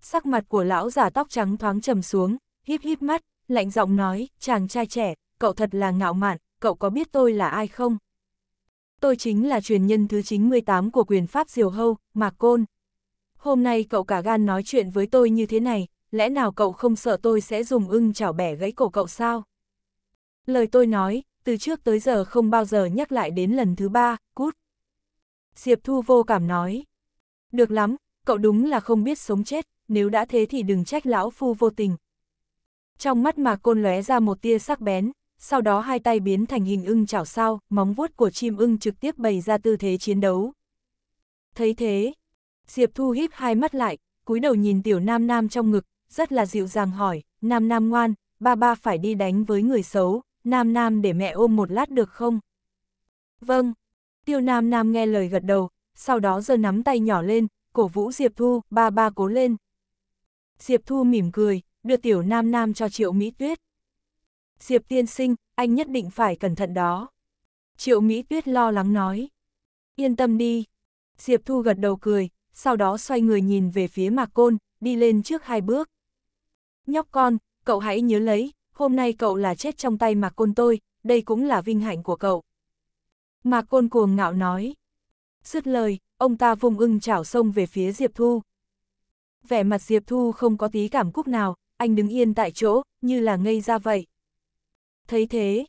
[SPEAKER 1] Sắc mặt của lão giả tóc trắng thoáng trầm xuống, híp híp mắt, lạnh giọng nói, chàng trai trẻ, cậu thật là ngạo mạn, cậu có biết tôi là ai không? Tôi chính là truyền nhân thứ 98 của quyền pháp diều hâu, Mạc Côn. Hôm nay cậu cả gan nói chuyện với tôi như thế này, lẽ nào cậu không sợ tôi sẽ dùng ưng chảo bẻ gãy cổ cậu sao? Lời tôi nói, từ trước tới giờ không bao giờ nhắc lại đến lần thứ ba, cút. Diệp Thu vô cảm nói. Được lắm, cậu đúng là không biết sống chết, nếu đã thế thì đừng trách lão phu vô tình. Trong mắt mà côn lóe ra một tia sắc bén, sau đó hai tay biến thành hình ưng chảo sao, móng vuốt của chim ưng trực tiếp bày ra tư thế chiến đấu. Thấy thế, Diệp Thu híp hai mắt lại, cúi đầu nhìn tiểu nam nam trong ngực, rất là dịu dàng hỏi, nam nam ngoan, ba ba phải đi đánh với người xấu, nam nam để mẹ ôm một lát được không? Vâng, tiêu nam nam nghe lời gật đầu, sau đó giơ nắm tay nhỏ lên, cổ vũ Diệp Thu, ba ba cố lên. Diệp Thu mỉm cười, đưa tiểu nam nam cho triệu Mỹ Tuyết. Diệp tiên sinh, anh nhất định phải cẩn thận đó. Triệu Mỹ Tuyết lo lắng nói. Yên tâm đi. Diệp Thu gật đầu cười, sau đó xoay người nhìn về phía Mạc Côn, đi lên trước hai bước. Nhóc con, cậu hãy nhớ lấy, hôm nay cậu là chết trong tay Mạc Côn tôi, đây cũng là vinh hạnh của cậu. Mạc Côn cuồng ngạo nói. Dứt lời, ông ta vùng ưng chảo sông về phía Diệp Thu. Vẻ mặt Diệp Thu không có tí cảm cúc nào, anh đứng yên tại chỗ, như là ngây ra vậy thấy thế.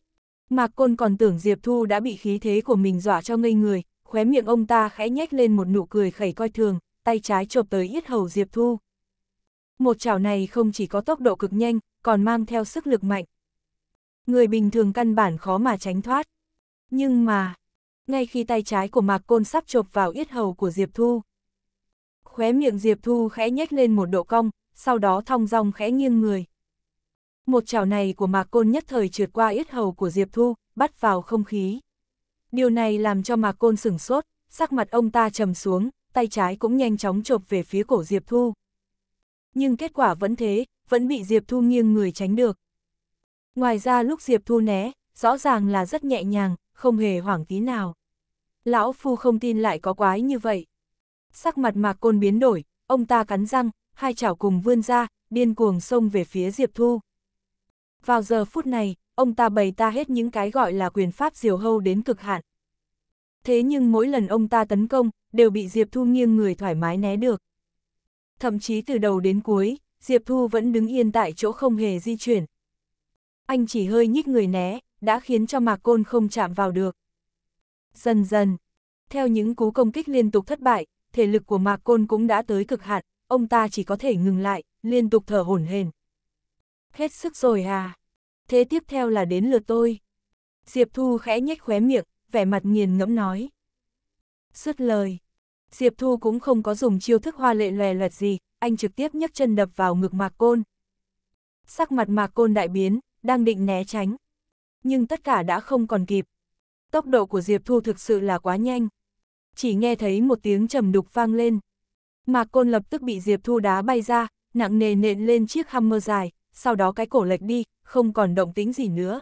[SPEAKER 1] Mạc Côn còn tưởng Diệp Thu đã bị khí thế của mình dọa cho ngây người, khóe miệng ông ta khẽ nhếch lên một nụ cười khẩy coi thường, tay trái chộp tới yết hầu Diệp Thu. Một chảo này không chỉ có tốc độ cực nhanh, còn mang theo sức lực mạnh. Người bình thường căn bản khó mà tránh thoát. Nhưng mà, ngay khi tay trái của Mạc Côn sắp chộp vào yết hầu của Diệp Thu. Khóe miệng Diệp Thu khẽ nhếch lên một độ cong, sau đó thong dong khẽ nghiêng người. Một chảo này của Mạc Côn nhất thời trượt qua yết hầu của Diệp Thu, bắt vào không khí. Điều này làm cho Mạc Côn sửng sốt, sắc mặt ông ta trầm xuống, tay trái cũng nhanh chóng chộp về phía cổ Diệp Thu. Nhưng kết quả vẫn thế, vẫn bị Diệp Thu nghiêng người tránh được. Ngoài ra lúc Diệp Thu né, rõ ràng là rất nhẹ nhàng, không hề hoảng tí nào. Lão Phu không tin lại có quái như vậy. Sắc mặt Mạc Côn biến đổi, ông ta cắn răng, hai chảo cùng vươn ra, điên cuồng xông về phía Diệp Thu vào giờ phút này, ông ta bày ta hết những cái gọi là quyền pháp diều hâu đến cực hạn. Thế nhưng mỗi lần ông ta tấn công, đều bị Diệp Thu nghiêng người thoải mái né được. Thậm chí từ đầu đến cuối, Diệp Thu vẫn đứng yên tại chỗ không hề di chuyển. Anh chỉ hơi nhích người né, đã khiến cho Mạc Côn không chạm vào được. Dần dần, theo những cú công kích liên tục thất bại, thể lực của Mạc Côn cũng đã tới cực hạn, ông ta chỉ có thể ngừng lại, liên tục thở hổn hển. Hết sức rồi à? Thế tiếp theo là đến lượt tôi. Diệp Thu khẽ nhếch khóe miệng, vẻ mặt nghiền ngẫm nói. Sứt lời. Diệp Thu cũng không có dùng chiêu thức hoa lệ lòe loẹt gì, anh trực tiếp nhấc chân đập vào ngực Mạc Côn. Sắc mặt Mạc Côn đại biến, đang định né tránh. Nhưng tất cả đã không còn kịp. Tốc độ của Diệp Thu thực sự là quá nhanh. Chỉ nghe thấy một tiếng trầm đục vang lên. Mạc Côn lập tức bị Diệp Thu đá bay ra, nặng nề nện lên chiếc hammer dài, sau đó cái cổ lệch đi, không còn động tính gì nữa.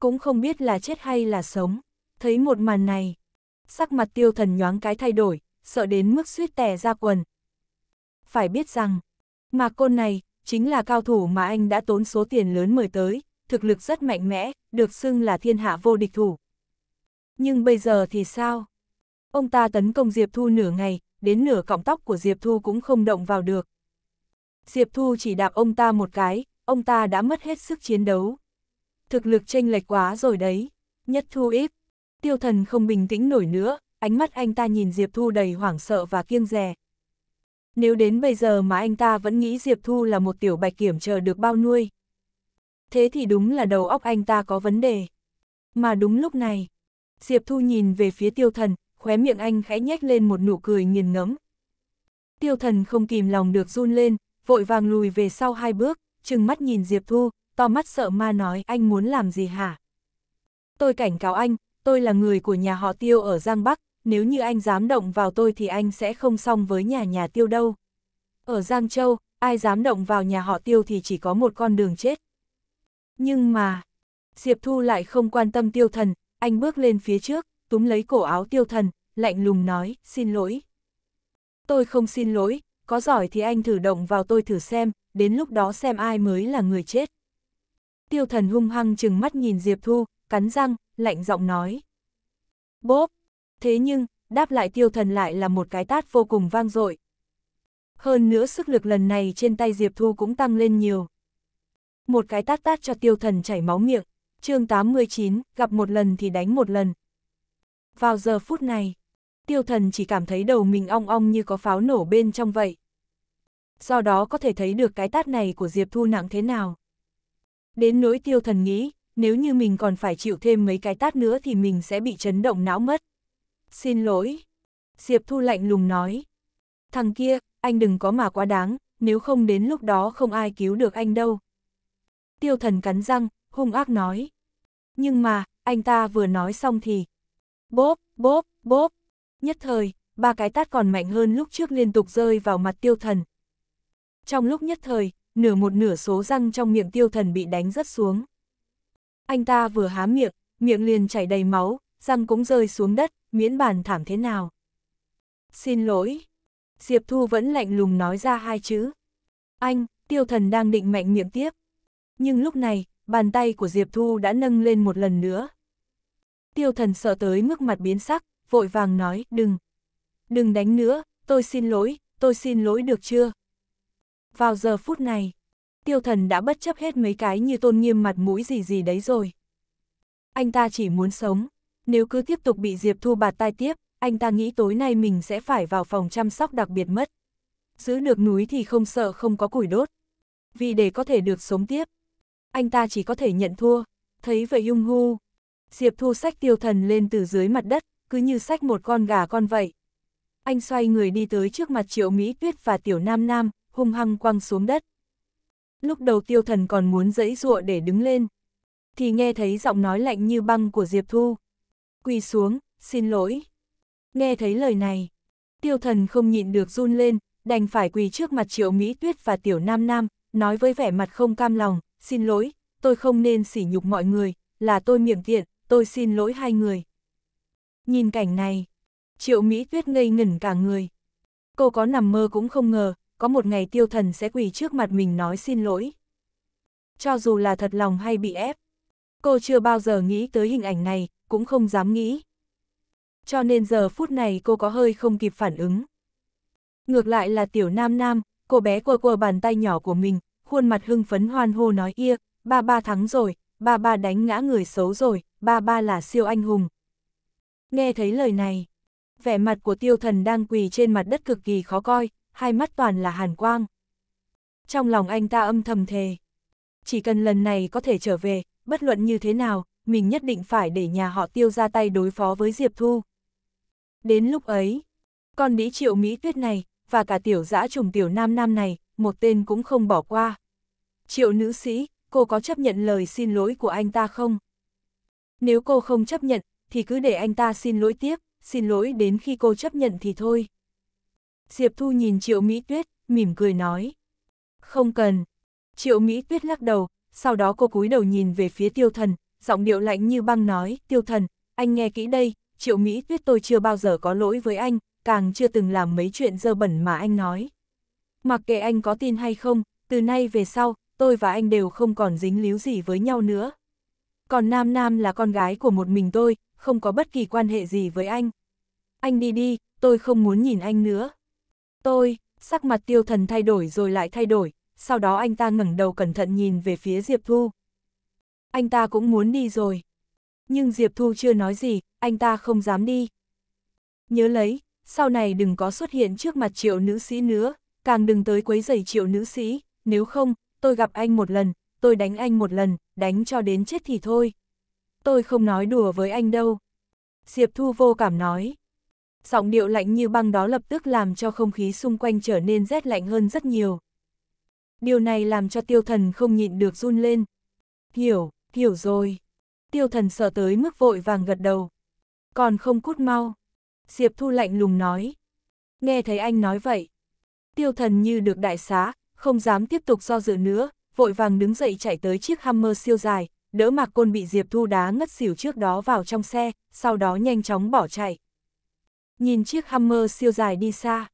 [SPEAKER 1] Cũng không biết là chết hay là sống, thấy một màn này, sắc mặt tiêu thần nhoáng cái thay đổi, sợ đến mức suýt tè ra quần. Phải biết rằng, mà côn này, chính là cao thủ mà anh đã tốn số tiền lớn mời tới, thực lực rất mạnh mẽ, được xưng là thiên hạ vô địch thủ. Nhưng bây giờ thì sao? Ông ta tấn công Diệp Thu nửa ngày, đến nửa cọng tóc của Diệp Thu cũng không động vào được. Diệp Thu chỉ đạp ông ta một cái, ông ta đã mất hết sức chiến đấu. Thực lực chênh lệch quá rồi đấy, nhất thu ít. Tiêu thần không bình tĩnh nổi nữa, ánh mắt anh ta nhìn Diệp Thu đầy hoảng sợ và kiêng rè. Nếu đến bây giờ mà anh ta vẫn nghĩ Diệp Thu là một tiểu bạch kiểm chờ được bao nuôi. Thế thì đúng là đầu óc anh ta có vấn đề. Mà đúng lúc này, Diệp Thu nhìn về phía tiêu thần, khóe miệng anh khẽ nhếch lên một nụ cười nghiền ngẫm. Tiêu thần không kìm lòng được run lên, vội vàng lùi về sau hai bước, chừng mắt nhìn Diệp Thu, to mắt sợ ma nói anh muốn làm gì hả? Tôi cảnh cáo anh, tôi là người của nhà họ tiêu ở Giang Bắc, nếu như anh dám động vào tôi thì anh sẽ không xong với nhà nhà tiêu đâu. Ở Giang Châu, ai dám động vào nhà họ tiêu thì chỉ có một con đường chết. Nhưng mà, Diệp Thu lại không quan tâm tiêu thần, anh bước lên phía trước, túm lấy cổ áo tiêu thần, lạnh lùng nói, xin lỗi. Tôi không xin lỗi, có giỏi thì anh thử động vào tôi thử xem, đến lúc đó xem ai mới là người chết. Tiêu thần hung hăng chừng mắt nhìn Diệp Thu, cắn răng, lạnh giọng nói. Bốp! Thế nhưng, đáp lại tiêu thần lại là một cái tát vô cùng vang dội. Hơn nữa sức lực lần này trên tay Diệp Thu cũng tăng lên nhiều. Một cái tát tát cho tiêu thần chảy máu miệng, chương 89, gặp một lần thì đánh một lần. Vào giờ phút này, tiêu thần chỉ cảm thấy đầu mình ong ong như có pháo nổ bên trong vậy. Do đó có thể thấy được cái tát này của Diệp Thu nặng thế nào. Đến nỗi tiêu thần nghĩ, nếu như mình còn phải chịu thêm mấy cái tát nữa thì mình sẽ bị chấn động não mất. Xin lỗi. Diệp Thu lạnh lùng nói. Thằng kia, anh đừng có mà quá đáng, nếu không đến lúc đó không ai cứu được anh đâu. Tiêu thần cắn răng, hung ác nói. Nhưng mà, anh ta vừa nói xong thì... Bốp, bốp, bốp, nhất thời, ba cái tát còn mạnh hơn lúc trước liên tục rơi vào mặt tiêu thần. Trong lúc nhất thời, nửa một nửa số răng trong miệng tiêu thần bị đánh rớt xuống. Anh ta vừa há miệng, miệng liền chảy đầy máu, răng cũng rơi xuống đất, miễn bàn thảm thế nào. Xin lỗi. Diệp Thu vẫn lạnh lùng nói ra hai chữ. Anh, tiêu thần đang định mạnh miệng tiếp. Nhưng lúc này, bàn tay của Diệp Thu đã nâng lên một lần nữa. Tiêu thần sợ tới mức mặt biến sắc, vội vàng nói, đừng, đừng đánh nữa, tôi xin lỗi, tôi xin lỗi được chưa? Vào giờ phút này, tiêu thần đã bất chấp hết mấy cái như tôn nghiêm mặt mũi gì gì đấy rồi. Anh ta chỉ muốn sống, nếu cứ tiếp tục bị Diệp Thu bạt tai tiếp, anh ta nghĩ tối nay mình sẽ phải vào phòng chăm sóc đặc biệt mất. Giữ được núi thì không sợ không có củi đốt. Vì để có thể được sống tiếp, anh ta chỉ có thể nhận thua. Thấy vậy ung Hu, Diệp Thu sách tiêu thần lên từ dưới mặt đất, cứ như sách một con gà con vậy. Anh xoay người đi tới trước mặt Triệu Mỹ Tuyết và Tiểu Nam Nam, hung hăng quăng xuống đất. Lúc đầu tiêu thần còn muốn dẫy dụa để đứng lên, thì nghe thấy giọng nói lạnh như băng của Diệp Thu. Quỳ xuống, xin lỗi. Nghe thấy lời này, tiêu thần không nhịn được run lên, đành phải quỳ trước mặt Triệu Mỹ Tuyết và Tiểu Nam Nam, nói với vẻ mặt không cam lòng, xin lỗi, tôi không nên sỉ nhục mọi người, là tôi miệng tiện, tôi xin lỗi hai người. Nhìn cảnh này, triệu Mỹ Tuyết ngây ngẩn cả người. Cô có nằm mơ cũng không ngờ, có một ngày tiêu thần sẽ quỳ trước mặt mình nói xin lỗi. Cho dù là thật lòng hay bị ép, cô chưa bao giờ nghĩ tới hình ảnh này, cũng không dám nghĩ. Cho nên giờ phút này cô có hơi không kịp phản ứng. Ngược lại là tiểu nam nam, cô bé quơ quơ bàn tay nhỏ của mình, khuôn mặt hưng phấn hoan hô nói ia, ba ba thắng rồi, ba ba đánh ngã người xấu rồi, ba ba là siêu anh hùng, Nghe thấy lời này, vẻ mặt của tiêu thần đang quỳ trên mặt đất cực kỳ khó coi, hai mắt toàn là hàn quang. Trong lòng anh ta âm thầm thề. Chỉ cần lần này có thể trở về, bất luận như thế nào, mình nhất định phải để nhà họ tiêu ra tay đối phó với Diệp Thu. Đến lúc ấy, con đĩ triệu Mỹ tuyết này, và cả tiểu dã trùng tiểu nam nam này, một tên cũng không bỏ qua. Triệu nữ sĩ, cô có chấp nhận lời xin lỗi của anh ta không? Nếu cô không chấp nhận, thì cứ để anh ta xin lỗi tiếp, xin lỗi đến khi cô chấp nhận thì thôi. Diệp Thu nhìn Triệu Mỹ Tuyết, mỉm cười nói. Không cần. Triệu Mỹ Tuyết lắc đầu, sau đó cô cúi đầu nhìn về phía tiêu thần, giọng điệu lạnh như băng nói, tiêu thần, anh nghe kỹ đây, Triệu Mỹ Tuyết tôi chưa bao giờ có lỗi với anh, càng chưa từng làm mấy chuyện dơ bẩn mà anh nói. Mặc kệ anh có tin hay không, từ nay về sau, tôi và anh đều không còn dính líu gì với nhau nữa. Còn Nam Nam là con gái của một mình tôi, không có bất kỳ quan hệ gì với anh. Anh đi đi, tôi không muốn nhìn anh nữa. Tôi, sắc mặt tiêu thần thay đổi rồi lại thay đổi, sau đó anh ta ngẩng đầu cẩn thận nhìn về phía Diệp Thu. Anh ta cũng muốn đi rồi. Nhưng Diệp Thu chưa nói gì, anh ta không dám đi. Nhớ lấy, sau này đừng có xuất hiện trước mặt triệu nữ sĩ nữa, càng đừng tới quấy rầy triệu nữ sĩ, nếu không, tôi gặp anh một lần, tôi đánh anh một lần, đánh cho đến chết thì thôi tôi không nói đùa với anh đâu. Diệp Thu vô cảm nói. Giọng điệu lạnh như băng đó lập tức làm cho không khí xung quanh trở nên rét lạnh hơn rất nhiều. Điều này làm cho tiêu thần không nhịn được run lên. Hiểu, hiểu rồi. Tiêu thần sợ tới mức vội vàng gật đầu. Còn không cút mau. Diệp Thu lạnh lùng nói. Nghe thấy anh nói vậy. Tiêu thần như được đại xá, không dám tiếp tục do dự nữa, vội vàng đứng dậy chạy tới chiếc Hammer siêu dài, đỡ Mạc Côn bị Diệp Thu đá ngất xỉu trước đó vào trong xe, sau đó nhanh chóng bỏ chạy. Nhìn chiếc Hammer siêu dài đi xa.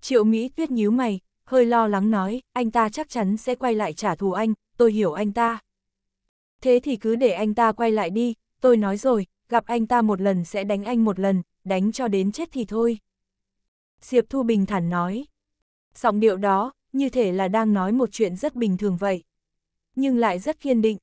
[SPEAKER 1] Triệu Mỹ tuyết nhíu mày, hơi lo lắng nói, anh ta chắc chắn sẽ quay lại trả thù anh, tôi hiểu anh ta. Thế thì cứ để anh ta quay lại đi, tôi nói rồi, gặp anh ta một lần sẽ đánh anh một lần, đánh cho đến chết thì thôi. Diệp Thu bình thản nói. Giọng điệu đó, như thể là đang nói một chuyện rất bình thường vậy. Nhưng lại rất kiên định.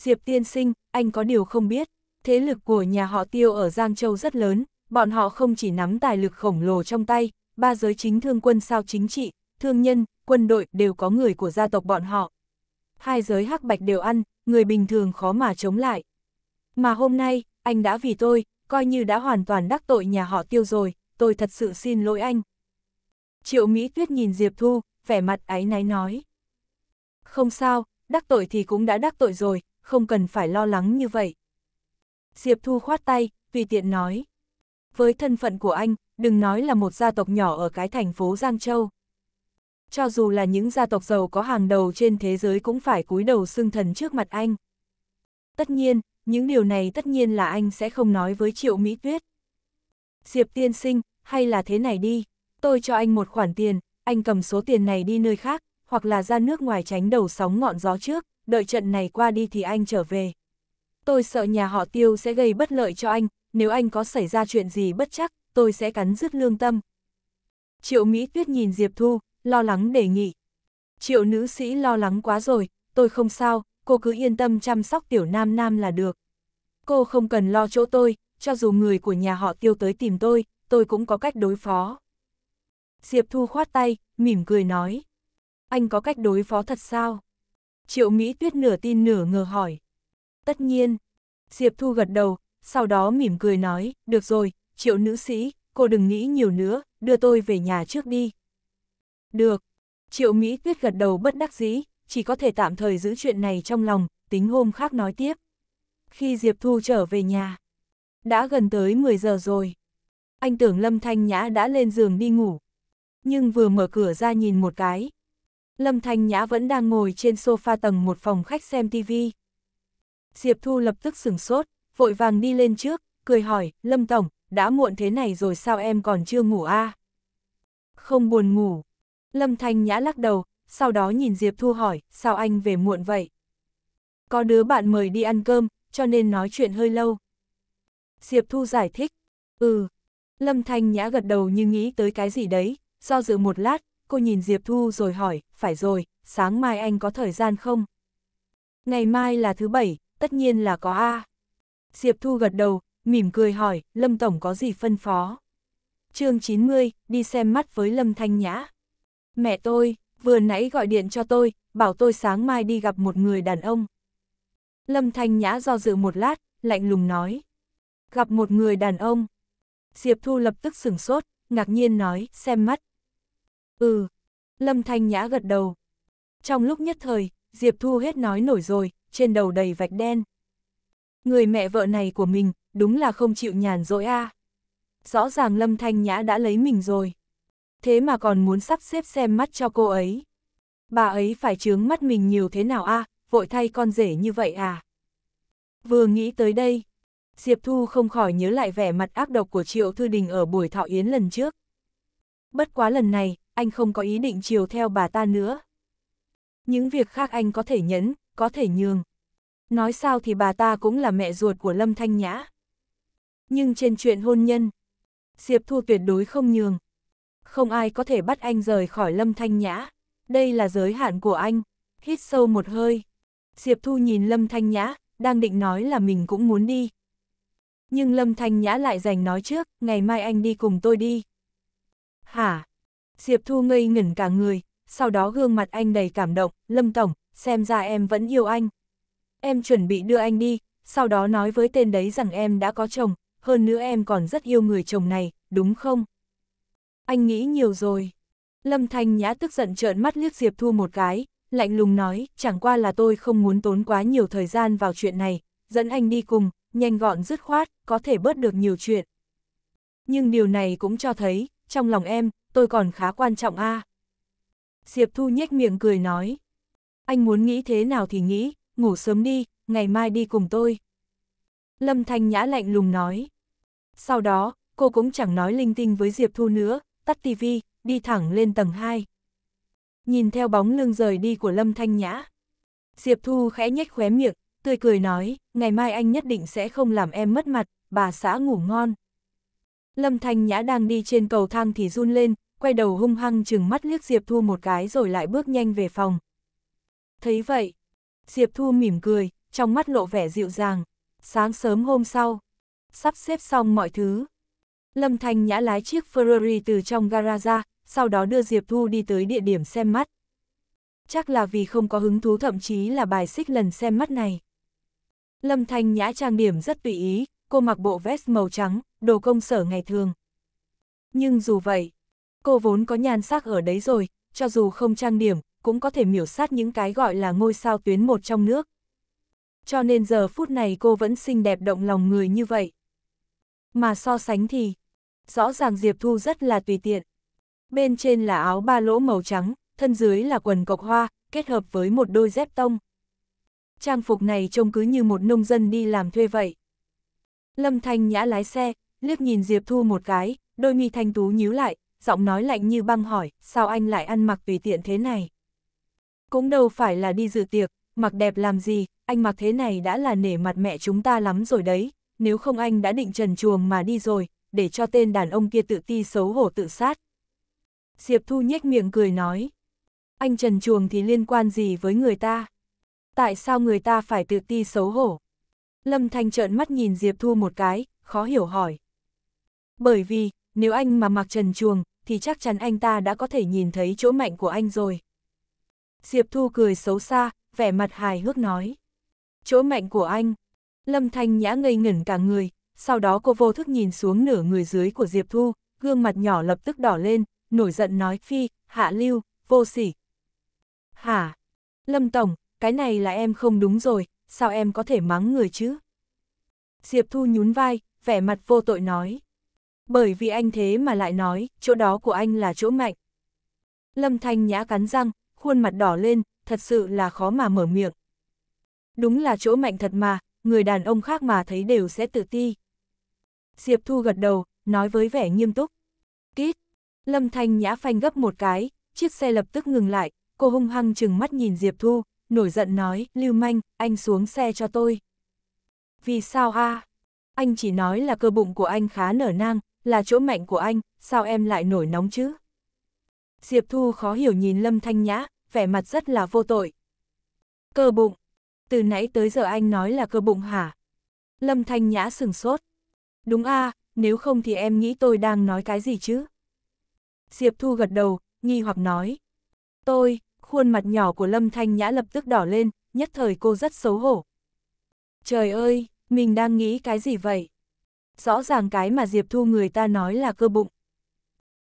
[SPEAKER 1] Diệp tiên sinh, anh có điều không biết, thế lực của nhà họ tiêu ở Giang Châu rất lớn, bọn họ không chỉ nắm tài lực khổng lồ trong tay, ba giới chính thương quân sao chính trị, thương nhân, quân đội đều có người của gia tộc bọn họ. Hai giới hắc bạch đều ăn, người bình thường khó mà chống lại. Mà hôm nay, anh đã vì tôi, coi như đã hoàn toàn đắc tội nhà họ tiêu rồi, tôi thật sự xin lỗi anh. Triệu Mỹ Tuyết nhìn Diệp Thu, vẻ mặt áy náy nói. Không sao, đắc tội thì cũng đã đắc tội rồi, không cần phải lo lắng như vậy. Diệp Thu khoát tay, tùy tiện nói. Với thân phận của anh, đừng nói là một gia tộc nhỏ ở cái thành phố Giang Châu. Cho dù là những gia tộc giàu có hàng đầu trên thế giới cũng phải cúi đầu xưng thần trước mặt anh. Tất nhiên, những điều này tất nhiên là anh sẽ không nói với Triệu Mỹ Tuyết. Diệp tiên sinh, hay là thế này đi, tôi cho anh một khoản tiền, anh cầm số tiền này đi nơi khác, hoặc là ra nước ngoài tránh đầu sóng ngọn gió trước, đợi trận này qua đi thì anh trở về. Tôi sợ nhà họ tiêu sẽ gây bất lợi cho anh, nếu anh có xảy ra chuyện gì bất chắc, tôi sẽ cắn rứt lương tâm. Triệu Mỹ Tuyết nhìn Diệp Thu, lo lắng đề nghị. Triệu nữ sĩ lo lắng quá rồi, tôi không sao, cô cứ yên tâm chăm sóc tiểu nam nam là được. Cô không cần lo chỗ tôi, cho dù người của nhà họ tiêu tới tìm tôi, tôi cũng có cách đối phó. Diệp Thu khoát tay, mỉm cười nói. Anh có cách đối phó thật sao? Triệu Mỹ Tuyết nửa tin nửa ngờ hỏi. Tất nhiên. Diệp Thu gật đầu, sau đó mỉm cười nói, được rồi, triệu nữ sĩ, cô đừng nghĩ nhiều nữa, đưa tôi về nhà trước đi. Được. Triệu Mỹ Tuyết gật đầu bất đắc dĩ, chỉ có thể tạm thời giữ chuyện này trong lòng, tính hôm khác nói tiếp. Khi Diệp Thu trở về nhà, đã gần tới 10 giờ rồi. Anh tưởng Lâm Thanh Nhã đã lên giường đi ngủ, nhưng vừa mở cửa ra nhìn một cái, Lâm Thanh Nhã vẫn đang ngồi trên sofa tầng một phòng khách xem TV. Diệp Thu lập tức sửng sốt, vội vàng đi lên trước, cười hỏi, Lâm Tổng, đã muộn thế này rồi sao em còn chưa ngủ a? À? Không buồn ngủ. Lâm Thanh Nhã lắc đầu, sau đó nhìn Diệp Thu hỏi, sao anh về muộn vậy? Có đứa bạn mời đi ăn cơm, cho nên nói chuyện hơi lâu. Diệp Thu giải thích, ừ. Lâm Thanh Nhã gật đầu như nghĩ tới cái gì đấy, do dự một lát, cô nhìn Diệp Thu rồi hỏi, phải rồi, sáng mai anh có thời gian không? Ngày mai là thứ bảy, tất nhiên là có A. Diệp Thu gật đầu, mỉm cười hỏi, Lâm Tổng có gì phân phó? chương 90, đi xem mắt với Lâm Thanh Nhã. Mẹ tôi, vừa nãy gọi điện cho tôi, bảo tôi sáng mai đi gặp một người đàn ông. Lâm Thanh Nhã do dự một lát, lạnh lùng nói. Gặp một người đàn ông. Diệp Thu lập tức sửng sốt, ngạc nhiên nói, xem mắt. Ừ, Lâm Thanh Nhã gật đầu. Trong lúc nhất thời, Diệp Thu hết nói nổi rồi, trên đầu đầy vạch đen. Người mẹ vợ này của mình, đúng là không chịu nhàn dỗi a. À. Rõ ràng Lâm Thanh Nhã đã lấy mình rồi. Thế mà còn muốn sắp xếp xem mắt cho cô ấy. Bà ấy phải chướng mắt mình nhiều thế nào a, à, vội thay con rể như vậy à. Vừa nghĩ tới đây, Diệp Thu không khỏi nhớ lại vẻ mặt ác độc của Triệu Thư Đình ở buổi thọ yến lần trước. Bất quá lần này, anh không có ý định chiều theo bà ta nữa. Những việc khác anh có thể nhẫn, có thể nhường. Nói sao thì bà ta cũng là mẹ ruột của Lâm Thanh Nhã. Nhưng trên chuyện hôn nhân, Diệp Thu tuyệt đối không nhường. Không ai có thể bắt anh rời khỏi Lâm Thanh Nhã. Đây là giới hạn của anh. Hít sâu một hơi. Diệp Thu nhìn Lâm Thanh Nhã, đang định nói là mình cũng muốn đi. Nhưng Lâm Thanh Nhã lại giành nói trước, ngày mai anh đi cùng tôi đi. Hả? Diệp Thu ngây ngẩn cả người, sau đó gương mặt anh đầy cảm động, Lâm Tổng, xem ra em vẫn yêu anh. Em chuẩn bị đưa anh đi, sau đó nói với tên đấy rằng em đã có chồng, hơn nữa em còn rất yêu người chồng này, đúng không? Anh nghĩ nhiều rồi. Lâm Thanh Nhã tức giận trợn mắt liếc Diệp Thu một cái, lạnh lùng nói, chẳng qua là tôi không muốn tốn quá nhiều thời gian vào chuyện này, dẫn anh đi cùng, nhanh gọn dứt khoát, có thể bớt được nhiều chuyện. Nhưng điều này cũng cho thấy, trong lòng em, tôi còn khá quan trọng a. À. Diệp Thu nhếch miệng cười nói. Anh muốn nghĩ thế nào thì nghĩ, ngủ sớm đi, ngày mai đi cùng tôi. Lâm Thanh Nhã lạnh lùng nói. Sau đó, cô cũng chẳng nói linh tinh với Diệp Thu nữa, tắt tivi, đi thẳng lên tầng 2. Nhìn theo bóng lưng rời đi của Lâm Thanh Nhã. Diệp Thu khẽ nhếch khóe miệng, tươi cười nói, ngày mai anh nhất định sẽ không làm em mất mặt, bà xã ngủ ngon. Lâm Thanh Nhã đang đi trên cầu thang thì run lên, quay đầu hung hăng chừng mắt liếc Diệp Thu một cái rồi lại bước nhanh về phòng. Thấy vậy, Diệp Thu mỉm cười, trong mắt lộ vẻ dịu dàng, sáng sớm hôm sau, sắp xếp xong mọi thứ. Lâm Thanh nhã lái chiếc Ferrari từ trong garage, sau đó đưa Diệp Thu đi tới địa điểm xem mắt. Chắc là vì không có hứng thú thậm chí là bài xích lần xem mắt này. Lâm Thanh nhã trang điểm rất tùy ý, cô mặc bộ vest màu trắng, đồ công sở ngày thường. Nhưng dù vậy, Cô vốn có nhan sắc ở đấy rồi, cho dù không trang điểm, cũng có thể miểu sát những cái gọi là ngôi sao tuyến một trong nước. Cho nên giờ phút này cô vẫn xinh đẹp động lòng người như vậy. Mà so sánh thì, rõ ràng Diệp Thu rất là tùy tiện. Bên trên là áo ba lỗ màu trắng, thân dưới là quần cộc hoa, kết hợp với một đôi dép tông. Trang phục này trông cứ như một nông dân đi làm thuê vậy. Lâm Thanh Nhã lái xe, liếc nhìn Diệp Thu một cái, đôi mi thanh tú nhíu lại, giọng nói lạnh như băng hỏi, sao anh lại ăn mặc tùy tiện thế này? Cũng đâu phải là đi dự tiệc, mặc đẹp làm gì, anh mặc thế này đã là nể mặt mẹ chúng ta lắm rồi đấy, nếu không anh đã định trần chuồng mà đi rồi, để cho tên đàn ông kia tự ti xấu hổ tự sát. Diệp Thu nhếch miệng cười nói, anh trần chuồng thì liên quan gì với người ta? Tại sao người ta phải tự ti xấu hổ? Lâm Thanh trợn mắt nhìn Diệp Thu một cái, khó hiểu hỏi. Bởi vì, nếu anh mà mặc trần chuồng, thì chắc chắn anh ta đã có thể nhìn thấy chỗ mạnh của anh rồi. Diệp Thu cười xấu xa, vẻ mặt hài hước nói. Chỗ mạnh của anh. Lâm Thanh Nhã ngây ngẩn cả người, sau đó cô vô thức nhìn xuống nửa người dưới của Diệp Thu, gương mặt nhỏ lập tức đỏ lên, nổi giận nói phi, hạ lưu, vô sỉ. Hả? Lâm Tổng, cái này là em không đúng rồi, sao em có thể mắng người chứ? Diệp Thu nhún vai, vẻ mặt vô tội nói bởi vì anh thế mà lại nói, chỗ đó của anh là chỗ mạnh. Lâm Thanh Nhã cắn răng, khuôn mặt đỏ lên, thật sự là khó mà mở miệng. Đúng là chỗ mạnh thật mà, người đàn ông khác mà thấy đều sẽ tự ti. Diệp Thu gật đầu, nói với vẻ nghiêm túc. Kít, Lâm Thanh Nhã phanh gấp một cái, chiếc xe lập tức ngừng lại, cô hung hăng chừng mắt nhìn Diệp Thu, nổi giận nói, Lưu Manh, anh xuống xe cho tôi. Vì sao a? À? anh chỉ nói là cơ bụng của anh khá nở nang, là chỗ mạnh của anh, sao em lại nổi nóng chứ? Diệp Thu khó hiểu nhìn Lâm Thanh Nhã, vẻ mặt rất là vô tội. Cơ bụng, từ nãy tới giờ anh nói là cơ bụng hả? Lâm Thanh Nhã sừng sốt. Đúng a à, nếu không thì em nghĩ tôi đang nói cái gì chứ? Diệp Thu gật đầu, nghi hoặc nói. Tôi, khuôn mặt nhỏ của Lâm Thanh Nhã lập tức đỏ lên, nhất thời cô rất xấu hổ. Trời ơi, mình đang nghĩ cái gì vậy? Rõ ràng cái mà Diệp Thu người ta nói là cơ bụng.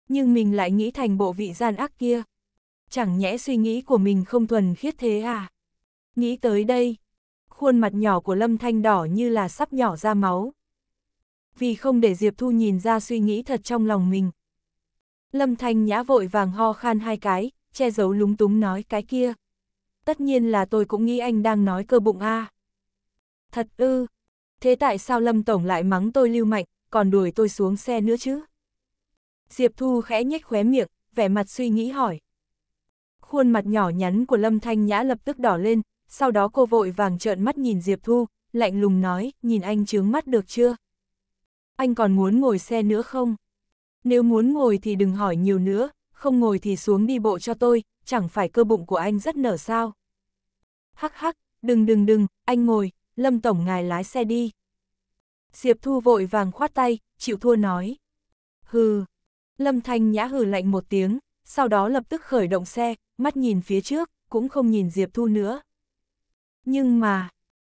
[SPEAKER 1] Nhưng mình lại nghĩ thành bộ vị gian ác kia. Chẳng nhẽ suy nghĩ của mình không thuần khiết thế à? Nghĩ tới đây, khuôn mặt nhỏ của Lâm Thanh đỏ như là sắp nhỏ ra máu. Vì không để Diệp Thu nhìn ra suy nghĩ thật trong lòng mình. Lâm Thanh nhã vội vàng ho khan hai cái, che giấu lúng túng nói cái kia. Tất nhiên là tôi cũng nghĩ anh đang nói cơ bụng a. À. Thật ư, thế tại sao Lâm Tổng lại mắng tôi lưu mạnh, còn đuổi tôi xuống xe nữa chứ? Diệp Thu khẽ nhếch khóe miệng, vẻ mặt suy nghĩ hỏi. Khuôn mặt nhỏ nhắn của Lâm Thanh Nhã lập tức đỏ lên, sau đó cô vội vàng trợn mắt nhìn Diệp Thu, lạnh lùng nói, nhìn anh chướng mắt được chưa? Anh còn muốn ngồi xe nữa không? Nếu muốn ngồi thì đừng hỏi nhiều nữa, không ngồi thì xuống đi bộ cho tôi, chẳng phải cơ bụng của anh rất nở sao? Hắc hắc, đừng đừng đừng, anh ngồi, Lâm Tổng ngài lái xe đi. Diệp Thu vội vàng khoát tay, chịu thua nói. Hừ. Lâm Thanh Nhã hừ lạnh một tiếng, sau đó lập tức khởi động xe, mắt nhìn phía trước, cũng không nhìn Diệp Thu nữa. Nhưng mà,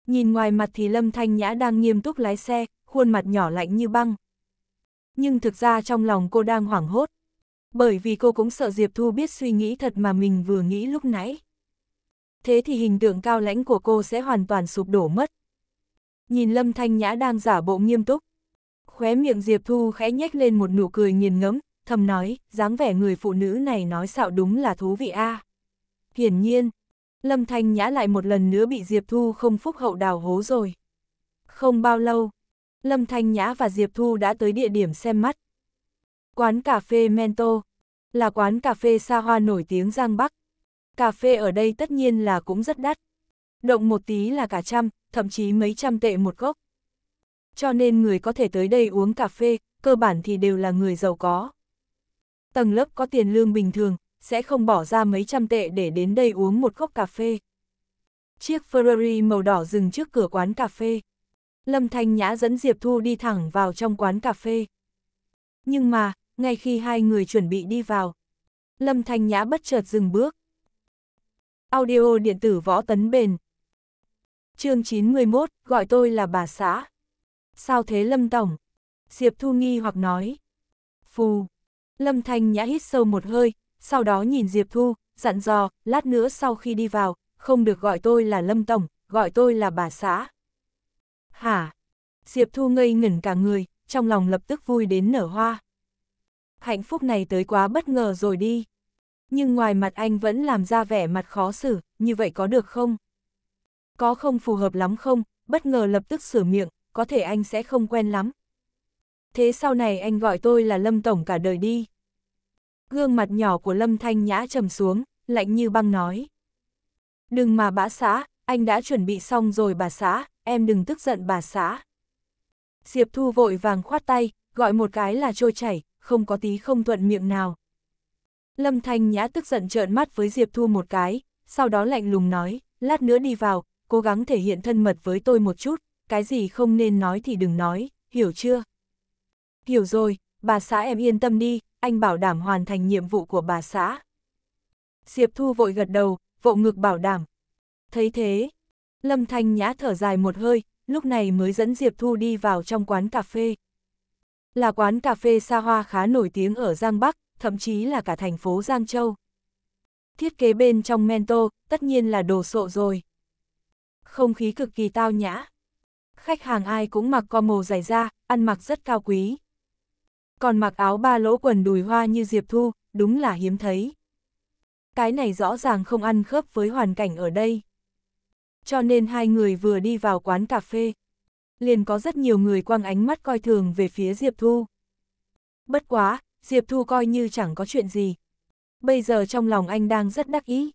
[SPEAKER 1] nhìn ngoài mặt thì Lâm Thanh Nhã đang nghiêm túc lái xe, khuôn mặt nhỏ lạnh như băng. Nhưng thực ra trong lòng cô đang hoảng hốt, bởi vì cô cũng sợ Diệp Thu biết suy nghĩ thật mà mình vừa nghĩ lúc nãy thế thì hình tượng cao lãnh của cô sẽ hoàn toàn sụp đổ mất. Nhìn Lâm Thanh Nhã đang giả bộ nghiêm túc. Khóe miệng Diệp Thu khẽ nhếch lên một nụ cười nghiền ngẫm, thầm nói, dáng vẻ người phụ nữ này nói xạo đúng là thú vị a. Hiển nhiên, Lâm Thanh Nhã lại một lần nữa bị Diệp Thu không phúc hậu đào hố rồi. Không bao lâu, Lâm Thanh Nhã và Diệp Thu đã tới địa điểm xem mắt. Quán cà phê Mento là quán cà phê xa hoa nổi tiếng Giang Bắc, cà phê ở đây tất nhiên là cũng rất đắt. Động một tí là cả trăm, thậm chí mấy trăm tệ một gốc. Cho nên người có thể tới đây uống cà phê, cơ bản thì đều là người giàu có. Tầng lớp có tiền lương bình thường, sẽ không bỏ ra mấy trăm tệ để đến đây uống một cốc cà phê. Chiếc Ferrari màu đỏ dừng trước cửa quán cà phê. Lâm Thanh Nhã dẫn Diệp Thu đi thẳng vào trong quán cà phê. Nhưng mà, ngay khi hai người chuẩn bị đi vào, Lâm Thanh Nhã bất chợt dừng bước. Audio điện tử võ tấn bền. chương 91, gọi tôi là bà xã. Sao thế Lâm Tổng? Diệp Thu nghi hoặc nói. Phù. Lâm Thanh Nhã hít sâu một hơi, sau đó nhìn Diệp Thu, dặn dò, lát nữa sau khi đi vào, không được gọi tôi là Lâm Tổng, gọi tôi là bà xã. Hả? Diệp Thu ngây ngẩn cả người, trong lòng lập tức vui đến nở hoa. Hạnh phúc này tới quá bất ngờ rồi đi nhưng ngoài mặt anh vẫn làm ra vẻ mặt khó xử, như vậy có được không? Có không phù hợp lắm không, bất ngờ lập tức sửa miệng, có thể anh sẽ không quen lắm. Thế sau này anh gọi tôi là Lâm Tổng cả đời đi. Gương mặt nhỏ của Lâm Thanh Nhã trầm xuống, lạnh như băng nói. Đừng mà bà xã, anh đã chuẩn bị xong rồi bà xã, em đừng tức giận bà xã. Diệp Thu vội vàng khoát tay, gọi một cái là trôi chảy, không có tí không thuận miệng nào, Lâm Thanh Nhã tức giận trợn mắt với Diệp Thu một cái, sau đó lạnh lùng nói, lát nữa đi vào, cố gắng thể hiện thân mật với tôi một chút, cái gì không nên nói thì đừng nói, hiểu chưa? Hiểu rồi, bà xã em yên tâm đi, anh bảo đảm hoàn thành nhiệm vụ của bà xã. Diệp Thu vội gật đầu, vỗ ngực bảo đảm. Thấy thế, Lâm Thanh Nhã thở dài một hơi, lúc này mới dẫn Diệp Thu đi vào trong quán cà phê. Là quán cà phê xa hoa khá nổi tiếng ở Giang Bắc, thậm chí là cả thành phố Giang Châu. Thiết kế bên trong Mento, tất nhiên là đồ sộ rồi. Không khí cực kỳ tao nhã. Khách hàng ai cũng mặc co màu dày da, ăn mặc rất cao quý. Còn mặc áo ba lỗ quần đùi hoa như Diệp Thu, đúng là hiếm thấy. Cái này rõ ràng không ăn khớp với hoàn cảnh ở đây. Cho nên hai người vừa đi vào quán cà phê. Liền có rất nhiều người quăng ánh mắt coi thường về phía Diệp Thu. Bất quá, Diệp Thu coi như chẳng có chuyện gì. Bây giờ trong lòng anh đang rất đắc ý.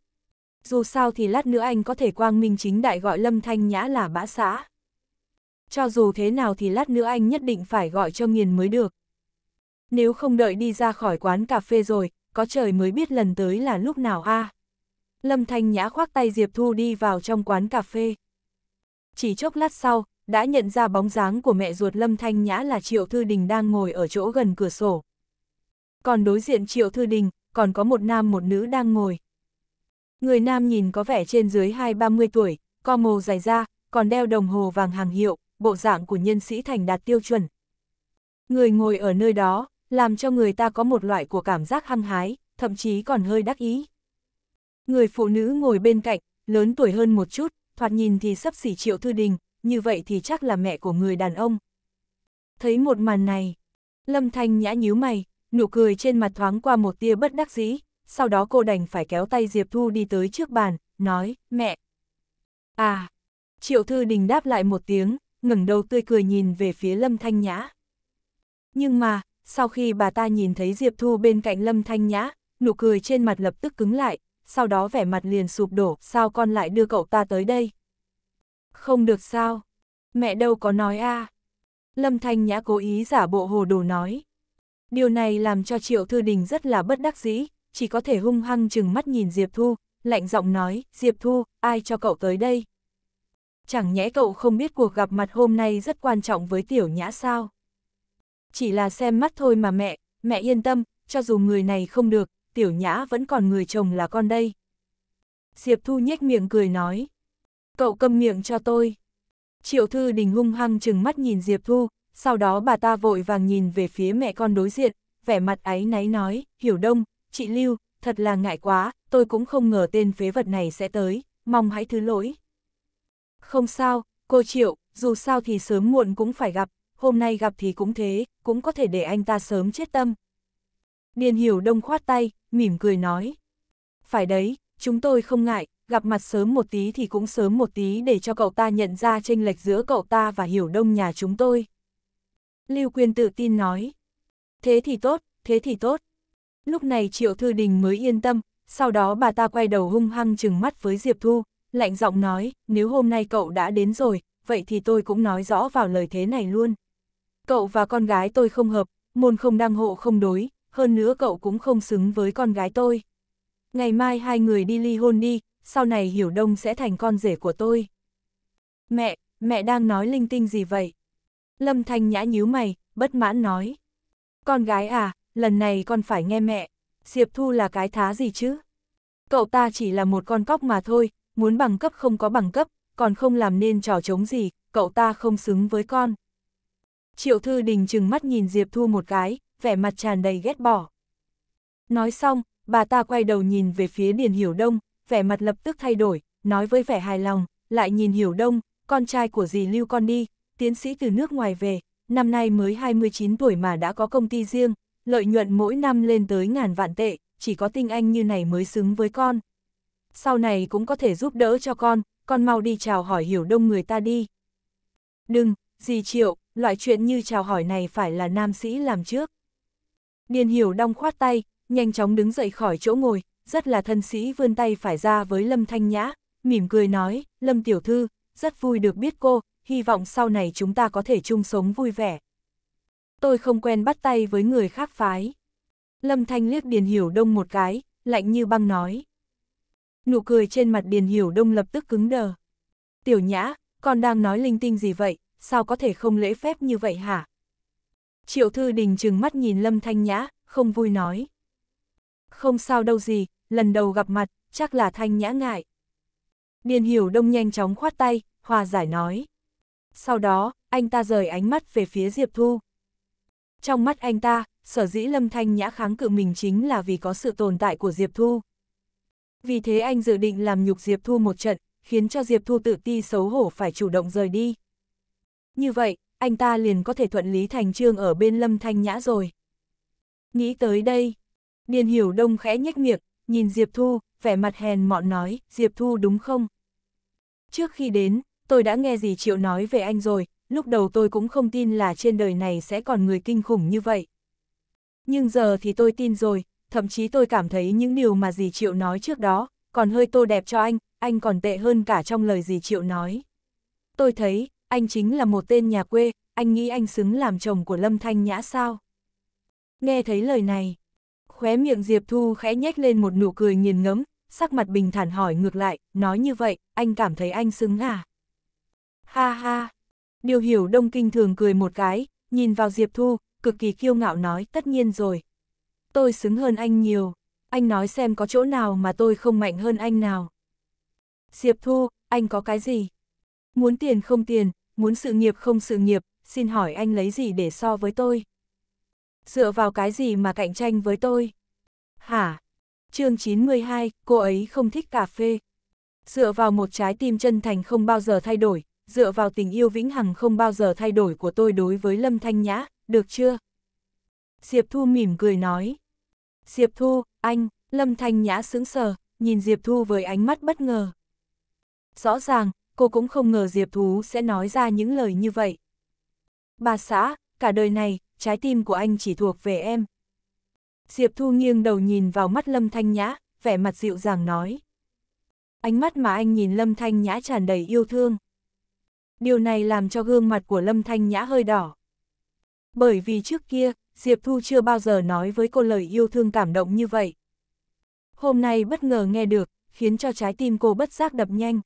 [SPEAKER 1] Dù sao thì lát nữa anh có thể quang minh chính đại gọi Lâm Thanh Nhã là bã xã. Cho dù thế nào thì lát nữa anh nhất định phải gọi cho nghiền mới được. Nếu không đợi đi ra khỏi quán cà phê rồi, có trời mới biết lần tới là lúc nào a. À. Lâm Thanh Nhã khoác tay Diệp Thu đi vào trong quán cà phê. Chỉ chốc lát sau, đã nhận ra bóng dáng của mẹ ruột Lâm Thanh Nhã là Triệu Thư Đình đang ngồi ở chỗ gần cửa sổ còn đối diện triệu thư đình, còn có một nam một nữ đang ngồi. Người nam nhìn có vẻ trên dưới hai ba mươi tuổi, co mồ dài da, còn đeo đồng hồ vàng hàng hiệu, bộ dạng của nhân sĩ thành đạt tiêu chuẩn. Người ngồi ở nơi đó, làm cho người ta có một loại của cảm giác hăng hái, thậm chí còn hơi đắc ý. Người phụ nữ ngồi bên cạnh, lớn tuổi hơn một chút, thoạt nhìn thì sắp xỉ triệu thư đình, như vậy thì chắc là mẹ của người đàn ông. Thấy một màn này, Lâm Thanh nhã nhíu mày, nụ cười trên mặt thoáng qua một tia bất đắc dĩ, sau đó cô đành phải kéo tay Diệp Thu đi tới trước bàn, nói, mẹ. À, Triệu Thư Đình đáp lại một tiếng, ngẩng đầu tươi cười nhìn về phía Lâm Thanh Nhã. Nhưng mà, sau khi bà ta nhìn thấy Diệp Thu bên cạnh Lâm Thanh Nhã, nụ cười trên mặt lập tức cứng lại, sau đó vẻ mặt liền sụp đổ, sao con lại đưa cậu ta tới đây? Không được sao? Mẹ đâu có nói a à. Lâm Thanh Nhã cố ý giả bộ hồ đồ nói. Điều này làm cho Triệu Thư Đình rất là bất đắc dĩ, chỉ có thể hung hăng chừng mắt nhìn Diệp Thu, lạnh giọng nói, Diệp Thu, ai cho cậu tới đây? Chẳng nhẽ cậu không biết cuộc gặp mặt hôm nay rất quan trọng với tiểu nhã sao? Chỉ là xem mắt thôi mà mẹ, mẹ yên tâm, cho dù người này không được, tiểu nhã vẫn còn người chồng là con đây. Diệp Thu nhếch miệng cười nói, cậu câm miệng cho tôi. Triệu Thư Đình hung hăng chừng mắt nhìn Diệp Thu, sau đó bà ta vội vàng nhìn về phía mẹ con đối diện, vẻ mặt áy náy nói, hiểu đông, chị Lưu, thật là ngại quá, tôi cũng không ngờ tên phế vật này sẽ tới, mong hãy thứ lỗi. Không sao, cô Triệu, dù sao thì sớm muộn cũng phải gặp, hôm nay gặp thì cũng thế, cũng có thể để anh ta sớm chết tâm. Điền hiểu đông khoát tay, mỉm cười nói. Phải đấy, chúng tôi không ngại, gặp mặt sớm một tí thì cũng sớm một tí để cho cậu ta nhận ra tranh lệch giữa cậu ta và hiểu đông nhà chúng tôi. Lưu Quyên tự tin nói. Thế thì tốt, thế thì tốt. Lúc này Triệu Thư Đình mới yên tâm, sau đó bà ta quay đầu hung hăng chừng mắt với Diệp Thu, lạnh giọng nói, nếu hôm nay cậu đã đến rồi, vậy thì tôi cũng nói rõ vào lời thế này luôn. Cậu và con gái tôi không hợp, môn không đăng hộ không đối, hơn nữa cậu cũng không xứng với con gái tôi. Ngày mai hai người đi ly hôn đi, sau này Hiểu Đông sẽ thành con rể của tôi. Mẹ, mẹ đang nói linh tinh gì vậy? Lâm Thanh Nhã nhíu mày, bất mãn nói. Con gái à, lần này con phải nghe mẹ, Diệp Thu là cái thá gì chứ? Cậu ta chỉ là một con cóc mà thôi, muốn bằng cấp không có bằng cấp, còn không làm nên trò chống gì, cậu ta không xứng với con. Triệu Thư Đình chừng mắt nhìn Diệp Thu một cái, vẻ mặt tràn đầy ghét bỏ. Nói xong, bà ta quay đầu nhìn về phía Điền Hiểu Đông, vẻ mặt lập tức thay đổi, nói với vẻ hài lòng, lại nhìn Hiểu Đông, con trai của dì lưu con đi, tiến sĩ từ nước ngoài về, năm nay mới 29 tuổi mà đã có công ty riêng, lợi nhuận mỗi năm lên tới ngàn vạn tệ, chỉ có tinh anh như này mới xứng với con. Sau này cũng có thể giúp đỡ cho con, con mau đi chào hỏi hiểu đông người ta đi. Đừng, gì triệu, loại chuyện như chào hỏi này phải là nam sĩ làm trước. Điền hiểu đông khoát tay, nhanh chóng đứng dậy khỏi chỗ ngồi, rất là thân sĩ vươn tay phải ra với Lâm Thanh Nhã, mỉm cười nói, Lâm Tiểu Thư, rất vui được biết cô, hy vọng sau này chúng ta có thể chung sống vui vẻ. Tôi không quen bắt tay với người khác phái. Lâm Thanh liếc Điền Hiểu Đông một cái, lạnh như băng nói. Nụ cười trên mặt Điền Hiểu Đông lập tức cứng đờ. Tiểu Nhã, con đang nói linh tinh gì vậy, sao có thể không lễ phép như vậy hả? Triệu Thư Đình trừng mắt nhìn Lâm Thanh Nhã, không vui nói. Không sao đâu gì, lần đầu gặp mặt, chắc là Thanh Nhã ngại. Điền Hiểu Đông nhanh chóng khoát tay, hòa giải nói sau đó, anh ta rời ánh mắt về phía Diệp Thu. Trong mắt anh ta, sở dĩ Lâm Thanh Nhã kháng cự mình chính là vì có sự tồn tại của Diệp Thu. Vì thế anh dự định làm nhục Diệp Thu một trận, khiến cho Diệp Thu tự ti xấu hổ phải chủ động rời đi. Như vậy, anh ta liền có thể thuận lý thành trương ở bên Lâm Thanh Nhã rồi. Nghĩ tới đây, Điền Hiểu Đông khẽ nhếch miệng, nhìn Diệp Thu, vẻ mặt hèn mọn nói, Diệp Thu đúng không? Trước khi đến, tôi đã nghe gì Triệu nói về anh rồi, lúc đầu tôi cũng không tin là trên đời này sẽ còn người kinh khủng như vậy. Nhưng giờ thì tôi tin rồi, thậm chí tôi cảm thấy những điều mà dì Triệu nói trước đó, còn hơi tô đẹp cho anh, anh còn tệ hơn cả trong lời dì Triệu nói. Tôi thấy, anh chính là một tên nhà quê, anh nghĩ anh xứng làm chồng của Lâm Thanh Nhã sao? Nghe thấy lời này, khóe miệng Diệp Thu khẽ nhếch lên một nụ cười nghiền ngấm, sắc mặt bình thản hỏi ngược lại, nói như vậy, anh cảm thấy anh xứng à? ha ha. Điều hiểu Đông Kinh thường cười một cái, nhìn vào Diệp Thu, cực kỳ kiêu ngạo nói tất nhiên rồi. Tôi xứng hơn anh nhiều, anh nói xem có chỗ nào mà tôi không mạnh hơn anh nào. Diệp Thu, anh có cái gì? Muốn tiền không tiền, muốn sự nghiệp không sự nghiệp, xin hỏi anh lấy gì để so với tôi? Dựa vào cái gì mà cạnh tranh với tôi? Hả? chương 92, cô ấy không thích cà phê. Dựa vào một trái tim chân thành không bao giờ thay đổi, dựa vào tình yêu vĩnh hằng không bao giờ thay đổi của tôi đối với Lâm Thanh Nhã, được chưa? Diệp Thu mỉm cười nói. Diệp Thu, anh, Lâm Thanh Nhã sững sờ, nhìn Diệp Thu với ánh mắt bất ngờ. Rõ ràng, cô cũng không ngờ Diệp thu sẽ nói ra những lời như vậy. Bà xã, cả đời này, trái tim của anh chỉ thuộc về em. Diệp Thu nghiêng đầu nhìn vào mắt Lâm Thanh Nhã, vẻ mặt dịu dàng nói. Ánh mắt mà anh nhìn Lâm Thanh Nhã tràn đầy yêu thương điều này làm cho gương mặt của Lâm Thanh Nhã hơi đỏ. Bởi vì trước kia, Diệp Thu chưa bao giờ nói với cô lời yêu thương cảm động như vậy. Hôm nay bất ngờ nghe được, khiến cho trái tim cô bất giác đập nhanh.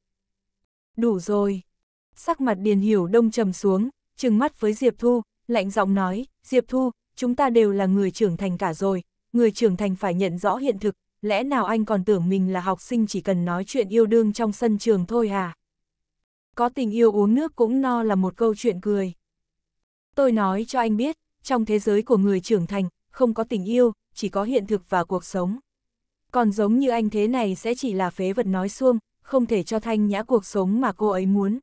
[SPEAKER 1] Đủ rồi. Sắc mặt Điền Hiểu Đông trầm xuống, trừng mắt với Diệp Thu, lạnh giọng nói, Diệp Thu, chúng ta đều là người trưởng thành cả rồi, người trưởng thành phải nhận rõ hiện thực, lẽ nào anh còn tưởng mình là học sinh chỉ cần nói chuyện yêu đương trong sân trường thôi à? có tình yêu uống nước cũng no là một câu chuyện cười. Tôi nói cho anh biết, trong thế giới của người trưởng thành, không có tình yêu, chỉ có hiện thực và cuộc sống. Còn giống như anh thế này sẽ chỉ là phế vật nói xuông, không thể cho Thanh Nhã cuộc sống mà cô ấy muốn.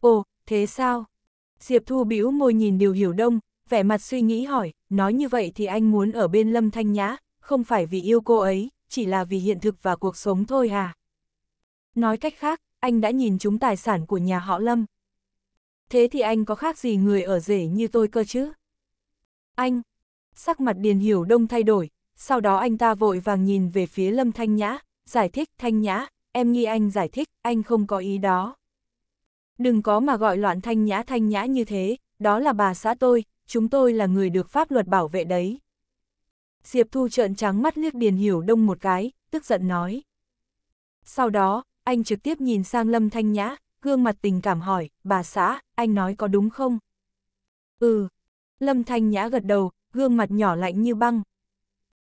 [SPEAKER 1] Ồ, thế sao? Diệp Thu bĩu môi nhìn Điều Hiểu Đông, vẻ mặt suy nghĩ hỏi, nói như vậy thì anh muốn ở bên Lâm Thanh Nhã, không phải vì yêu cô ấy, chỉ là vì hiện thực và cuộc sống thôi à? Nói cách khác, anh đã nhìn chúng tài sản của nhà họ Lâm. Thế thì anh có khác gì người ở rể như tôi cơ chứ? Anh! Sắc mặt Điền Hiểu Đông thay đổi, sau đó anh ta vội vàng nhìn về phía Lâm Thanh Nhã, giải thích Thanh Nhã, em nghi anh giải thích, anh không có ý đó. Đừng có mà gọi loạn Thanh Nhã Thanh Nhã như thế, đó là bà xã tôi, chúng tôi là người được pháp luật bảo vệ đấy. Diệp Thu trợn trắng mắt liếc Điền Hiểu Đông một cái, tức giận nói. Sau đó, anh trực tiếp nhìn sang Lâm Thanh Nhã, gương mặt tình cảm hỏi, bà xã, anh nói có đúng không? Ừ. Lâm Thanh Nhã gật đầu, gương mặt nhỏ lạnh như băng.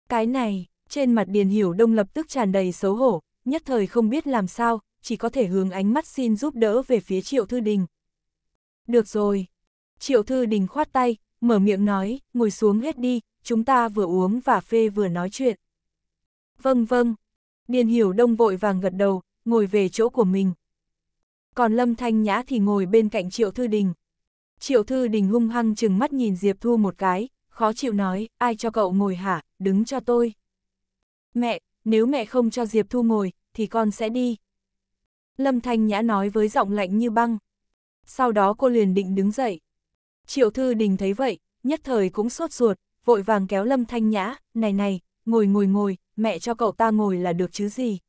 [SPEAKER 1] Cái này, trên mặt Điền Hiểu Đông lập tức tràn đầy xấu hổ, nhất thời không biết làm sao, chỉ có thể hướng ánh mắt xin giúp đỡ về phía Triệu Thư Đình. Được rồi. Triệu Thư Đình khoát tay, mở miệng nói, ngồi xuống hết đi, chúng ta vừa uống và phê vừa nói chuyện. Vâng vâng. Điền Hiểu Đông vội vàng gật đầu, ngồi về chỗ của mình. Còn Lâm Thanh Nhã thì ngồi bên cạnh Triệu Thư Đình. Triệu Thư Đình hung hăng chừng mắt nhìn Diệp Thu một cái, khó chịu nói, ai cho cậu ngồi hả, đứng cho tôi. Mẹ, nếu mẹ không cho Diệp Thu ngồi, thì con sẽ đi. Lâm Thanh Nhã nói với giọng lạnh như băng. Sau đó cô liền định đứng dậy. Triệu Thư Đình thấy vậy, nhất thời cũng sốt ruột, vội vàng kéo Lâm Thanh Nhã, này này, ngồi ngồi ngồi, mẹ cho cậu ta ngồi là được chứ gì.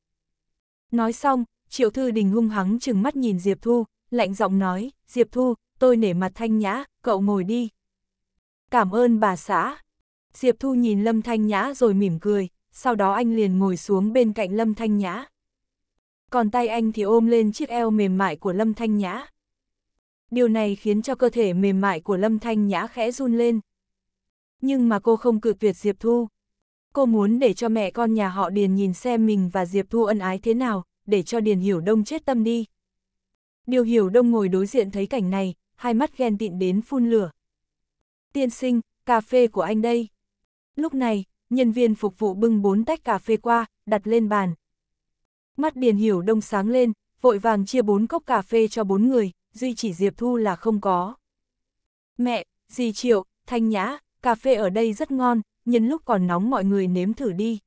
[SPEAKER 1] Nói xong, Triệu Thư Đình hung hắng chừng mắt nhìn Diệp Thu, lạnh giọng nói, Diệp Thu, tôi nể mặt Thanh Nhã, cậu ngồi đi. Cảm ơn bà xã. Diệp Thu nhìn Lâm Thanh Nhã rồi mỉm cười, sau đó anh liền ngồi xuống bên cạnh Lâm Thanh Nhã. Còn tay anh thì ôm lên chiếc eo mềm mại của Lâm Thanh Nhã. Điều này khiến cho cơ thể mềm mại của Lâm Thanh Nhã khẽ run lên. Nhưng mà cô không cự tuyệt Diệp Thu. Cô muốn để cho mẹ con nhà họ Điền nhìn xem mình và Diệp Thu ân ái thế nào, để cho Điền Hiểu Đông chết tâm đi. Điều Hiểu Đông ngồi đối diện thấy cảnh này, hai mắt ghen tịn đến phun lửa. Tiên sinh, cà phê của anh đây. Lúc này, nhân viên phục vụ bưng bốn tách cà phê qua, đặt lên bàn. Mắt Điền Hiểu Đông sáng lên, vội vàng chia bốn cốc cà phê cho bốn người, duy chỉ Diệp Thu là không có. Mẹ, dì Triệu, Thanh Nhã, cà phê ở đây rất ngon, nhân lúc còn nóng mọi người nếm thử đi.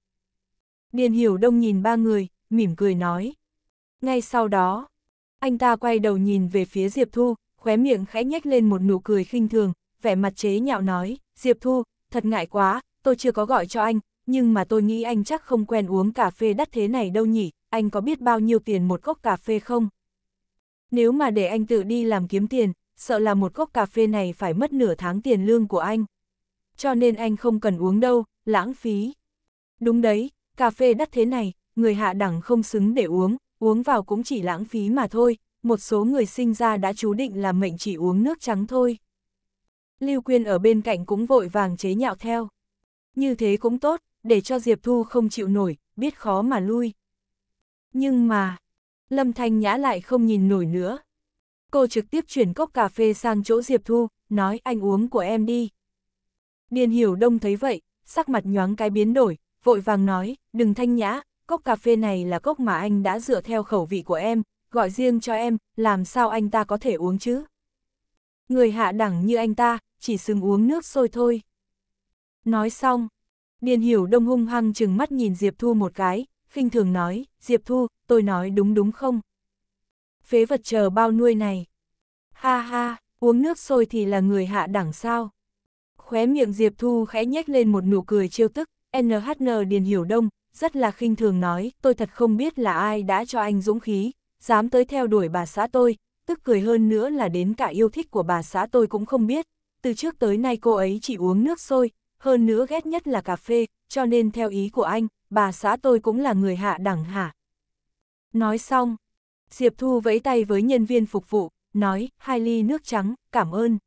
[SPEAKER 1] Điền Hiểu Đông nhìn ba người, mỉm cười nói. Ngay sau đó, anh ta quay đầu nhìn về phía Diệp Thu, khóe miệng khẽ nhếch lên một nụ cười khinh thường, vẻ mặt chế nhạo nói, Diệp Thu, thật ngại quá, tôi chưa có gọi cho anh, nhưng mà tôi nghĩ anh chắc không quen uống cà phê đắt thế này đâu nhỉ, anh có biết bao nhiêu tiền một cốc cà phê không? Nếu mà để anh tự đi làm kiếm tiền, sợ là một cốc cà phê này phải mất nửa tháng tiền lương của anh cho nên anh không cần uống đâu, lãng phí. Đúng đấy, cà phê đắt thế này, người hạ đẳng không xứng để uống, uống vào cũng chỉ lãng phí mà thôi, một số người sinh ra đã chú định là mệnh chỉ uống nước trắng thôi. Lưu Quyên ở bên cạnh cũng vội vàng chế nhạo theo. Như thế cũng tốt, để cho Diệp Thu không chịu nổi, biết khó mà lui. Nhưng mà, Lâm Thanh Nhã lại không nhìn nổi nữa. Cô trực tiếp chuyển cốc cà phê sang chỗ Diệp Thu, nói anh uống của em đi. Điền hiểu đông thấy vậy, sắc mặt nhoáng cái biến đổi, vội vàng nói, đừng thanh nhã, cốc cà phê này là cốc mà anh đã dựa theo khẩu vị của em, gọi riêng cho em, làm sao anh ta có thể uống chứ? Người hạ đẳng như anh ta, chỉ xứng uống nước sôi thôi. Nói xong, Điền hiểu đông hung hăng chừng mắt nhìn Diệp Thu một cái, khinh thường nói, Diệp Thu, tôi nói đúng đúng không? Phế vật chờ bao nuôi này. Ha ha, uống nước sôi thì là người hạ đẳng sao? Khóe miệng Diệp Thu khẽ nhếch lên một nụ cười trêu tức, NHN Điền Hiểu Đông, rất là khinh thường nói, tôi thật không biết là ai đã cho anh dũng khí, dám tới theo đuổi bà xã tôi, tức cười hơn nữa là đến cả yêu thích của bà xã tôi cũng không biết. Từ trước tới nay cô ấy chỉ uống nước sôi, hơn nữa ghét nhất là cà phê, cho nên theo ý của anh, bà xã tôi cũng là người hạ đẳng hả. Nói xong, Diệp Thu vẫy tay với nhân viên phục vụ, nói, hai ly nước trắng, cảm ơn.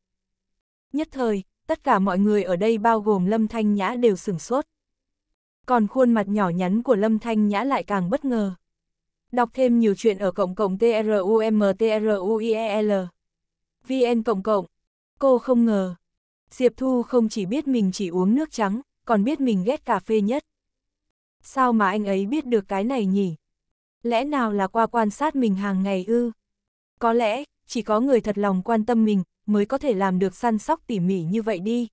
[SPEAKER 1] Nhất thời, tất cả mọi người ở đây bao gồm Lâm Thanh Nhã đều sửng sốt. Còn khuôn mặt nhỏ nhắn của Lâm Thanh Nhã lại càng bất ngờ. Đọc thêm nhiều chuyện ở cộng cộng TRUMTRUIEL. VN cộng cộng. Cô không ngờ. Diệp Thu không chỉ biết mình chỉ uống nước trắng, còn biết mình ghét cà phê nhất. Sao mà anh ấy biết được cái này nhỉ? Lẽ nào là qua quan sát mình hàng ngày ư? Có lẽ, chỉ có người thật lòng quan tâm mình, mới có thể làm được săn sóc tỉ mỉ như vậy đi.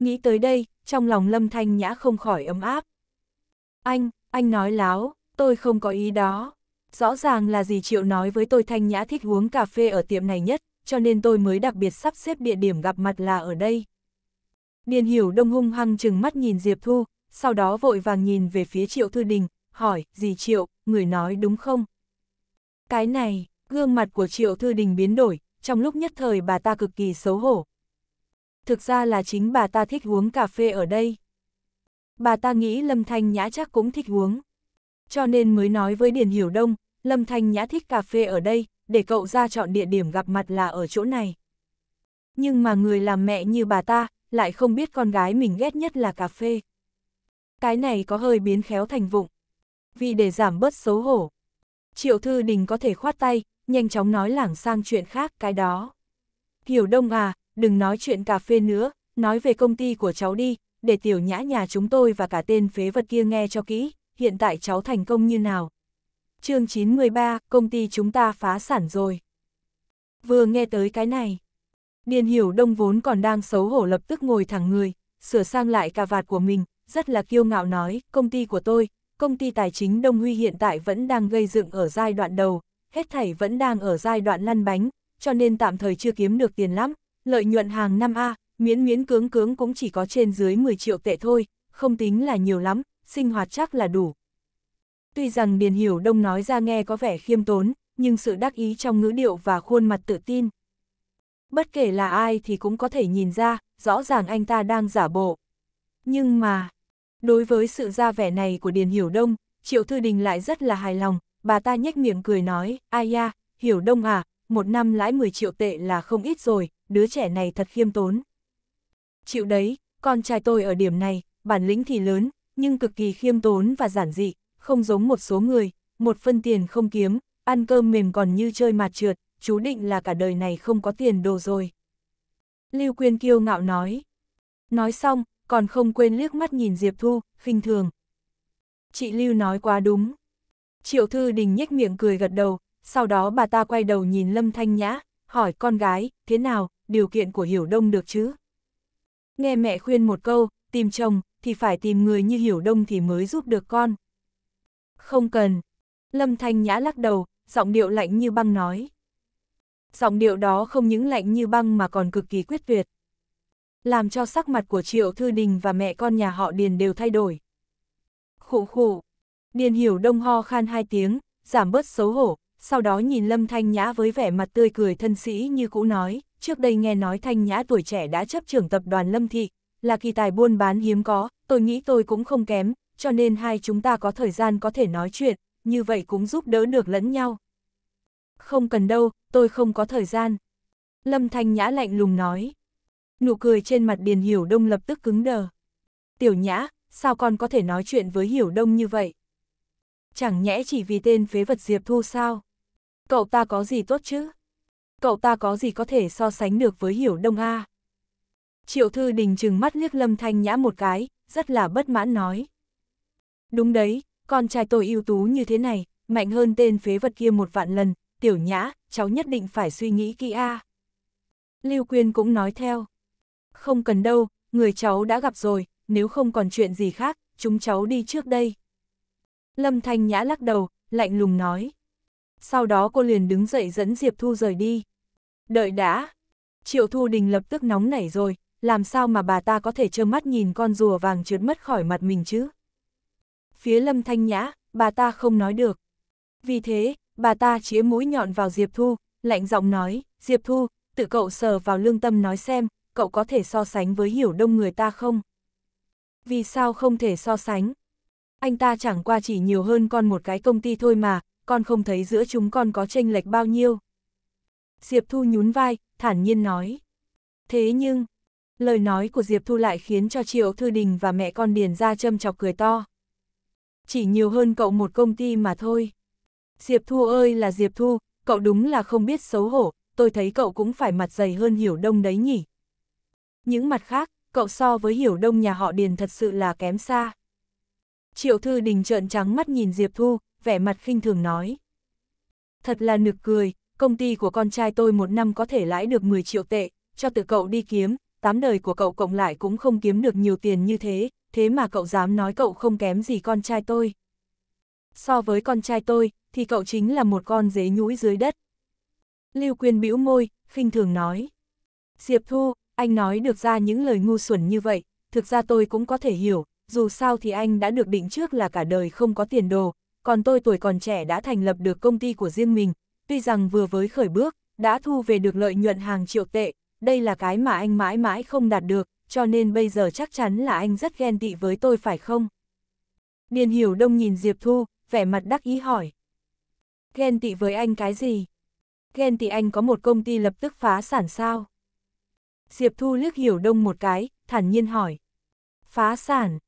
[SPEAKER 1] Nghĩ tới đây, trong lòng Lâm Thanh Nhã không khỏi ấm áp. Anh, anh nói láo, tôi không có ý đó. Rõ ràng là gì Triệu nói với tôi Thanh Nhã thích uống cà phê ở tiệm này nhất, cho nên tôi mới đặc biệt sắp xếp địa điểm gặp mặt là ở đây. Điền hiểu đông hung hăng chừng mắt nhìn Diệp Thu, sau đó vội vàng nhìn về phía Triệu Thư Đình, hỏi, gì Triệu, người nói đúng không? Cái này, gương mặt của Triệu Thư Đình biến đổi, trong lúc nhất thời bà ta cực kỳ xấu hổ. Thực ra là chính bà ta thích uống cà phê ở đây. Bà ta nghĩ Lâm Thanh Nhã chắc cũng thích uống. Cho nên mới nói với Điền Hiểu Đông, Lâm Thanh Nhã thích cà phê ở đây, để cậu ra chọn địa điểm gặp mặt là ở chỗ này. Nhưng mà người làm mẹ như bà ta, lại không biết con gái mình ghét nhất là cà phê. Cái này có hơi biến khéo thành vụng. Vì để giảm bớt xấu hổ, Triệu Thư Đình có thể khoát tay, nhanh chóng nói lảng sang chuyện khác cái đó. Hiểu đông à, đừng nói chuyện cà phê nữa, nói về công ty của cháu đi, để tiểu nhã nhà chúng tôi và cả tên phế vật kia nghe cho kỹ, hiện tại cháu thành công như nào. chương 93, công ty chúng ta phá sản rồi. Vừa nghe tới cái này, Điền Hiểu Đông vốn còn đang xấu hổ lập tức ngồi thẳng người, sửa sang lại cà vạt của mình, rất là kiêu ngạo nói, công ty của tôi, công ty tài chính Đông Huy hiện tại vẫn đang gây dựng ở giai đoạn đầu, hết thảy vẫn đang ở giai đoạn lăn bánh, cho nên tạm thời chưa kiếm được tiền lắm, lợi nhuận hàng năm A, miễn miễn cưỡng cưỡng cũng chỉ có trên dưới 10 triệu tệ thôi, không tính là nhiều lắm, sinh hoạt chắc là đủ. Tuy rằng Điền Hiểu Đông nói ra nghe có vẻ khiêm tốn, nhưng sự đắc ý trong ngữ điệu và khuôn mặt tự tin. Bất kể là ai thì cũng có thể nhìn ra, rõ ràng anh ta đang giả bộ. Nhưng mà, đối với sự ra vẻ này của Điền Hiểu Đông, Triệu Thư Đình lại rất là hài lòng, bà ta nhếch miệng cười nói, ai ya, hiểu đông à, một năm lãi 10 triệu tệ là không ít rồi, đứa trẻ này thật khiêm tốn. Chịu đấy, con trai tôi ở điểm này, bản lĩnh thì lớn, nhưng cực kỳ khiêm tốn và giản dị, không giống một số người, một phân tiền không kiếm, ăn cơm mềm còn như chơi mạt trượt, chú định là cả đời này không có tiền đồ rồi. Lưu Quyên kiêu ngạo nói. Nói xong, còn không quên liếc mắt nhìn Diệp Thu, khinh thường. Chị Lưu nói quá đúng. Triệu Thư Đình nhếch miệng cười gật đầu, sau đó bà ta quay đầu nhìn Lâm Thanh Nhã, hỏi con gái, thế nào, điều kiện của Hiểu Đông được chứ? Nghe mẹ khuyên một câu, tìm chồng, thì phải tìm người như Hiểu Đông thì mới giúp được con. Không cần. Lâm Thanh Nhã lắc đầu, giọng điệu lạnh như băng nói. Giọng điệu đó không những lạnh như băng mà còn cực kỳ quyết tuyệt. Làm cho sắc mặt của Triệu Thư Đình và mẹ con nhà họ Điền đều thay đổi. Khụ khụ. Điền hiểu đông ho khan hai tiếng, giảm bớt xấu hổ, sau đó nhìn Lâm Thanh Nhã với vẻ mặt tươi cười thân sĩ như cũ nói, trước đây nghe nói Thanh Nhã tuổi trẻ đã chấp trưởng tập đoàn Lâm Thị, là kỳ tài buôn bán hiếm có, tôi nghĩ tôi cũng không kém, cho nên hai chúng ta có thời gian có thể nói chuyện, như vậy cũng giúp đỡ được lẫn nhau. Không cần đâu, tôi không có thời gian. Lâm Thanh Nhã lạnh lùng nói. Nụ cười trên mặt Điền Hiểu Đông lập tức cứng đờ. Tiểu Nhã, sao con có thể nói chuyện với Hiểu Đông như vậy? chẳng nhẽ chỉ vì tên phế vật Diệp Thu sao? Cậu ta có gì tốt chứ? Cậu ta có gì có thể so sánh được với Hiểu Đông A? Triệu Thư Đình chừng mắt liếc Lâm Thanh Nhã một cái, rất là bất mãn nói. Đúng đấy, con trai tôi ưu tú như thế này, mạnh hơn tên phế vật kia một vạn lần, tiểu nhã, cháu nhất định phải suy nghĩ kỹ a. Lưu Quyên cũng nói theo. Không cần đâu, người cháu đã gặp rồi, nếu không còn chuyện gì khác, chúng cháu đi trước đây. Lâm Thanh Nhã lắc đầu, lạnh lùng nói. Sau đó cô liền đứng dậy dẫn Diệp Thu rời đi. Đợi đã. Triệu Thu Đình lập tức nóng nảy rồi, làm sao mà bà ta có thể trơ mắt nhìn con rùa vàng trượt mất khỏi mặt mình chứ? Phía Lâm Thanh Nhã, bà ta không nói được. Vì thế, bà ta chĩa mũi nhọn vào Diệp Thu, lạnh giọng nói, Diệp Thu, tự cậu sờ vào lương tâm nói xem, cậu có thể so sánh với hiểu đông người ta không? Vì sao không thể so sánh? anh ta chẳng qua chỉ nhiều hơn con một cái công ty thôi mà, con không thấy giữa chúng con có tranh lệch bao nhiêu. Diệp Thu nhún vai, thản nhiên nói. Thế nhưng, lời nói của Diệp Thu lại khiến cho Triệu Thư Đình và mẹ con Điền ra châm chọc cười to. Chỉ nhiều hơn cậu một công ty mà thôi. Diệp Thu ơi là Diệp Thu, cậu đúng là không biết xấu hổ, tôi thấy cậu cũng phải mặt dày hơn Hiểu Đông đấy nhỉ. Những mặt khác, cậu so với Hiểu Đông nhà họ Điền thật sự là kém xa. Triệu Thư Đình trợn trắng mắt nhìn Diệp Thu, vẻ mặt khinh thường nói. Thật là nực cười, công ty của con trai tôi một năm có thể lãi được 10 triệu tệ, cho tự cậu đi kiếm, tám đời của cậu cộng lại cũng không kiếm được nhiều tiền như thế, thế mà cậu dám nói cậu không kém gì con trai tôi. So với con trai tôi, thì cậu chính là một con dế nhũi dưới đất. Lưu Quyên bĩu môi, khinh thường nói. Diệp Thu, anh nói được ra những lời ngu xuẩn như vậy, thực ra tôi cũng có thể hiểu, dù sao thì anh đã được định trước là cả đời không có tiền đồ, còn tôi tuổi còn trẻ đã thành lập được công ty của riêng mình, tuy rằng vừa với khởi bước, đã thu về được lợi nhuận hàng triệu tệ, đây là cái mà anh mãi mãi không đạt được, cho nên bây giờ chắc chắn là anh rất ghen tị với tôi phải không? Điền Hiểu Đông nhìn Diệp Thu, vẻ mặt đắc ý hỏi. Ghen tị với anh cái gì? Ghen tị anh có một công ty lập tức phá sản sao? Diệp Thu liếc Hiểu Đông một cái, thản nhiên hỏi. Phá sản,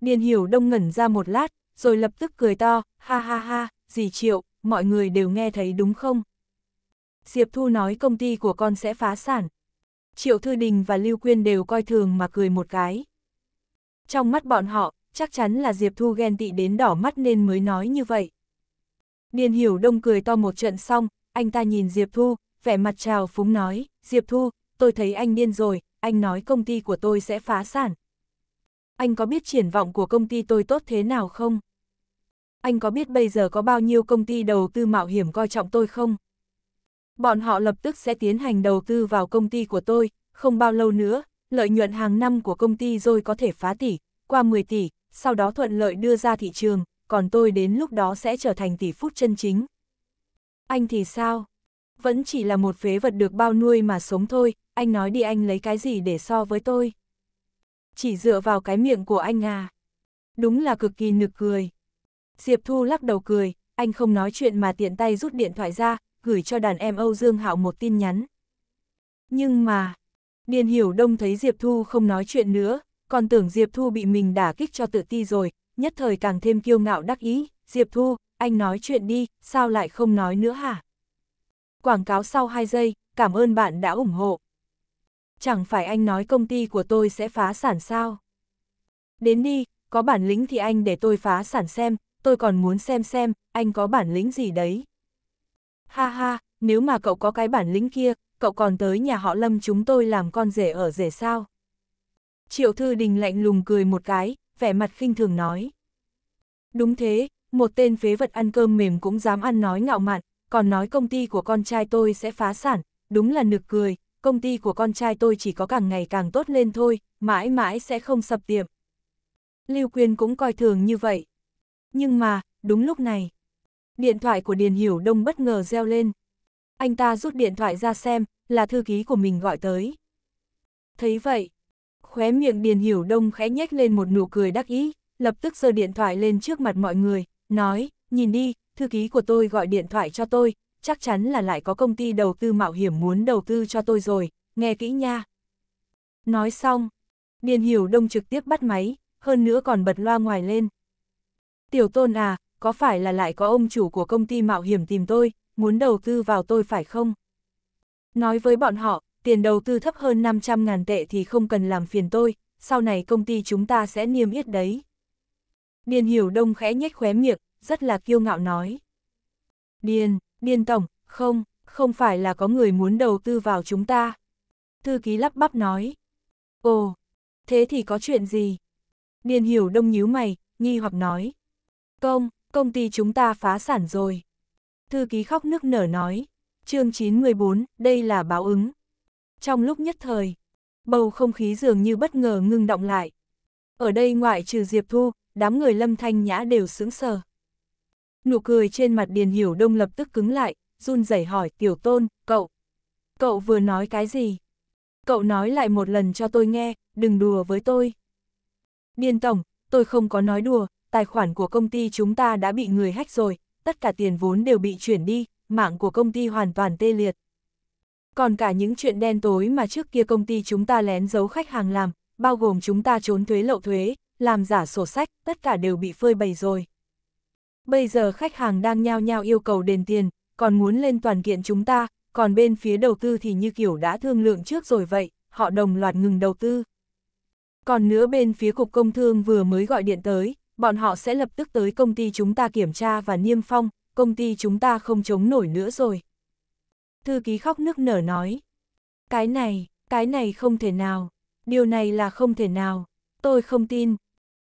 [SPEAKER 1] Điền hiểu đông ngẩn ra một lát, rồi lập tức cười to, ha ha ha, dì triệu, mọi người đều nghe thấy đúng không? Diệp Thu nói công ty của con sẽ phá sản. Triệu Thư Đình và Lưu Quyên đều coi thường mà cười một cái. Trong mắt bọn họ, chắc chắn là Diệp Thu ghen tị đến đỏ mắt nên mới nói như vậy. Điền Hiểu Đông cười to một trận xong, anh ta nhìn Diệp Thu, vẻ mặt trào phúng nói, Diệp Thu, tôi thấy anh điên rồi, anh nói công ty của tôi sẽ phá sản, anh có biết triển vọng của công ty tôi tốt thế nào không? Anh có biết bây giờ có bao nhiêu công ty đầu tư mạo hiểm coi trọng tôi không? Bọn họ lập tức sẽ tiến hành đầu tư vào công ty của tôi, không bao lâu nữa, lợi nhuận hàng năm của công ty rồi có thể phá tỷ, qua 10 tỷ, sau đó thuận lợi đưa ra thị trường, còn tôi đến lúc đó sẽ trở thành tỷ phút chân chính. Anh thì sao? Vẫn chỉ là một phế vật được bao nuôi mà sống thôi, anh nói đi anh lấy cái gì để so với tôi? chỉ dựa vào cái miệng của anh à. Đúng là cực kỳ nực cười. Diệp Thu lắc đầu cười, anh không nói chuyện mà tiện tay rút điện thoại ra, gửi cho đàn em Âu Dương Hạo một tin nhắn. Nhưng mà, Điền Hiểu Đông thấy Diệp Thu không nói chuyện nữa, còn tưởng Diệp Thu bị mình đả kích cho tự ti rồi, nhất thời càng thêm kiêu ngạo đắc ý, Diệp Thu, anh nói chuyện đi, sao lại không nói nữa hả? Quảng cáo sau 2 giây, cảm ơn bạn đã ủng hộ chẳng phải anh nói công ty của tôi sẽ phá sản sao? Đến đi, có bản lĩnh thì anh để tôi phá sản xem, tôi còn muốn xem xem, anh có bản lĩnh gì đấy. Ha ha, nếu mà cậu có cái bản lĩnh kia, cậu còn tới nhà họ Lâm chúng tôi làm con rể ở rể sao? Triệu Thư Đình lạnh lùng cười một cái, vẻ mặt khinh thường nói. Đúng thế, một tên phế vật ăn cơm mềm cũng dám ăn nói ngạo mạn, còn nói công ty của con trai tôi sẽ phá sản, đúng là nực cười, công ty của con trai tôi chỉ có càng ngày càng tốt lên thôi, mãi mãi sẽ không sập tiệm. Lưu Quyên cũng coi thường như vậy. Nhưng mà, đúng lúc này, điện thoại của Điền Hiểu Đông bất ngờ reo lên. Anh ta rút điện thoại ra xem, là thư ký của mình gọi tới. Thấy vậy, khóe miệng Điền Hiểu Đông khẽ nhếch lên một nụ cười đắc ý, lập tức giơ điện thoại lên trước mặt mọi người, nói, nhìn đi, thư ký của tôi gọi điện thoại cho tôi, chắc chắn là lại có công ty đầu tư mạo hiểm muốn đầu tư cho tôi rồi, nghe kỹ nha. Nói xong, Điền Hiểu Đông trực tiếp bắt máy, hơn nữa còn bật loa ngoài lên. Tiểu Tôn à, có phải là lại có ông chủ của công ty mạo hiểm tìm tôi, muốn đầu tư vào tôi phải không? Nói với bọn họ, tiền đầu tư thấp hơn 500.000 tệ thì không cần làm phiền tôi, sau này công ty chúng ta sẽ niêm yết đấy. Điền Hiểu Đông khẽ nhếch khóe miệng, rất là kiêu ngạo nói. Điền, Điền Tổng, không, không phải là có người muốn đầu tư vào chúng ta. Thư ký lắp bắp nói. Ồ, thế thì có chuyện gì? Điền Hiểu Đông nhíu mày, nghi hoặc nói. Công, công ty chúng ta phá sản rồi. Thư ký khóc nức nở nói. chương 914, đây là báo ứng. Trong lúc nhất thời, bầu không khí dường như bất ngờ ngưng động lại. Ở đây ngoại trừ Diệp Thu, đám người lâm thanh nhã đều sững sờ. Nụ cười trên mặt Điền Hiểu Đông lập tức cứng lại, run rẩy hỏi Tiểu Tôn, cậu. Cậu vừa nói cái gì? Cậu nói lại một lần cho tôi nghe, đừng đùa với tôi. Điền Tổng, tôi không có nói đùa, tài khoản của công ty chúng ta đã bị người hách rồi, tất cả tiền vốn đều bị chuyển đi, mạng của công ty hoàn toàn tê liệt. Còn cả những chuyện đen tối mà trước kia công ty chúng ta lén giấu khách hàng làm, bao gồm chúng ta trốn thuế lậu thuế, làm giả sổ sách, tất cả đều bị phơi bày rồi bây giờ khách hàng đang nhao nhao yêu cầu đền tiền, còn muốn lên toàn kiện chúng ta, còn bên phía đầu tư thì như kiểu đã thương lượng trước rồi vậy, họ đồng loạt ngừng đầu tư. Còn nữa bên phía Cục Công Thương vừa mới gọi điện tới, bọn họ sẽ lập tức tới công ty chúng ta kiểm tra và niêm phong, công ty chúng ta không chống nổi nữa rồi. Thư ký khóc nước nở nói, cái này, cái này không thể nào, điều này là không thể nào, tôi không tin.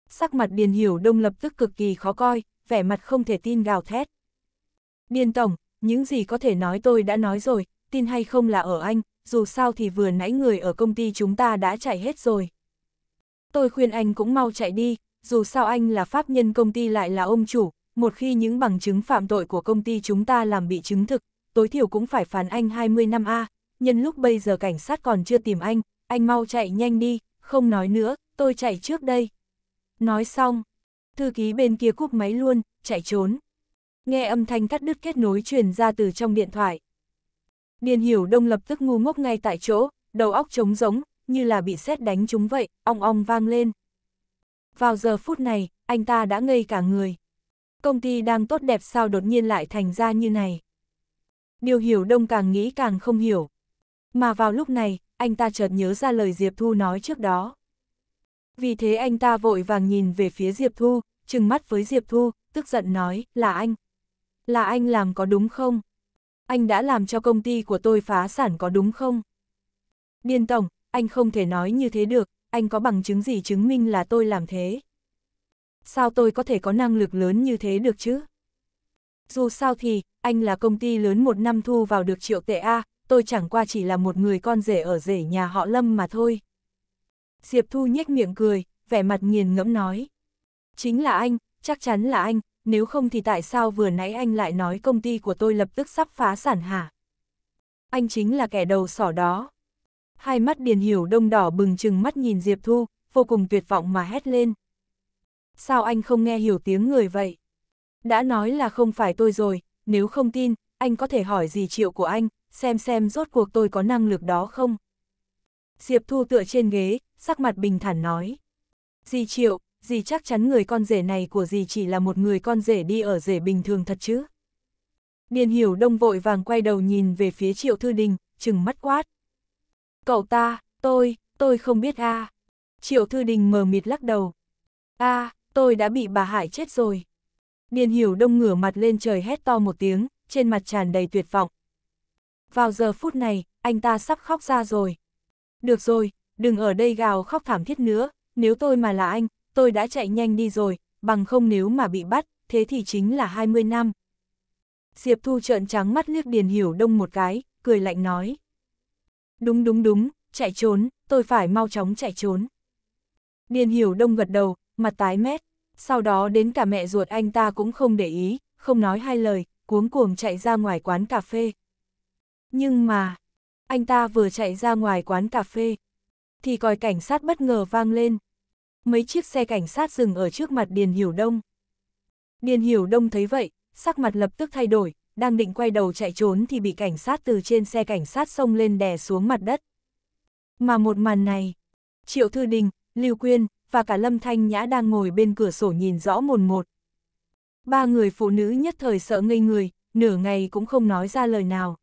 [SPEAKER 1] Sắc mặt Điền Hiểu Đông lập tức cực kỳ khó coi, vẻ mặt không thể tin gào thét. Điền Tổng, những gì có thể nói tôi đã nói rồi, tin hay không là ở anh, dù sao thì vừa nãy người ở công ty chúng ta đã chạy hết rồi. Tôi khuyên anh cũng mau chạy đi, dù sao anh là pháp nhân công ty lại là ông chủ, một khi những bằng chứng phạm tội của công ty chúng ta làm bị chứng thực, tối thiểu cũng phải phán anh 20 năm A, nhân lúc bây giờ cảnh sát còn chưa tìm anh, anh mau chạy nhanh đi, không nói nữa, tôi chạy trước đây. Nói xong, thư ký bên kia cúp máy luôn, chạy trốn. Nghe âm thanh cắt đứt kết nối truyền ra từ trong điện thoại. Điền hiểu đông lập tức ngu ngốc ngay tại chỗ, đầu óc trống rỗng, như là bị sét đánh chúng vậy, ong ong vang lên. Vào giờ phút này, anh ta đã ngây cả người. Công ty đang tốt đẹp sao đột nhiên lại thành ra như này. Điều hiểu đông càng nghĩ càng không hiểu. Mà vào lúc này, anh ta chợt nhớ ra lời Diệp Thu nói trước đó. Vì thế anh ta vội vàng nhìn về phía Diệp Thu, trừng mắt với Diệp Thu, tức giận nói, là anh. Là anh làm có đúng không? Anh đã làm cho công ty của tôi phá sản có đúng không? Điên Tổng, anh không thể nói như thế được, anh có bằng chứng gì chứng minh là tôi làm thế? Sao tôi có thể có năng lực lớn như thế được chứ? Dù sao thì, anh là công ty lớn một năm thu vào được triệu tệ A, tôi chẳng qua chỉ là một người con rể ở rể nhà họ Lâm mà thôi. Diệp Thu nhếch miệng cười, vẻ mặt nghiền ngẫm nói chính là anh, chắc chắn là anh, nếu không thì tại sao vừa nãy anh lại nói công ty của tôi lập tức sắp phá sản hả? Anh chính là kẻ đầu sỏ đó. Hai mắt Điền Hiểu đông đỏ bừng chừng mắt nhìn Diệp Thu, vô cùng tuyệt vọng mà hét lên. Sao anh không nghe hiểu tiếng người vậy? Đã nói là không phải tôi rồi, nếu không tin, anh có thể hỏi gì triệu của anh, xem xem rốt cuộc tôi có năng lực đó không? Diệp Thu tựa trên ghế, sắc mặt bình thản nói. Di triệu, dì chắc chắn người con rể này của dì chỉ là một người con rể đi ở rể bình thường thật chứ. Điền hiểu đông vội vàng quay đầu nhìn về phía triệu thư đình, chừng mắt quát. Cậu ta, tôi, tôi không biết a à. Triệu thư đình mờ mịt lắc đầu. a à, tôi đã bị bà hại chết rồi. Điền hiểu đông ngửa mặt lên trời hét to một tiếng, trên mặt tràn đầy tuyệt vọng. Vào giờ phút này, anh ta sắp khóc ra rồi. Được rồi, đừng ở đây gào khóc thảm thiết nữa, nếu tôi mà là anh, tôi đã chạy nhanh đi rồi, bằng không nếu mà bị bắt, thế thì chính là 20 năm. Diệp Thu trợn trắng mắt liếc Điền Hiểu Đông một cái, cười lạnh nói. Đúng đúng đúng, chạy trốn, tôi phải mau chóng chạy trốn. Điền Hiểu Đông gật đầu, mặt tái mét, sau đó đến cả mẹ ruột anh ta cũng không để ý, không nói hai lời, cuống cuồng chạy ra ngoài quán cà phê. Nhưng mà, anh ta vừa chạy ra ngoài quán cà phê, thì còi cảnh sát bất ngờ vang lên mấy chiếc xe cảnh sát dừng ở trước mặt Điền Hiểu Đông. Điền Hiểu Đông thấy vậy, sắc mặt lập tức thay đổi, đang định quay đầu chạy trốn thì bị cảnh sát từ trên xe cảnh sát xông lên đè xuống mặt đất. Mà một màn này, Triệu Thư Đình, Lưu Quyên và cả Lâm Thanh Nhã đang ngồi bên cửa sổ nhìn rõ mồn một. Ba người phụ nữ nhất thời sợ ngây người, nửa ngày cũng không nói ra lời nào.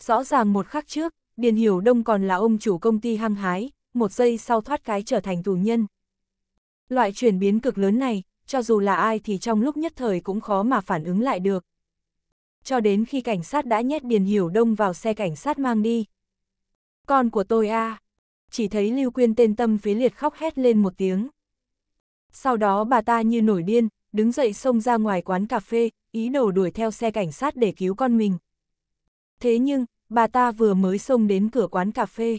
[SPEAKER 1] Rõ ràng một khắc trước, Điền Hiểu Đông còn là ông chủ công ty hăng hái, một giây sau thoát cái trở thành tù nhân. Loại chuyển biến cực lớn này, cho dù là ai thì trong lúc nhất thời cũng khó mà phản ứng lại được. Cho đến khi cảnh sát đã nhét Điền Hiểu Đông vào xe cảnh sát mang đi. Con của tôi a à. Chỉ thấy Lưu Quyên tên tâm phế liệt khóc hét lên một tiếng. Sau đó bà ta như nổi điên, đứng dậy xông ra ngoài quán cà phê, ý đồ đuổi theo xe cảnh sát để cứu con mình. Thế nhưng, bà ta vừa mới xông đến cửa quán cà phê.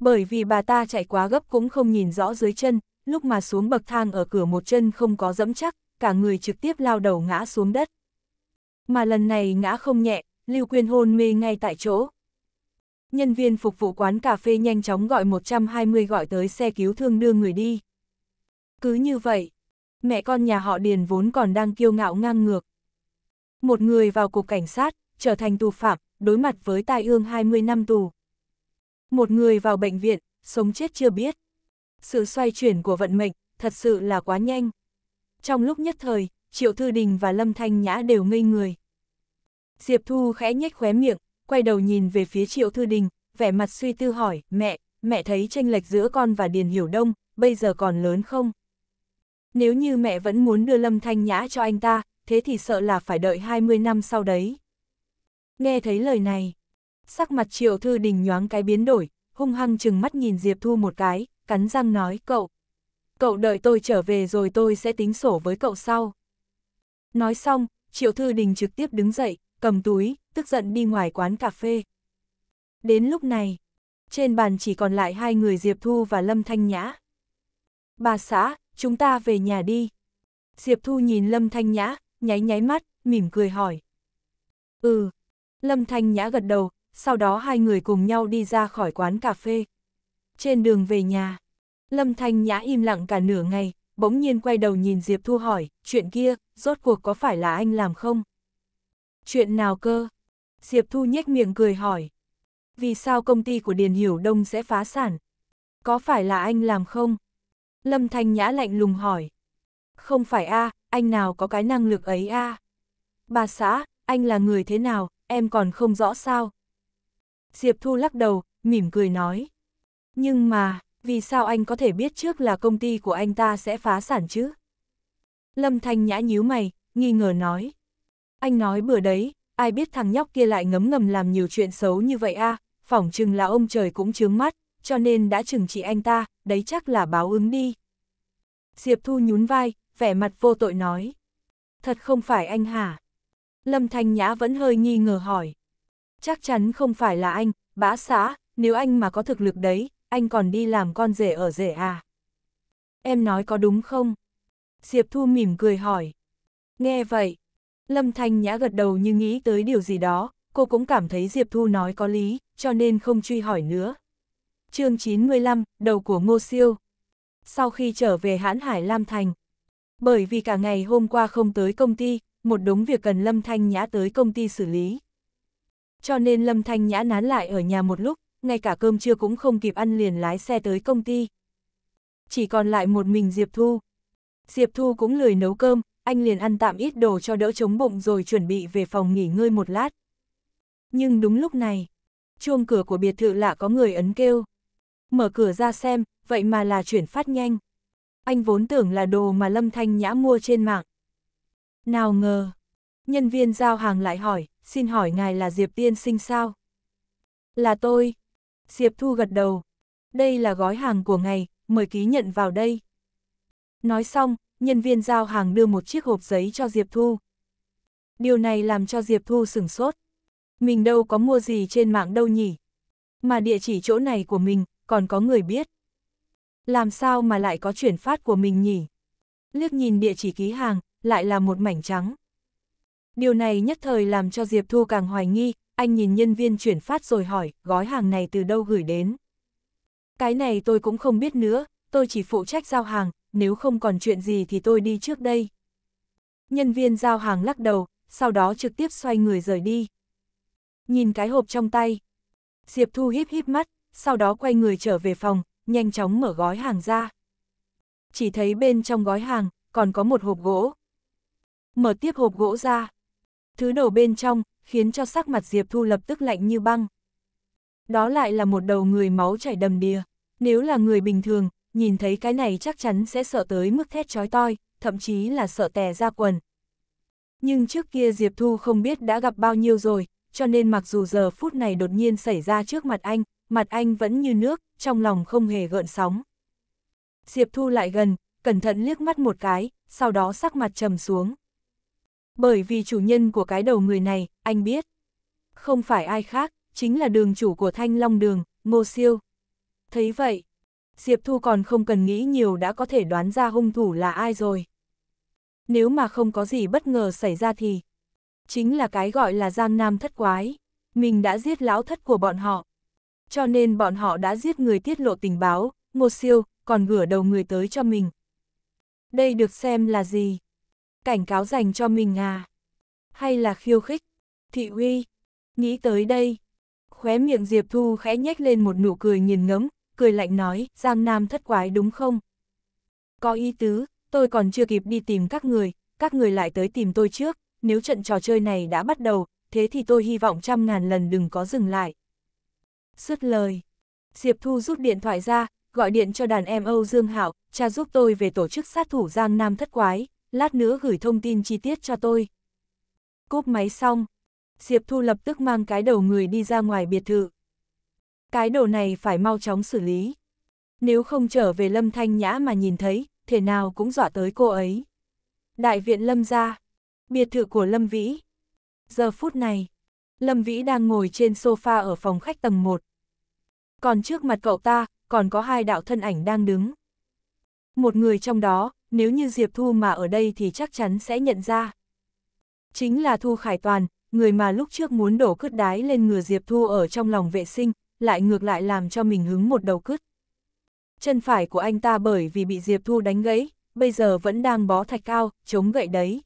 [SPEAKER 1] Bởi vì bà ta chạy quá gấp cũng không nhìn rõ dưới chân, lúc mà xuống bậc thang ở cửa một chân không có dẫm chắc, cả người trực tiếp lao đầu ngã xuống đất. Mà lần này ngã không nhẹ, Lưu Quyên hôn mê ngay tại chỗ. Nhân viên phục vụ quán cà phê nhanh chóng gọi 120 gọi tới xe cứu thương đưa người đi. Cứ như vậy, mẹ con nhà họ Điền vốn còn đang kiêu ngạo ngang ngược. Một người vào cục cảnh sát, trở thành tù phạm, đối mặt với tai ương 20 năm tù. Một người vào bệnh viện, sống chết chưa biết. Sự xoay chuyển của vận mệnh, thật sự là quá nhanh. Trong lúc nhất thời, Triệu Thư Đình và Lâm Thanh Nhã đều ngây người. Diệp Thu khẽ nhếch khóe miệng, quay đầu nhìn về phía Triệu Thư Đình, vẻ mặt suy tư hỏi, mẹ, mẹ thấy tranh lệch giữa con và Điền Hiểu Đông, bây giờ còn lớn không? Nếu như mẹ vẫn muốn đưa Lâm Thanh Nhã cho anh ta, thế thì sợ là phải đợi 20 năm sau đấy. Nghe thấy lời này, sắc mặt Triệu Thư Đình nhoáng cái biến đổi, hung hăng chừng mắt nhìn Diệp Thu một cái, cắn răng nói cậu. Cậu đợi tôi trở về rồi tôi sẽ tính sổ với cậu sau. Nói xong, Triệu Thư Đình trực tiếp đứng dậy, cầm túi, tức giận đi ngoài quán cà phê. Đến lúc này, trên bàn chỉ còn lại hai người Diệp Thu và Lâm Thanh Nhã. Bà xã, chúng ta về nhà đi. Diệp Thu nhìn Lâm Thanh Nhã, nháy nháy mắt, mỉm cười hỏi. Ừ. Lâm Thanh Nhã gật đầu, sau đó hai người cùng nhau đi ra khỏi quán cà phê. Trên đường về nhà, Lâm Thanh Nhã im lặng cả nửa ngày, bỗng nhiên quay đầu nhìn Diệp Thu hỏi, chuyện kia, rốt cuộc có phải là anh làm không? Chuyện nào cơ? Diệp Thu nhếch miệng cười hỏi. Vì sao công ty của Điền Hiểu Đông sẽ phá sản? Có phải là anh làm không? Lâm Thanh Nhã lạnh lùng hỏi. Không phải a, à, anh nào có cái năng lực ấy a? À? Bà xã, anh là người thế nào, em còn không rõ sao? Diệp Thu lắc đầu, mỉm cười nói. Nhưng mà, vì sao anh có thể biết trước là công ty của anh ta sẽ phá sản chứ? Lâm Thanh Nhã nhíu mày, nghi ngờ nói. Anh nói bữa đấy, ai biết thằng nhóc kia lại ngấm ngầm làm nhiều chuyện xấu như vậy a phỏng chừng là ông trời cũng chướng mắt, cho nên đã chừng trị anh ta, đấy chắc là báo ứng đi. Diệp Thu nhún vai, vẻ mặt vô tội nói. Thật không phải anh hả? Lâm Thanh Nhã vẫn hơi nghi ngờ hỏi. Chắc chắn không phải là anh, bá xã, nếu anh mà có thực lực đấy, anh còn đi làm con rể ở rể à? Em nói có đúng không? Diệp Thu mỉm cười hỏi. Nghe vậy, Lâm Thanh Nhã gật đầu như nghĩ tới điều gì đó, cô cũng cảm thấy Diệp Thu nói có lý, cho nên không truy hỏi nữa. chương 95, đầu của Ngô Siêu. Sau khi trở về hãn hải Lam Thành, bởi vì cả ngày hôm qua không tới công ty, một đống việc cần Lâm Thanh Nhã tới công ty xử lý. Cho nên Lâm Thanh Nhã nán lại ở nhà một lúc, ngay cả cơm trưa cũng không kịp ăn liền lái xe tới công ty. Chỉ còn lại một mình Diệp Thu. Diệp Thu cũng lười nấu cơm, anh liền ăn tạm ít đồ cho đỡ chống bụng rồi chuẩn bị về phòng nghỉ ngơi một lát. Nhưng đúng lúc này, chuông cửa của biệt thự lạ có người ấn kêu. Mở cửa ra xem, vậy mà là chuyển phát nhanh. Anh vốn tưởng là đồ mà Lâm Thanh Nhã mua trên mạng. Nào ngờ, nhân viên giao hàng lại hỏi, xin hỏi ngài là Diệp Tiên Sinh sao? Là tôi, Diệp Thu gật đầu. Đây là gói hàng của ngày, mời ký nhận vào đây. Nói xong, nhân viên giao hàng đưa một chiếc hộp giấy cho Diệp Thu. Điều này làm cho Diệp Thu sửng sốt. Mình đâu có mua gì trên mạng đâu nhỉ? Mà địa chỉ chỗ này của mình, còn có người biết. Làm sao mà lại có chuyển phát của mình nhỉ? Liếc nhìn địa chỉ ký hàng, lại là một mảnh trắng. Điều này nhất thời làm cho Diệp Thu càng hoài nghi, anh nhìn nhân viên chuyển phát rồi hỏi, gói hàng này từ đâu gửi đến? Cái này tôi cũng không biết nữa, tôi chỉ phụ trách giao hàng, nếu không còn chuyện gì thì tôi đi trước đây. Nhân viên giao hàng lắc đầu, sau đó trực tiếp xoay người rời đi. Nhìn cái hộp trong tay. Diệp Thu híp híp mắt, sau đó quay người trở về phòng, nhanh chóng mở gói hàng ra. Chỉ thấy bên trong gói hàng, còn có một hộp gỗ. Mở tiếp hộp gỗ ra. Thứ đổ bên trong, khiến cho sắc mặt Diệp Thu lập tức lạnh như băng. Đó lại là một đầu người máu chảy đầm đìa, nếu là người bình thường, nhìn thấy cái này chắc chắn sẽ sợ tới mức thét chói toi, thậm chí là sợ tè ra quần. Nhưng trước kia Diệp Thu không biết đã gặp bao nhiêu rồi, cho nên mặc dù giờ phút này đột nhiên xảy ra trước mặt anh, mặt anh vẫn như nước, trong lòng không hề gợn sóng. Diệp Thu lại gần, cẩn thận liếc mắt một cái, sau đó sắc mặt trầm xuống bởi vì chủ nhân của cái đầu người này, anh biết. Không phải ai khác, chính là đường chủ của Thanh Long Đường, Ngô Siêu. Thấy vậy, Diệp Thu còn không cần nghĩ nhiều đã có thể đoán ra hung thủ là ai rồi. Nếu mà không có gì bất ngờ xảy ra thì, chính là cái gọi là giang nam thất quái. Mình đã giết lão thất của bọn họ. Cho nên bọn họ đã giết người tiết lộ tình báo, Ngô Siêu, còn gửa đầu người tới cho mình. Đây được xem là gì? cảnh cáo dành cho mình à? Hay là khiêu khích? Thị uy, nghĩ tới đây. Khóe miệng Diệp Thu khẽ nhếch lên một nụ cười nghiền ngấm, cười lạnh nói, Giang Nam thất quái đúng không? Có ý tứ, tôi còn chưa kịp đi tìm các người, các người lại tới tìm tôi trước, nếu trận trò chơi này đã bắt đầu, thế thì tôi hy vọng trăm ngàn lần đừng có dừng lại. Sứt lời, Diệp Thu rút điện thoại ra, gọi điện cho đàn em Âu Dương Hảo, cha giúp tôi về tổ chức sát thủ Giang Nam thất quái lát nữa gửi thông tin chi tiết cho tôi. Cúp máy xong, Diệp Thu lập tức mang cái đầu người đi ra ngoài biệt thự. Cái đồ này phải mau chóng xử lý. Nếu không trở về Lâm Thanh Nhã mà nhìn thấy, thể nào cũng dọa tới cô ấy. Đại viện Lâm ra, biệt thự của Lâm Vĩ. Giờ phút này, Lâm Vĩ đang ngồi trên sofa ở phòng khách tầng 1. Còn trước mặt cậu ta, còn có hai đạo thân ảnh đang đứng. Một người trong đó, nếu như Diệp Thu mà ở đây thì chắc chắn sẽ nhận ra. Chính là Thu Khải Toàn, người mà lúc trước muốn đổ cứt đái lên ngừa Diệp Thu ở trong lòng vệ sinh, lại ngược lại làm cho mình hứng một đầu cứt. Chân phải của anh ta bởi vì bị Diệp Thu đánh gãy, bây giờ vẫn đang bó thạch cao, chống gậy đấy.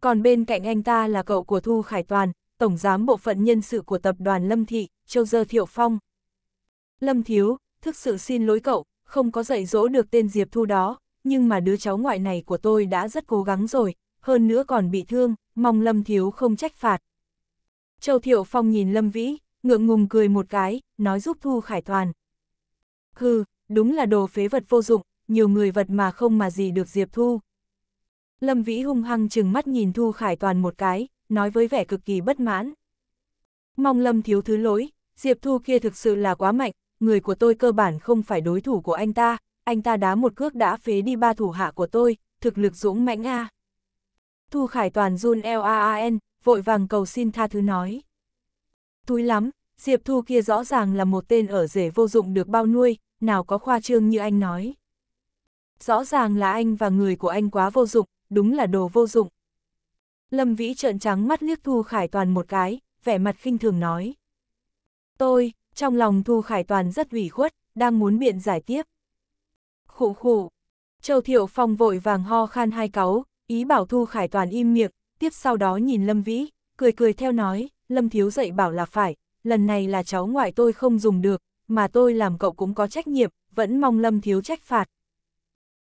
[SPEAKER 1] Còn bên cạnh anh ta là cậu của Thu Khải Toàn, Tổng Giám Bộ phận Nhân sự của Tập đoàn Lâm Thị, Châu Dơ Thiệu Phong. Lâm Thiếu, thực sự xin lỗi cậu, không có dạy dỗ được tên Diệp Thu đó, nhưng mà đứa cháu ngoại này của tôi đã rất cố gắng rồi, hơn nữa còn bị thương, mong Lâm Thiếu không trách phạt. Châu Thiệu Phong nhìn Lâm Vĩ, ngượng ngùng cười một cái, nói giúp Thu Khải Toàn. Hừ, đúng là đồ phế vật vô dụng, nhiều người vật mà không mà gì được Diệp Thu. Lâm Vĩ hung hăng chừng mắt nhìn Thu Khải Toàn một cái, nói với vẻ cực kỳ bất mãn. Mong Lâm thiếu thứ lỗi, Diệp Thu kia thực sự là quá mạnh, người của tôi cơ bản không phải đối thủ của anh ta, anh ta đá một cước đã phế đi ba thủ hạ của tôi, thực lực dũng mãnh a. Thu Khải Toàn run LAAN, vội vàng cầu xin tha thứ nói. Túi lắm, Diệp Thu kia rõ ràng là một tên ở rể vô dụng được bao nuôi, nào có khoa trương như anh nói. Rõ ràng là anh và người của anh quá vô dụng, đúng là đồ vô dụng. Lâm Vĩ trợn trắng mắt liếc Thu Khải Toàn một cái, vẻ mặt khinh thường nói. Tôi, trong lòng Thu Khải Toàn rất ủy khuất, đang muốn biện giải tiếp khụ khụ. Châu Thiệu Phong vội vàng ho khan hai cáu, ý bảo Thu Khải Toàn im miệng, tiếp sau đó nhìn Lâm Vĩ, cười cười theo nói, Lâm Thiếu dậy bảo là phải, lần này là cháu ngoại tôi không dùng được, mà tôi làm cậu cũng có trách nhiệm, vẫn mong Lâm Thiếu trách phạt.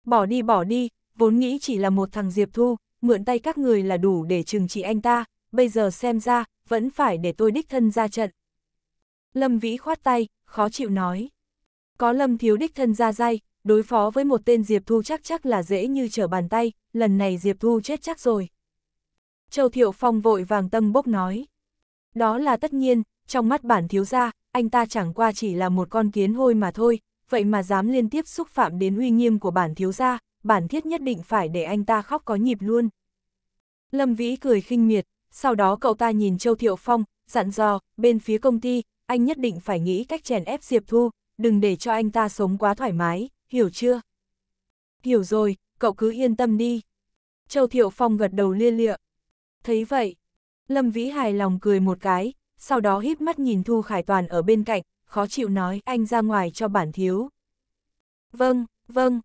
[SPEAKER 1] Bỏ đi bỏ đi, vốn nghĩ chỉ là một thằng Diệp Thu, mượn tay các người là đủ để trừng trị anh ta, bây giờ xem ra, vẫn phải để tôi đích thân ra trận. Lâm Vĩ khoát tay, khó chịu nói. Có Lâm Thiếu đích thân ra dây, đối phó với một tên Diệp Thu chắc chắc là dễ như trở bàn tay, lần này Diệp Thu chết chắc rồi. Châu Thiệu Phong vội vàng tâm bốc nói. Đó là tất nhiên, trong mắt bản thiếu gia, anh ta chẳng qua chỉ là một con kiến hôi mà thôi, vậy mà dám liên tiếp xúc phạm đến uy nghiêm của bản thiếu gia, bản thiết nhất định phải để anh ta khóc có nhịp luôn. Lâm Vĩ cười khinh miệt, sau đó cậu ta nhìn Châu Thiệu Phong, dặn dò, bên phía công ty, anh nhất định phải nghĩ cách chèn ép Diệp Thu, đừng để cho anh ta sống quá thoải mái, hiểu chưa? Hiểu rồi, cậu cứ yên tâm đi. Châu Thiệu Phong gật đầu lia lịa. Thấy vậy, Lâm Vĩ hài lòng cười một cái, sau đó híp mắt nhìn Thu Khải Toàn ở bên cạnh, khó chịu nói anh ra ngoài cho bản thiếu. Vâng, vâng.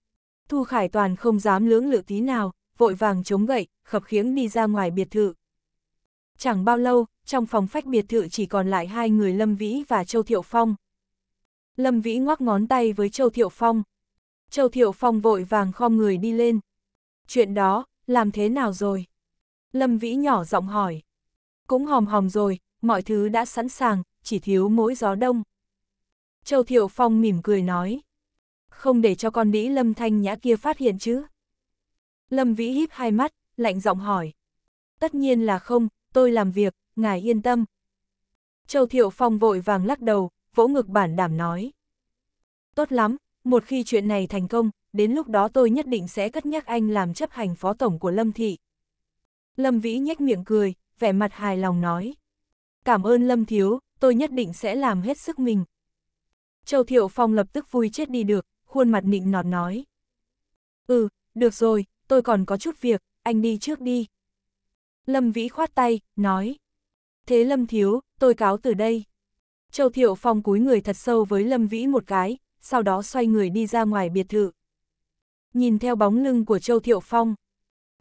[SPEAKER 1] Thu Khải Toàn không dám lưỡng lự tí nào, vội vàng chống gậy, khập khiếng đi ra ngoài biệt thự. Chẳng bao lâu, trong phòng phách biệt thự chỉ còn lại hai người Lâm Vĩ và Châu Thiệu Phong. Lâm Vĩ ngoắc ngón tay với Châu Thiệu Phong, Châu Thiệu Phong vội vàng khom người đi lên. Chuyện đó, làm thế nào rồi? Lâm Vĩ nhỏ giọng hỏi. Cũng hòm hòm rồi, mọi thứ đã sẵn sàng, chỉ thiếu mỗi gió đông. Châu Thiệu Phong mỉm cười nói. Không để cho con đĩ Lâm Thanh Nhã kia phát hiện chứ. Lâm Vĩ híp hai mắt, lạnh giọng hỏi. Tất nhiên là không, tôi làm việc, ngài yên tâm. Châu Thiệu Phong vội vàng lắc đầu, vỗ ngực bản đảm nói. Tốt lắm, một khi chuyện này thành công, đến lúc đó tôi nhất định sẽ cất nhắc anh làm chấp hành phó tổng của Lâm Thị. Lâm Vĩ nhếch miệng cười, vẻ mặt hài lòng nói. Cảm ơn Lâm Thiếu, tôi nhất định sẽ làm hết sức mình. Châu Thiệu Phong lập tức vui chết đi được, khuôn mặt nịnh nọt nói. Ừ, được rồi, tôi còn có chút việc, anh đi trước đi. Lâm Vĩ khoát tay, nói. Thế Lâm Thiếu, tôi cáo từ đây. Châu Thiệu Phong cúi người thật sâu với Lâm Vĩ một cái, sau đó xoay người đi ra ngoài biệt thự. Nhìn theo bóng lưng của Châu Thiệu Phong,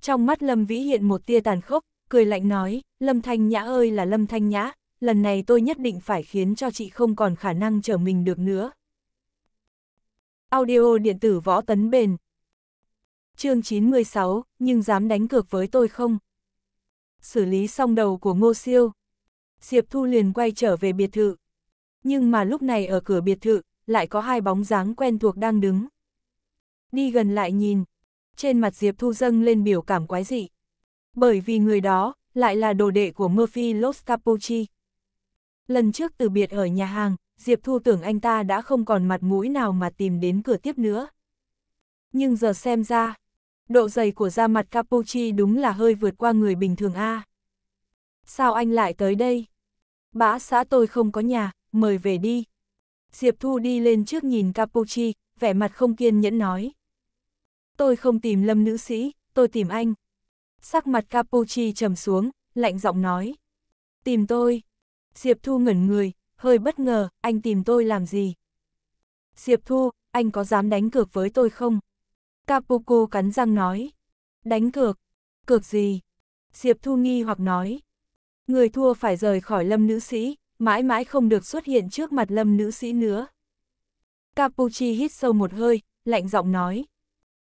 [SPEAKER 1] trong mắt Lâm Vĩ hiện một tia tàn khốc, cười lạnh nói, Lâm Thanh Nhã ơi là Lâm Thanh Nhã, lần này tôi nhất định phải khiến cho chị không còn khả năng trở mình được nữa. Audio điện tử võ tấn bền chương 96, nhưng dám đánh cược với tôi không? Xử lý xong đầu của Ngô Siêu. Diệp Thu liền quay trở về biệt thự. Nhưng mà lúc này ở cửa biệt thự, lại có hai bóng dáng quen thuộc đang đứng. Đi gần lại nhìn, trên mặt Diệp Thu dâng lên biểu cảm quái dị. Bởi vì người đó, lại là đồ đệ của Murphy Los Capucci. Lần trước từ biệt ở nhà hàng, Diệp Thu tưởng anh ta đã không còn mặt mũi nào mà tìm đến cửa tiếp nữa. Nhưng giờ xem ra, độ dày của da mặt Capucci đúng là hơi vượt qua người bình thường a. Sao anh lại tới đây? Bã xã tôi không có nhà, mời về đi. Diệp Thu đi lên trước nhìn Capucci, vẻ mặt không kiên nhẫn nói. Tôi không tìm lâm nữ sĩ, tôi tìm anh. Sắc mặt Capucci trầm xuống, lạnh giọng nói. Tìm tôi. Diệp Thu ngẩn người, hơi bất ngờ, anh tìm tôi làm gì? Diệp Thu, anh có dám đánh cược với tôi không? Capuco cắn răng nói. Đánh cược? Cược gì? Diệp Thu nghi hoặc nói. Người thua phải rời khỏi lâm nữ sĩ, mãi mãi không được xuất hiện trước mặt lâm nữ sĩ nữa. Capucci hít sâu một hơi, lạnh giọng nói.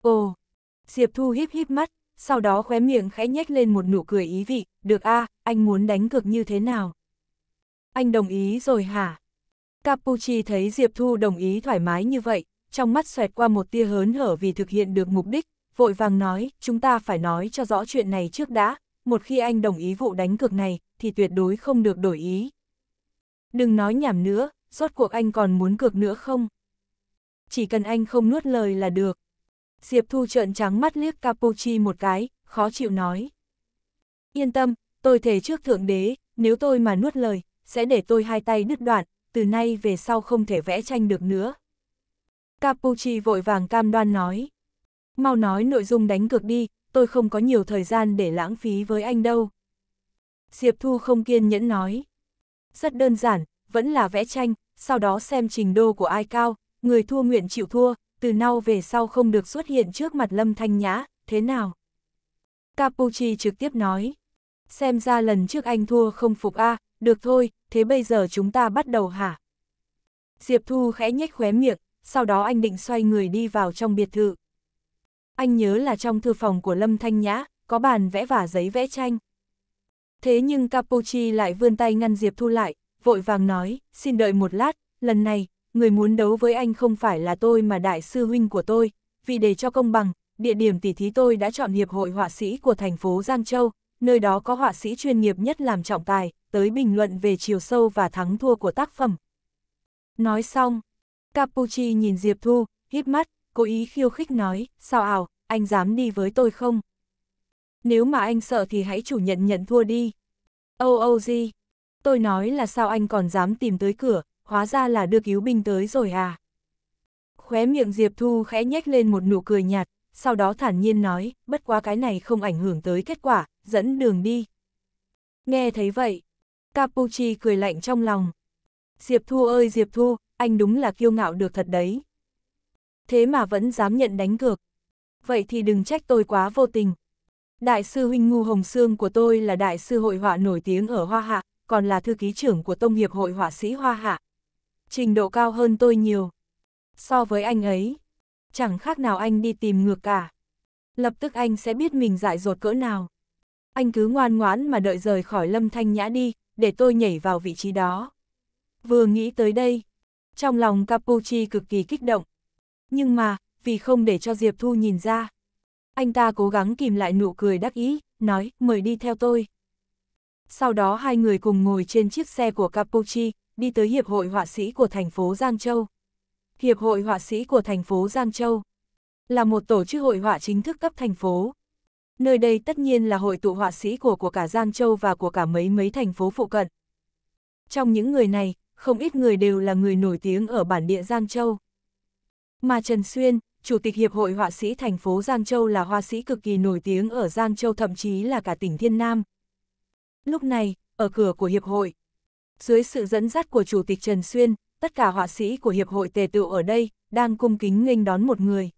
[SPEAKER 1] Ồ, Diệp Thu híp híp mắt, sau đó khóe miệng khẽ nhếch lên một nụ cười ý vị, được a, à, anh muốn đánh cược như thế nào? Anh đồng ý rồi hả? Capucci thấy Diệp Thu đồng ý thoải mái như vậy, trong mắt xoẹt qua một tia hớn hở vì thực hiện được mục đích, vội vàng nói, chúng ta phải nói cho rõ chuyện này trước đã, một khi anh đồng ý vụ đánh cược này, thì tuyệt đối không được đổi ý, đừng nói nhảm nữa, rốt cuộc anh còn muốn cược nữa không? Chỉ cần anh không nuốt lời là được. Diệp Thu trợn trắng mắt liếc Capucci một cái, khó chịu nói. Yên tâm, tôi thề trước Thượng Đế, nếu tôi mà nuốt lời, sẽ để tôi hai tay đứt đoạn, từ nay về sau không thể vẽ tranh được nữa. Capucci vội vàng cam đoan nói. Mau nói nội dung đánh cược đi, tôi không có nhiều thời gian để lãng phí với anh đâu. Diệp Thu không kiên nhẫn nói rất đơn giản, vẫn là vẽ tranh, sau đó xem trình đô của ai cao, người thua nguyện chịu thua, từ nau về sau không được xuất hiện trước mặt Lâm Thanh Nhã, thế nào? Capucci trực tiếp nói, xem ra lần trước anh thua không phục a à, được thôi, thế bây giờ chúng ta bắt đầu hả? Diệp Thu khẽ nhếch khóe miệng, sau đó anh định xoay người đi vào trong biệt thự. Anh nhớ là trong thư phòng của Lâm Thanh Nhã, có bàn vẽ và giấy vẽ tranh. Thế nhưng Capucci lại vươn tay ngăn Diệp Thu lại, vội vàng nói, xin đợi một lát, lần này, người muốn đấu với anh không phải là tôi mà đại sư huynh của tôi, vì để cho công bằng, địa điểm tỉ thí tôi đã chọn hiệp hội họa sĩ của thành phố Giang Châu, nơi đó có họa sĩ chuyên nghiệp nhất làm trọng tài, tới bình luận về chiều sâu và thắng thua của tác phẩm. Nói xong, Capucci nhìn Diệp Thu, hít mắt, cố ý khiêu khích nói, sao ảo, anh dám đi với tôi không? nếu mà anh sợ thì hãy chủ nhận nhận thua đi. ô ô gì? Tôi nói là sao anh còn dám tìm tới cửa, hóa ra là đưa cứu binh tới rồi à. Khóe miệng Diệp Thu khẽ nhếch lên một nụ cười nhạt, sau đó thản nhiên nói, bất quá cái này không ảnh hưởng tới kết quả, dẫn đường đi. Nghe thấy vậy, Capucci cười lạnh trong lòng. Diệp Thu ơi Diệp Thu, anh đúng là kiêu ngạo được thật đấy. Thế mà vẫn dám nhận đánh cược. Vậy thì đừng trách tôi quá vô tình, Đại sư huynh Ngu Hồng Sương của tôi là đại sư hội họa nổi tiếng ở Hoa Hạ, còn là thư ký trưởng của Tông Hiệp hội họa sĩ Hoa Hạ. Trình độ cao hơn tôi nhiều. So với anh ấy, chẳng khác nào anh đi tìm ngược cả. Lập tức anh sẽ biết mình dại dột cỡ nào. Anh cứ ngoan ngoãn mà đợi rời khỏi lâm thanh nhã đi, để tôi nhảy vào vị trí đó. Vừa nghĩ tới đây, trong lòng Capucci cực kỳ kích động. Nhưng mà, vì không để cho Diệp Thu nhìn ra, anh ta cố gắng kìm lại nụ cười đắc ý, nói, mời đi theo tôi. Sau đó hai người cùng ngồi trên chiếc xe của Capuchi, đi tới Hiệp hội Họa sĩ của thành phố Giang Châu. Hiệp hội Họa sĩ của thành phố Giang Châu là một tổ chức hội họa chính thức cấp thành phố. Nơi đây tất nhiên là hội tụ họa sĩ của của cả Giang Châu và của cả mấy mấy thành phố phụ cận. Trong những người này, không ít người đều là người nổi tiếng ở bản địa Giang Châu. Mà Trần Xuyên, Chủ tịch Hiệp hội Họa sĩ thành phố Giang Châu là họa sĩ cực kỳ nổi tiếng ở Giang Châu thậm chí là cả tỉnh Thiên Nam. Lúc này, ở cửa của Hiệp hội, dưới sự dẫn dắt của Chủ tịch Trần Xuyên, tất cả họa sĩ của Hiệp hội Tề Tựu ở đây đang cung kính nghênh đón một người.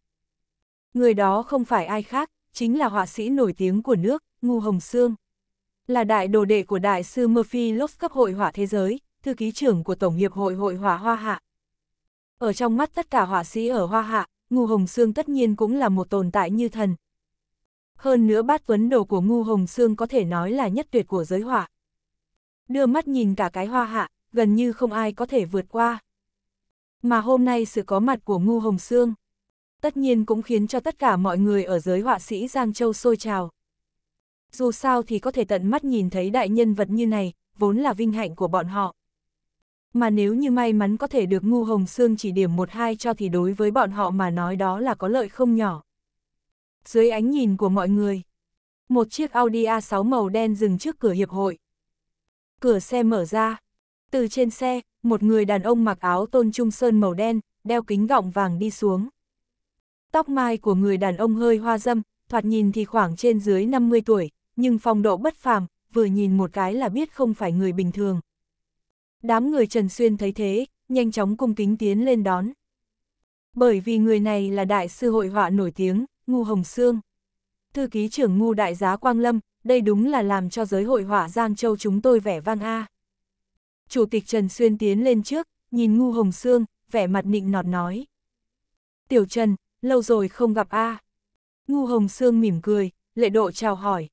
[SPEAKER 1] Người đó không phải ai khác, chính là họa sĩ nổi tiếng của nước, Ngu Hồng Sương. Là đại đồ đệ của đại sư Murphy Lopes cấp hội họa thế giới, thư ký trưởng của Tổng hiệp hội hội họa Hoa Hạ. Ở trong mắt tất cả họa sĩ ở Hoa Hạ, Ngu Hồng Sương tất nhiên cũng là một tồn tại như thần. Hơn nữa bát vấn đồ của Ngu Hồng Sương có thể nói là nhất tuyệt của giới họa. Đưa mắt nhìn cả cái hoa hạ, gần như không ai có thể vượt qua. Mà hôm nay sự có mặt của Ngu Hồng Sương, tất nhiên cũng khiến cho tất cả mọi người ở giới họa sĩ Giang Châu sôi trào. Dù sao thì có thể tận mắt nhìn thấy đại nhân vật như này, vốn là vinh hạnh của bọn họ. Mà nếu như may mắn có thể được Ngu Hồng Sương chỉ điểm một hai cho thì đối với bọn họ mà nói đó là có lợi không nhỏ. Dưới ánh nhìn của mọi người, một chiếc Audi A6 màu đen dừng trước cửa hiệp hội. Cửa xe mở ra. Từ trên xe, một người đàn ông mặc áo tôn trung sơn màu đen, đeo kính gọng vàng đi xuống. Tóc mai của người đàn ông hơi hoa dâm, thoạt nhìn thì khoảng trên dưới 50 tuổi, nhưng phong độ bất phàm, vừa nhìn một cái là biết không phải người bình thường. Đám người Trần Xuyên thấy thế, nhanh chóng cung kính tiến lên đón. Bởi vì người này là đại sư hội họa nổi tiếng, Ngu Hồng Sương. Thư ký trưởng Ngu Đại Giá Quang Lâm, đây đúng là làm cho giới hội họa Giang Châu chúng tôi vẻ vang a. Chủ tịch Trần Xuyên tiến lên trước, nhìn Ngu Hồng Sương, vẻ mặt nịnh nọt nói. Tiểu Trần, lâu rồi không gặp a. À. Ngu Hồng Sương mỉm cười, lệ độ chào hỏi.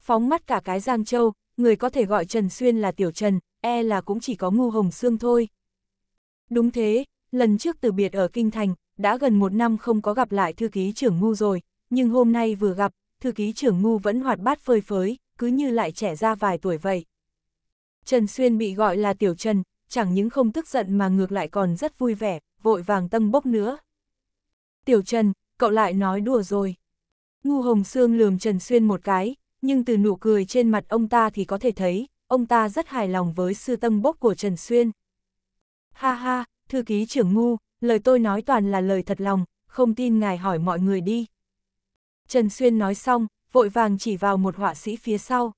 [SPEAKER 1] Phóng mắt cả cái Giang Châu, người có thể gọi Trần Xuyên là Tiểu Trần, e là cũng chỉ có ngu hồng xương thôi. Đúng thế, lần trước từ biệt ở Kinh Thành, đã gần một năm không có gặp lại thư ký trưởng ngu rồi, nhưng hôm nay vừa gặp, thư ký trưởng ngu vẫn hoạt bát phơi phới, cứ như lại trẻ ra vài tuổi vậy. Trần Xuyên bị gọi là Tiểu Trần, chẳng những không tức giận mà ngược lại còn rất vui vẻ, vội vàng tâm bốc nữa. Tiểu Trần, cậu lại nói đùa rồi. Ngu Hồng xương lườm Trần Xuyên một cái, nhưng từ nụ cười trên mặt ông ta thì có thể thấy, ông ta rất hài lòng với sư tâm bốc của Trần Xuyên. Ha ha, thư ký trưởng ngu, lời tôi nói toàn là lời thật lòng, không tin ngài hỏi mọi người đi. Trần Xuyên nói xong, vội vàng chỉ vào một họa sĩ phía sau.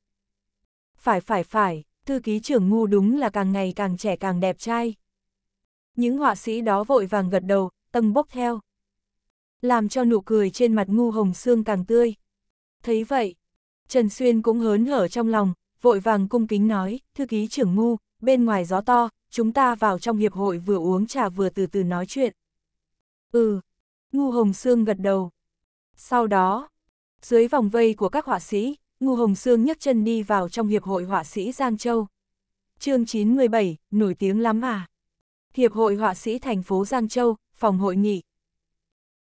[SPEAKER 1] Phải phải phải, thư ký trưởng ngu đúng là càng ngày càng trẻ càng đẹp trai. Những họa sĩ đó vội vàng gật đầu, tâm bốc theo. Làm cho nụ cười trên mặt ngu hồng xương càng tươi. Thấy vậy, Trần Xuyên cũng hớn hở trong lòng, vội vàng cung kính nói, thư ký trưởng ngu, bên ngoài gió to, chúng ta vào trong hiệp hội vừa uống trà vừa từ từ nói chuyện. Ừ, ngu hồng xương gật đầu. Sau đó, dưới vòng vây của các họa sĩ, ngu hồng xương nhấc chân đi vào trong hiệp hội họa sĩ Giang Châu. chương 97, nổi tiếng lắm à. Hiệp hội họa sĩ thành phố Giang Châu, phòng hội nghị.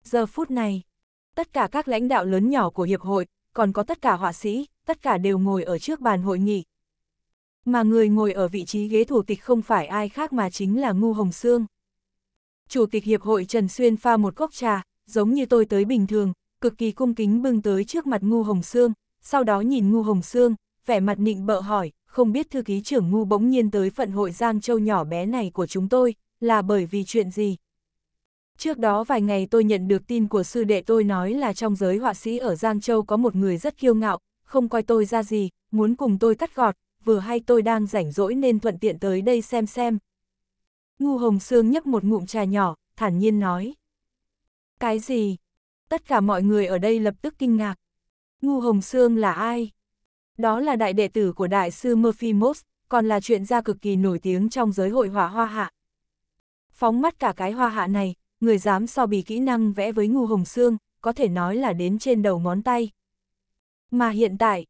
[SPEAKER 1] Giờ phút này, tất cả các lãnh đạo lớn nhỏ của hiệp hội, còn có tất cả họa sĩ, tất cả đều ngồi ở trước bàn hội nghị. Mà người ngồi ở vị trí ghế thủ tịch không phải ai khác mà chính là Ngu Hồng Sương. Chủ tịch Hiệp hội Trần Xuyên pha một cốc trà, giống như tôi tới bình thường, cực kỳ cung kính bưng tới trước mặt Ngu Hồng Sương, sau đó nhìn Ngu Hồng Sương, vẻ mặt nịnh bợ hỏi, không biết thư ký trưởng Ngu bỗng nhiên tới phận hội Giang Châu nhỏ bé này của chúng tôi, là bởi vì chuyện gì? Trước đó vài ngày tôi nhận được tin của sư đệ tôi nói là trong giới họa sĩ ở Giang Châu có một người rất kiêu ngạo, không coi tôi ra gì, muốn cùng tôi cắt gọt, vừa hay tôi đang rảnh rỗi nên thuận tiện tới đây xem xem. Ngu Hồng Sương nhấp một ngụm trà nhỏ, thản nhiên nói. Cái gì? Tất cả mọi người ở đây lập tức kinh ngạc. Ngu Hồng Sương là ai? Đó là đại đệ tử của đại sư Murphy Moss, còn là chuyện gia cực kỳ nổi tiếng trong giới hội họa hoa hạ. Phóng mắt cả cái hoa hạ này, người dám so bì kỹ năng vẽ với Ngu Hồng Sương, có thể nói là đến trên đầu ngón tay, mà hiện tại,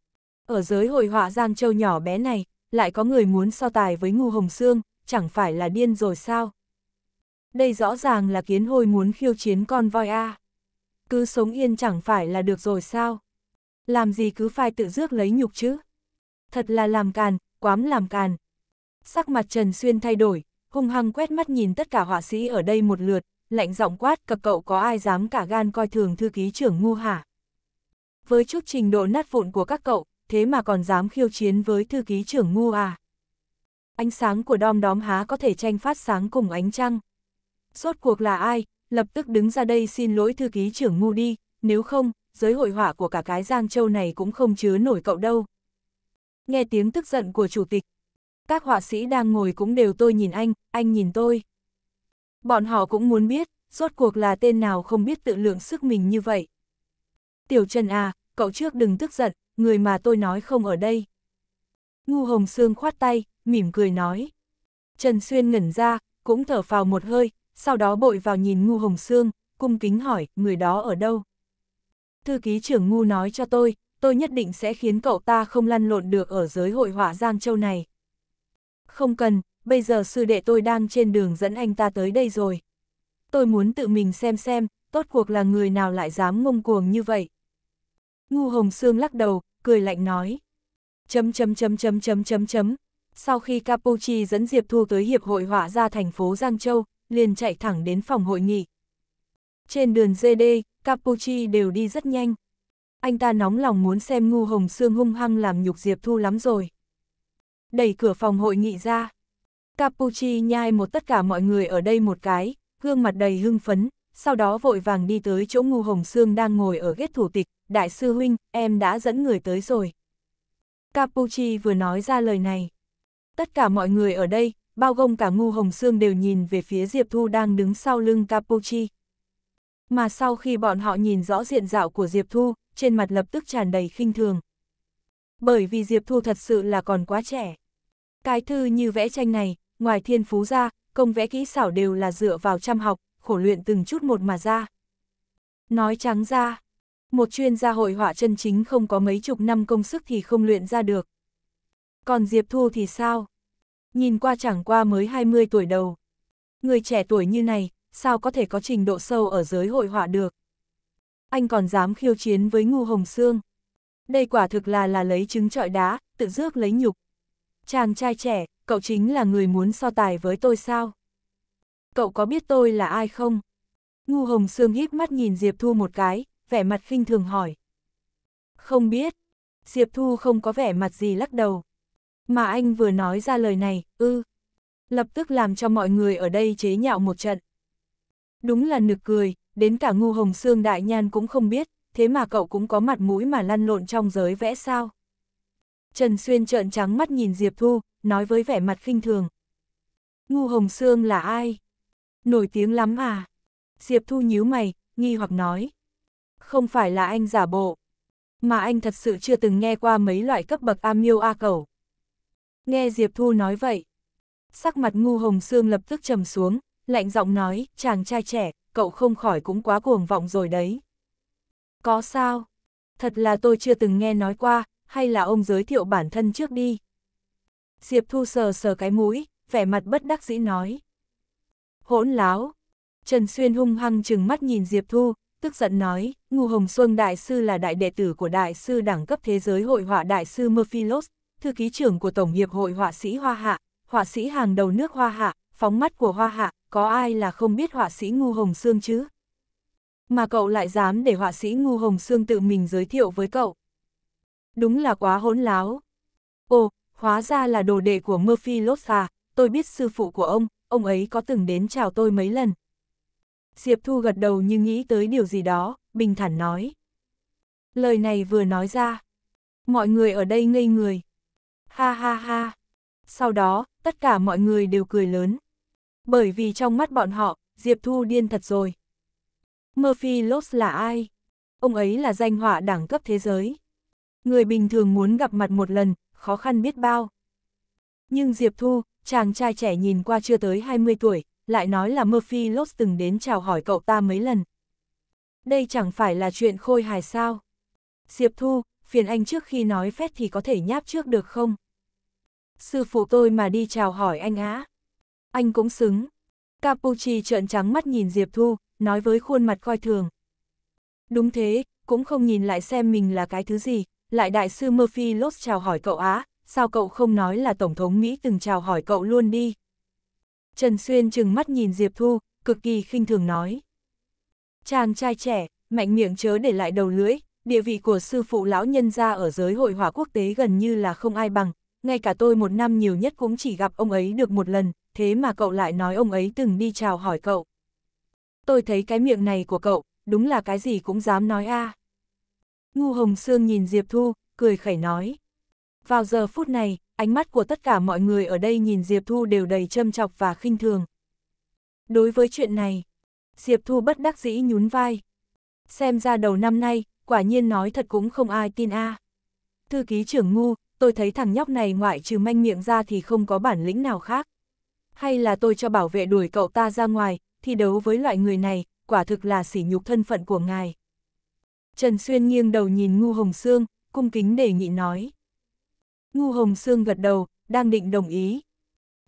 [SPEAKER 1] ở giới hội họa Giang Châu nhỏ bé này, lại có người muốn so tài với Ngu Hồng Sương, chẳng phải là điên rồi sao? Đây rõ ràng là kiến hôi muốn khiêu chiến con voi A. Cứ sống yên chẳng phải là được rồi sao? Làm gì cứ phải tự rước lấy nhục chứ? Thật là làm càn, quám làm càn. Sắc mặt Trần Xuyên thay đổi, hung hăng quét mắt nhìn tất cả họa sĩ ở đây một lượt, lạnh giọng quát cập cậu có ai dám cả gan coi thường thư ký trưởng ngu hả? với chút trình độ nát vụn của các cậu, thế mà còn dám khiêu chiến với thư ký trưởng ngu à. Ánh sáng của đom đóm há có thể tranh phát sáng cùng ánh trăng. Rốt cuộc là ai, lập tức đứng ra đây xin lỗi thư ký trưởng ngu đi, nếu không, giới hội họa của cả cái Giang Châu này cũng không chứa nổi cậu đâu. Nghe tiếng tức giận của chủ tịch, các họa sĩ đang ngồi cũng đều tôi nhìn anh, anh nhìn tôi. Bọn họ cũng muốn biết, rốt cuộc là tên nào không biết tự lượng sức mình như vậy. Tiểu Trần à, cậu trước đừng tức giận, người mà tôi nói không ở đây. Ngu Hồng Sương khoát tay, mỉm cười nói. Trần Xuyên ngẩn ra, cũng thở phào một hơi, sau đó bội vào nhìn Ngu Hồng Sương, cung kính hỏi, người đó ở đâu? Thư ký trưởng Ngu nói cho tôi, tôi nhất định sẽ khiến cậu ta không lăn lộn được ở giới hội họa Giang Châu này. Không cần, bây giờ sư đệ tôi đang trên đường dẫn anh ta tới đây rồi. Tôi muốn tự mình xem xem, tốt cuộc là người nào lại dám ngông cuồng như vậy. Ngu Hồng Sương lắc đầu, cười lạnh nói. Chấm chấm chấm chấm chấm chấm chấm. Sau khi Capuchi dẫn Diệp Thu tới Hiệp hội họa ra thành phố Giang Châu, liền chạy thẳng đến phòng hội nghị. Trên đường GD, Capuchi đều đi rất nhanh. Anh ta nóng lòng muốn xem Ngu Hồng Sương hung hăng làm nhục Diệp Thu lắm rồi. Đẩy cửa phòng hội nghị ra. Capuchi nhai một tất cả mọi người ở đây một cái, gương mặt đầy hưng phấn, sau đó vội vàng đi tới chỗ Ngu Hồng Sương đang ngồi ở ghét thủ tịch, đại sư huynh, em đã dẫn người tới rồi. Capucci vừa nói ra lời này. Tất cả mọi người ở đây, bao gồm cả ngu hồng xương đều nhìn về phía Diệp Thu đang đứng sau lưng Capucci. Mà sau khi bọn họ nhìn rõ diện dạo của Diệp Thu, trên mặt lập tức tràn đầy khinh thường. Bởi vì Diệp Thu thật sự là còn quá trẻ. Cái thư như vẽ tranh này, ngoài thiên phú ra, công vẽ kỹ xảo đều là dựa vào chăm học, khổ luyện từng chút một mà ra. Nói trắng ra, một chuyên gia hội họa chân chính không có mấy chục năm công sức thì không luyện ra được. Còn Diệp Thu thì sao? Nhìn qua chẳng qua mới 20 tuổi đầu. Người trẻ tuổi như này, sao có thể có trình độ sâu ở giới hội họa được? Anh còn dám khiêu chiến với Ngu Hồng Sương. Đây quả thực là là lấy trứng trọi đá, tự rước lấy nhục. Chàng trai trẻ, cậu chính là người muốn so tài với tôi sao? Cậu có biết tôi là ai không? Ngu Hồng Sương híp mắt nhìn Diệp Thu một cái, vẻ mặt khinh thường hỏi. Không biết, Diệp Thu không có vẻ mặt gì lắc đầu. Mà anh vừa nói ra lời này, ư, lập tức làm cho mọi người ở đây chế nhạo một trận. Đúng là nực cười, đến cả ngu hồng xương đại nhan cũng không biết, thế mà cậu cũng có mặt mũi mà lăn lộn trong giới vẽ sao. Trần Xuyên trợn trắng mắt nhìn Diệp Thu, nói với vẻ mặt khinh thường. Ngu hồng xương là ai? Nổi tiếng lắm à? Diệp Thu nhíu mày, nghi hoặc nói không phải là anh giả bộ. Mà anh thật sự chưa từng nghe qua mấy loại cấp bậc A miêu A cầu. Nghe Diệp Thu nói vậy. Sắc mặt ngu hồng xương lập tức trầm xuống, lạnh giọng nói, chàng trai trẻ, cậu không khỏi cũng quá cuồng vọng rồi đấy. Có sao? Thật là tôi chưa từng nghe nói qua, hay là ông giới thiệu bản thân trước đi. Diệp Thu sờ sờ cái mũi, vẻ mặt bất đắc dĩ nói. Hỗn láo! Trần Xuyên hung hăng chừng mắt nhìn Diệp Thu, tức giận nói, Ngu Hồng Xuân Đại sư là đại đệ tử của Đại sư đẳng cấp thế giới hội họa Đại sư Murphylos, thư ký trưởng của Tổng hiệp hội họa sĩ Hoa Hạ, họa sĩ hàng đầu nước Hoa Hạ, phóng mắt của Hoa Hạ, có ai là không biết họa sĩ Ngu Hồng xương chứ? Mà cậu lại dám để họa sĩ Ngu Hồng xương tự mình giới thiệu với cậu. Đúng là quá hỗn láo. Ồ, hóa ra là đồ đệ của Murphy à, tôi biết sư phụ của ông, ông ấy có từng đến chào tôi mấy lần, Diệp Thu gật đầu như nghĩ tới điều gì đó, bình thản nói. Lời này vừa nói ra. Mọi người ở đây ngây người. Ha ha ha. Sau đó, tất cả mọi người đều cười lớn. Bởi vì trong mắt bọn họ, Diệp Thu điên thật rồi. Murphy Loss là ai? Ông ấy là danh họa đẳng cấp thế giới. Người bình thường muốn gặp mặt một lần, khó khăn biết bao. Nhưng Diệp Thu, chàng trai trẻ nhìn qua chưa tới 20 tuổi, lại nói là Murphy Lodge từng đến chào hỏi cậu ta mấy lần. Đây chẳng phải là chuyện khôi hài sao. Diệp Thu, phiền anh trước khi nói phép thì có thể nháp trước được không? Sư phụ tôi mà đi chào hỏi anh á. Anh cũng xứng. Capucci trợn trắng mắt nhìn Diệp Thu, nói với khuôn mặt coi thường. Đúng thế, cũng không nhìn lại xem mình là cái thứ gì, lại đại sư Murphy Lodge chào hỏi cậu á, sao cậu không nói là Tổng thống Mỹ từng chào hỏi cậu luôn đi. Trần Xuyên chừng mắt nhìn Diệp Thu, cực kỳ khinh thường nói. Chàng trai trẻ, mạnh miệng chớ để lại đầu lưỡi, địa vị của sư phụ lão nhân gia ở giới hội hỏa quốc tế gần như là không ai bằng, ngay cả tôi một năm nhiều nhất cũng chỉ gặp ông ấy được một lần, thế mà cậu lại nói ông ấy từng đi chào hỏi cậu. Tôi thấy cái miệng này của cậu, đúng là cái gì cũng dám nói a. À. Ngu Hồng Sương nhìn Diệp Thu, cười khẩy nói. Vào giờ phút này, ánh mắt của tất cả mọi người ở đây nhìn Diệp Thu đều đầy châm chọc và khinh thường. Đối với chuyện này, Diệp Thu bất đắc dĩ nhún vai. Xem ra đầu năm nay, quả nhiên nói thật cũng không ai tin a. À. Thư ký trưởng ngu, tôi thấy thằng nhóc này ngoại trừ manh miệng ra thì không có bản lĩnh nào khác. Hay là tôi cho bảo vệ đuổi cậu ta ra ngoài, thi đấu với loại người này, quả thực là sỉ nhục thân phận của ngài. Trần Xuyên nghiêng đầu nhìn Ngu Hồng Sương, cung kính đề nghị nói. Ngu Hồng Sương gật đầu, đang định đồng ý.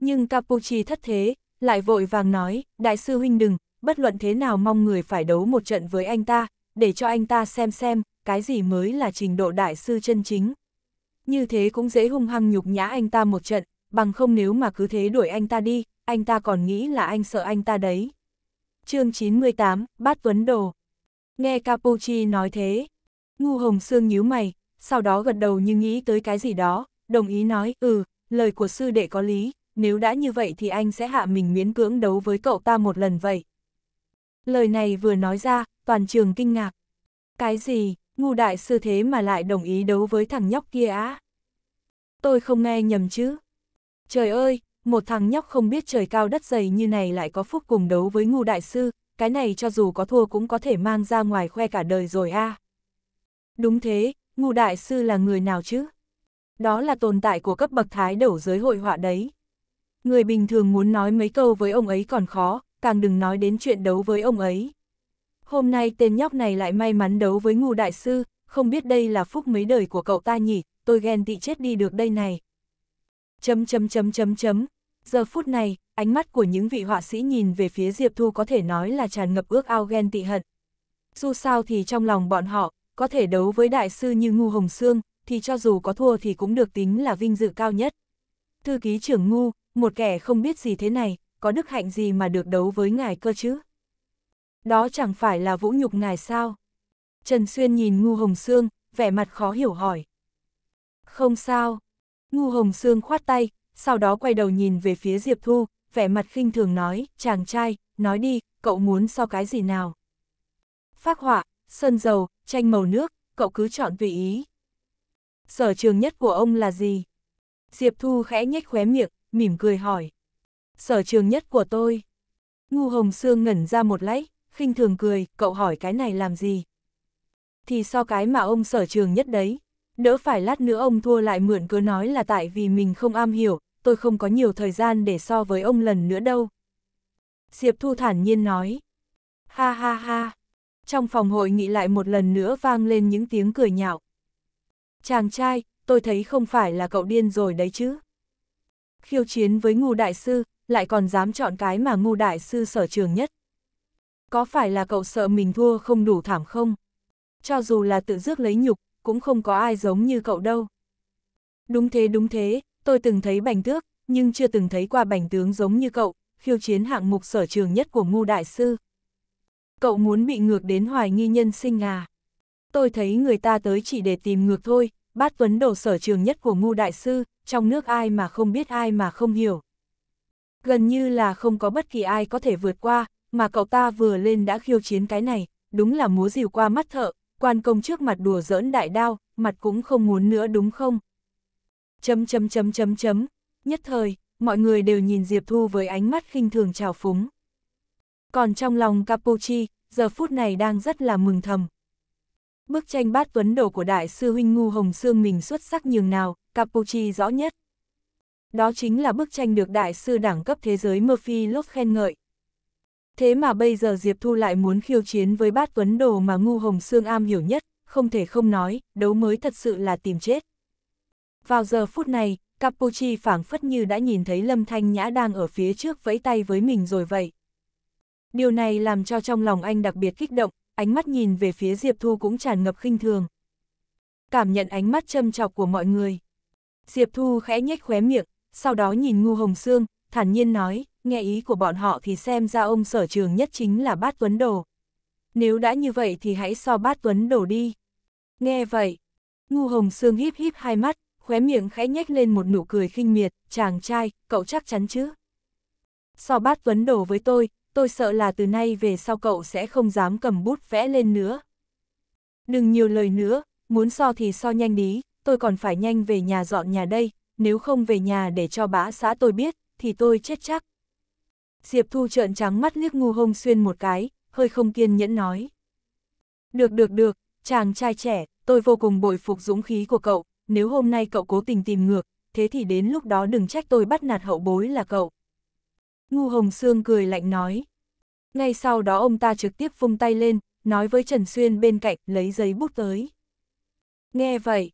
[SPEAKER 1] Nhưng Capucci thất thế, lại vội vàng nói, đại sư huynh đừng, bất luận thế nào mong người phải đấu một trận với anh ta, để cho anh ta xem xem, cái gì mới là trình độ đại sư chân chính. Như thế cũng dễ hung hăng nhục nhã anh ta một trận, bằng không nếu mà cứ thế đuổi anh ta đi, anh ta còn nghĩ là anh sợ anh ta đấy. chương 98, Bát Tuấn Đồ Nghe Capucci nói thế, Ngu Hồng Sương nhíu mày, sau đó gật đầu như nghĩ tới cái gì đó, đồng ý nói, ừ, lời của sư đệ có lý, nếu đã như vậy thì anh sẽ hạ mình miễn cưỡng đấu với cậu ta một lần vậy. Lời này vừa nói ra, toàn trường kinh ngạc. Cái gì, ngu đại sư thế mà lại đồng ý đấu với thằng nhóc kia á? Tôi không nghe nhầm chứ. Trời ơi, một thằng nhóc không biết trời cao đất dày như này lại có phúc cùng đấu với ngu đại sư, cái này cho dù có thua cũng có thể mang ra ngoài khoe cả đời rồi a. À. Đúng thế, ngu đại sư là người nào chứ? đó là tồn tại của cấp bậc thái đầu giới hội họa đấy. Người bình thường muốn nói mấy câu với ông ấy còn khó, càng đừng nói đến chuyện đấu với ông ấy. Hôm nay tên nhóc này lại may mắn đấu với ngu đại sư, không biết đây là phúc mấy đời của cậu ta nhỉ, tôi ghen tị chết đi được đây này. Chấm chấm chấm chấm chấm, giờ phút này, ánh mắt của những vị họa sĩ nhìn về phía Diệp Thu có thể nói là tràn ngập ước ao ghen tị hận. Dù sao thì trong lòng bọn họ, có thể đấu với đại sư như ngu hồng xương, thì cho dù có thua thì cũng được tính là vinh dự cao nhất. Thư ký trưởng ngu, một kẻ không biết gì thế này, có đức hạnh gì mà được đấu với ngài cơ chứ? Đó chẳng phải là vũ nhục ngài sao? Trần Xuyên nhìn Ngu Hồng Sương, vẻ mặt khó hiểu hỏi. Không sao. Ngu Hồng Sương khoát tay, sau đó quay đầu nhìn về phía Diệp Thu, vẻ mặt khinh thường nói, chàng trai, nói đi, cậu muốn so cái gì nào? Phác họa, sơn dầu, tranh màu nước, cậu cứ chọn tùy ý sở trường nhất của ông là gì? Diệp Thu khẽ nhếch khóe miệng, mỉm cười hỏi. Sở trường nhất của tôi. Ngu Hồng Sương ngẩn ra một lách, khinh thường cười, cậu hỏi cái này làm gì? Thì so cái mà ông sở trường nhất đấy. Đỡ phải lát nữa ông thua lại mượn cứ nói là tại vì mình không am hiểu, tôi không có nhiều thời gian để so với ông lần nữa đâu. Diệp Thu thản nhiên nói. Ha ha ha. Trong phòng hội nghị lại một lần nữa vang lên những tiếng cười nhạo. Chàng trai, tôi thấy không phải là cậu điên rồi đấy chứ. Khiêu chiến với ngu đại sư, lại còn dám chọn cái mà ngu đại sư sở trường nhất. Có phải là cậu sợ mình thua không đủ thảm không? Cho dù là tự dước lấy nhục, cũng không có ai giống như cậu đâu. Đúng thế đúng thế, tôi từng thấy bành tước, nhưng chưa từng thấy qua bành tướng giống như cậu, khiêu chiến hạng mục sở trường nhất của ngu đại sư. Cậu muốn bị ngược đến hoài nghi nhân sinh à? tôi thấy người ta tới chỉ để tìm ngược thôi, bát tuấn đồ sở trường nhất của ngu đại sư, trong nước ai mà không biết ai mà không hiểu. Gần như là không có bất kỳ ai có thể vượt qua, mà cậu ta vừa lên đã khiêu chiến cái này, đúng là múa rìu qua mắt thợ, quan công trước mặt đùa giỡn đại đao, mặt cũng không muốn nữa đúng không? Chấm chấm chấm chấm chấm, nhất thời, mọi người đều nhìn Diệp Thu với ánh mắt khinh thường trào phúng. Còn trong lòng capucci giờ phút này đang rất là mừng thầm, Bức tranh bát vấn đồ của đại sư huynh Ngu Hồng xương mình xuất sắc nhường nào, Capuchi rõ nhất. Đó chính là bức tranh được đại sư đẳng cấp thế giới Murphy Love khen ngợi. Thế mà bây giờ Diệp Thu lại muốn khiêu chiến với bát vấn đồ mà Ngu Hồng xương am hiểu nhất, không thể không nói, đấu mới thật sự là tìm chết. Vào giờ phút này, Capuchi phảng phất như đã nhìn thấy Lâm Thanh Nhã đang ở phía trước vẫy tay với mình rồi vậy. Điều này làm cho trong lòng anh đặc biệt kích động, ánh mắt nhìn về phía Diệp Thu cũng tràn ngập khinh thường. Cảm nhận ánh mắt châm chọc của mọi người. Diệp Thu khẽ nhếch khóe miệng, sau đó nhìn Ngu Hồng Sương, thản nhiên nói, nghe ý của bọn họ thì xem ra ông sở trường nhất chính là bát tuấn đồ. Nếu đã như vậy thì hãy so bát tuấn đồ đi. Nghe vậy, Ngu Hồng Sương híp híp hai mắt, khóe miệng khẽ nhếch lên một nụ cười khinh miệt, chàng trai, cậu chắc chắn chứ? So bát tuấn đồ với tôi, tôi sợ là từ nay về sau cậu sẽ không dám cầm bút vẽ lên nữa. Đừng nhiều lời nữa, muốn so thì so nhanh đi, tôi còn phải nhanh về nhà dọn nhà đây, nếu không về nhà để cho bá xã tôi biết, thì tôi chết chắc. Diệp Thu trợn trắng mắt liếc ngu hông xuyên một cái, hơi không kiên nhẫn nói. Được được được, chàng trai trẻ, tôi vô cùng bội phục dũng khí của cậu, nếu hôm nay cậu cố tình tìm ngược, thế thì đến lúc đó đừng trách tôi bắt nạt hậu bối là cậu. Ngu Hồng Sương cười lạnh nói. Ngay sau đó ông ta trực tiếp vung tay lên, nói với Trần Xuyên bên cạnh lấy giấy bút tới. Nghe vậy,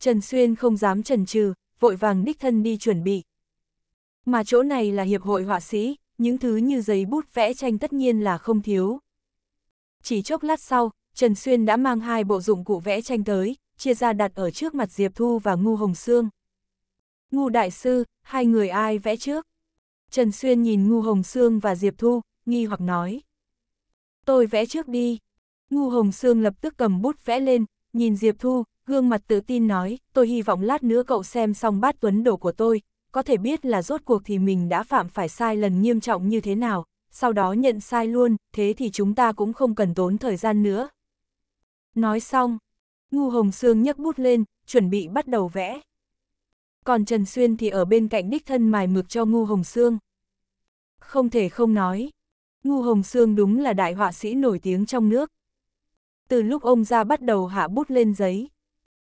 [SPEAKER 1] Trần Xuyên không dám trần trừ, vội vàng đích thân đi chuẩn bị. Mà chỗ này là hiệp hội họa sĩ, những thứ như giấy bút vẽ tranh tất nhiên là không thiếu. Chỉ chốc lát sau, Trần Xuyên đã mang hai bộ dụng cụ vẽ tranh tới, chia ra đặt ở trước mặt Diệp Thu và Ngu Hồng Sương. Ngu Đại Sư, hai người ai vẽ trước? Trần Xuyên nhìn Ngu Hồng Sương và Diệp Thu, nghi hoặc nói. Tôi vẽ trước đi. Ngu Hồng Sương lập tức cầm bút vẽ lên, nhìn Diệp Thu, gương mặt tự tin nói, tôi hy vọng lát nữa cậu xem xong bát tuấn đồ của tôi, có thể biết là rốt cuộc thì mình đã phạm phải sai lần nghiêm trọng như thế nào, sau đó nhận sai luôn, thế thì chúng ta cũng không cần tốn thời gian nữa. Nói xong, Ngu Hồng Sương nhấc bút lên, chuẩn bị bắt đầu vẽ còn Trần Xuyên thì ở bên cạnh đích thân mài mực cho Ngu Hồng Sương. Không thể không nói, Ngu Hồng Sương đúng là đại họa sĩ nổi tiếng trong nước. Từ lúc ông ra bắt đầu hạ bút lên giấy,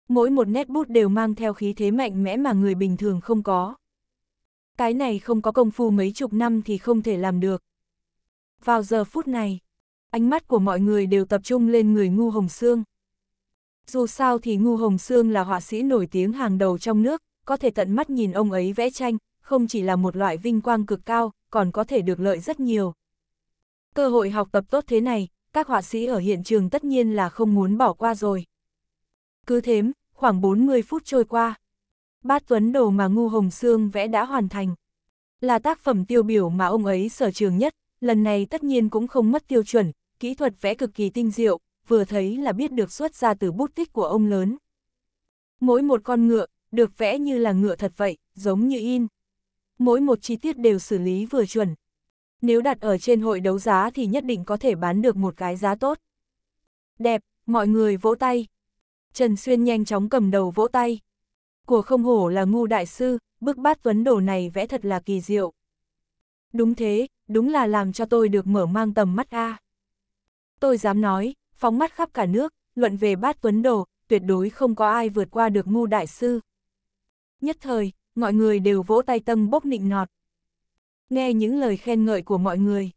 [SPEAKER 1] mỗi một nét bút đều mang theo khí thế mạnh mẽ mà người bình thường không có. Cái này không có công phu mấy chục năm thì không thể làm được. Vào giờ phút này, ánh mắt của mọi người đều tập trung lên người Ngu Hồng Sương. Dù sao thì Ngu Hồng Sương là họa sĩ nổi tiếng hàng đầu trong nước, có thể tận mắt nhìn ông ấy vẽ tranh, không chỉ là một loại vinh quang cực cao, còn có thể được lợi rất nhiều. Cơ hội học tập tốt thế này, các họa sĩ ở hiện trường tất nhiên là không muốn bỏ qua rồi. Cứ thế, khoảng 40 phút trôi qua, bát tuấn đồ mà Ngu Hồng Sương vẽ đã hoàn thành. Là tác phẩm tiêu biểu mà ông ấy sở trường nhất, lần này tất nhiên cũng không mất tiêu chuẩn, kỹ thuật vẽ cực kỳ tinh diệu, vừa thấy là biết được xuất ra từ bút tích của ông lớn. Mỗi một con ngựa, được vẽ như là ngựa thật vậy, giống như in. Mỗi một chi tiết đều xử lý vừa chuẩn. Nếu đặt ở trên hội đấu giá thì nhất định có thể bán được một cái giá tốt. Đẹp, mọi người vỗ tay. Trần Xuyên nhanh chóng cầm đầu vỗ tay. Của không hổ là ngu đại sư, bức bát vấn đồ này vẽ thật là kỳ diệu. Đúng thế, đúng là làm cho tôi được mở mang tầm mắt A. Tôi dám nói, phóng mắt khắp cả nước, luận về bát vấn đồ, tuyệt đối không có ai vượt qua được ngu đại sư. Nhất thời, mọi người đều vỗ tay tâm bốc nịnh nọt. Nghe những lời khen ngợi của mọi người.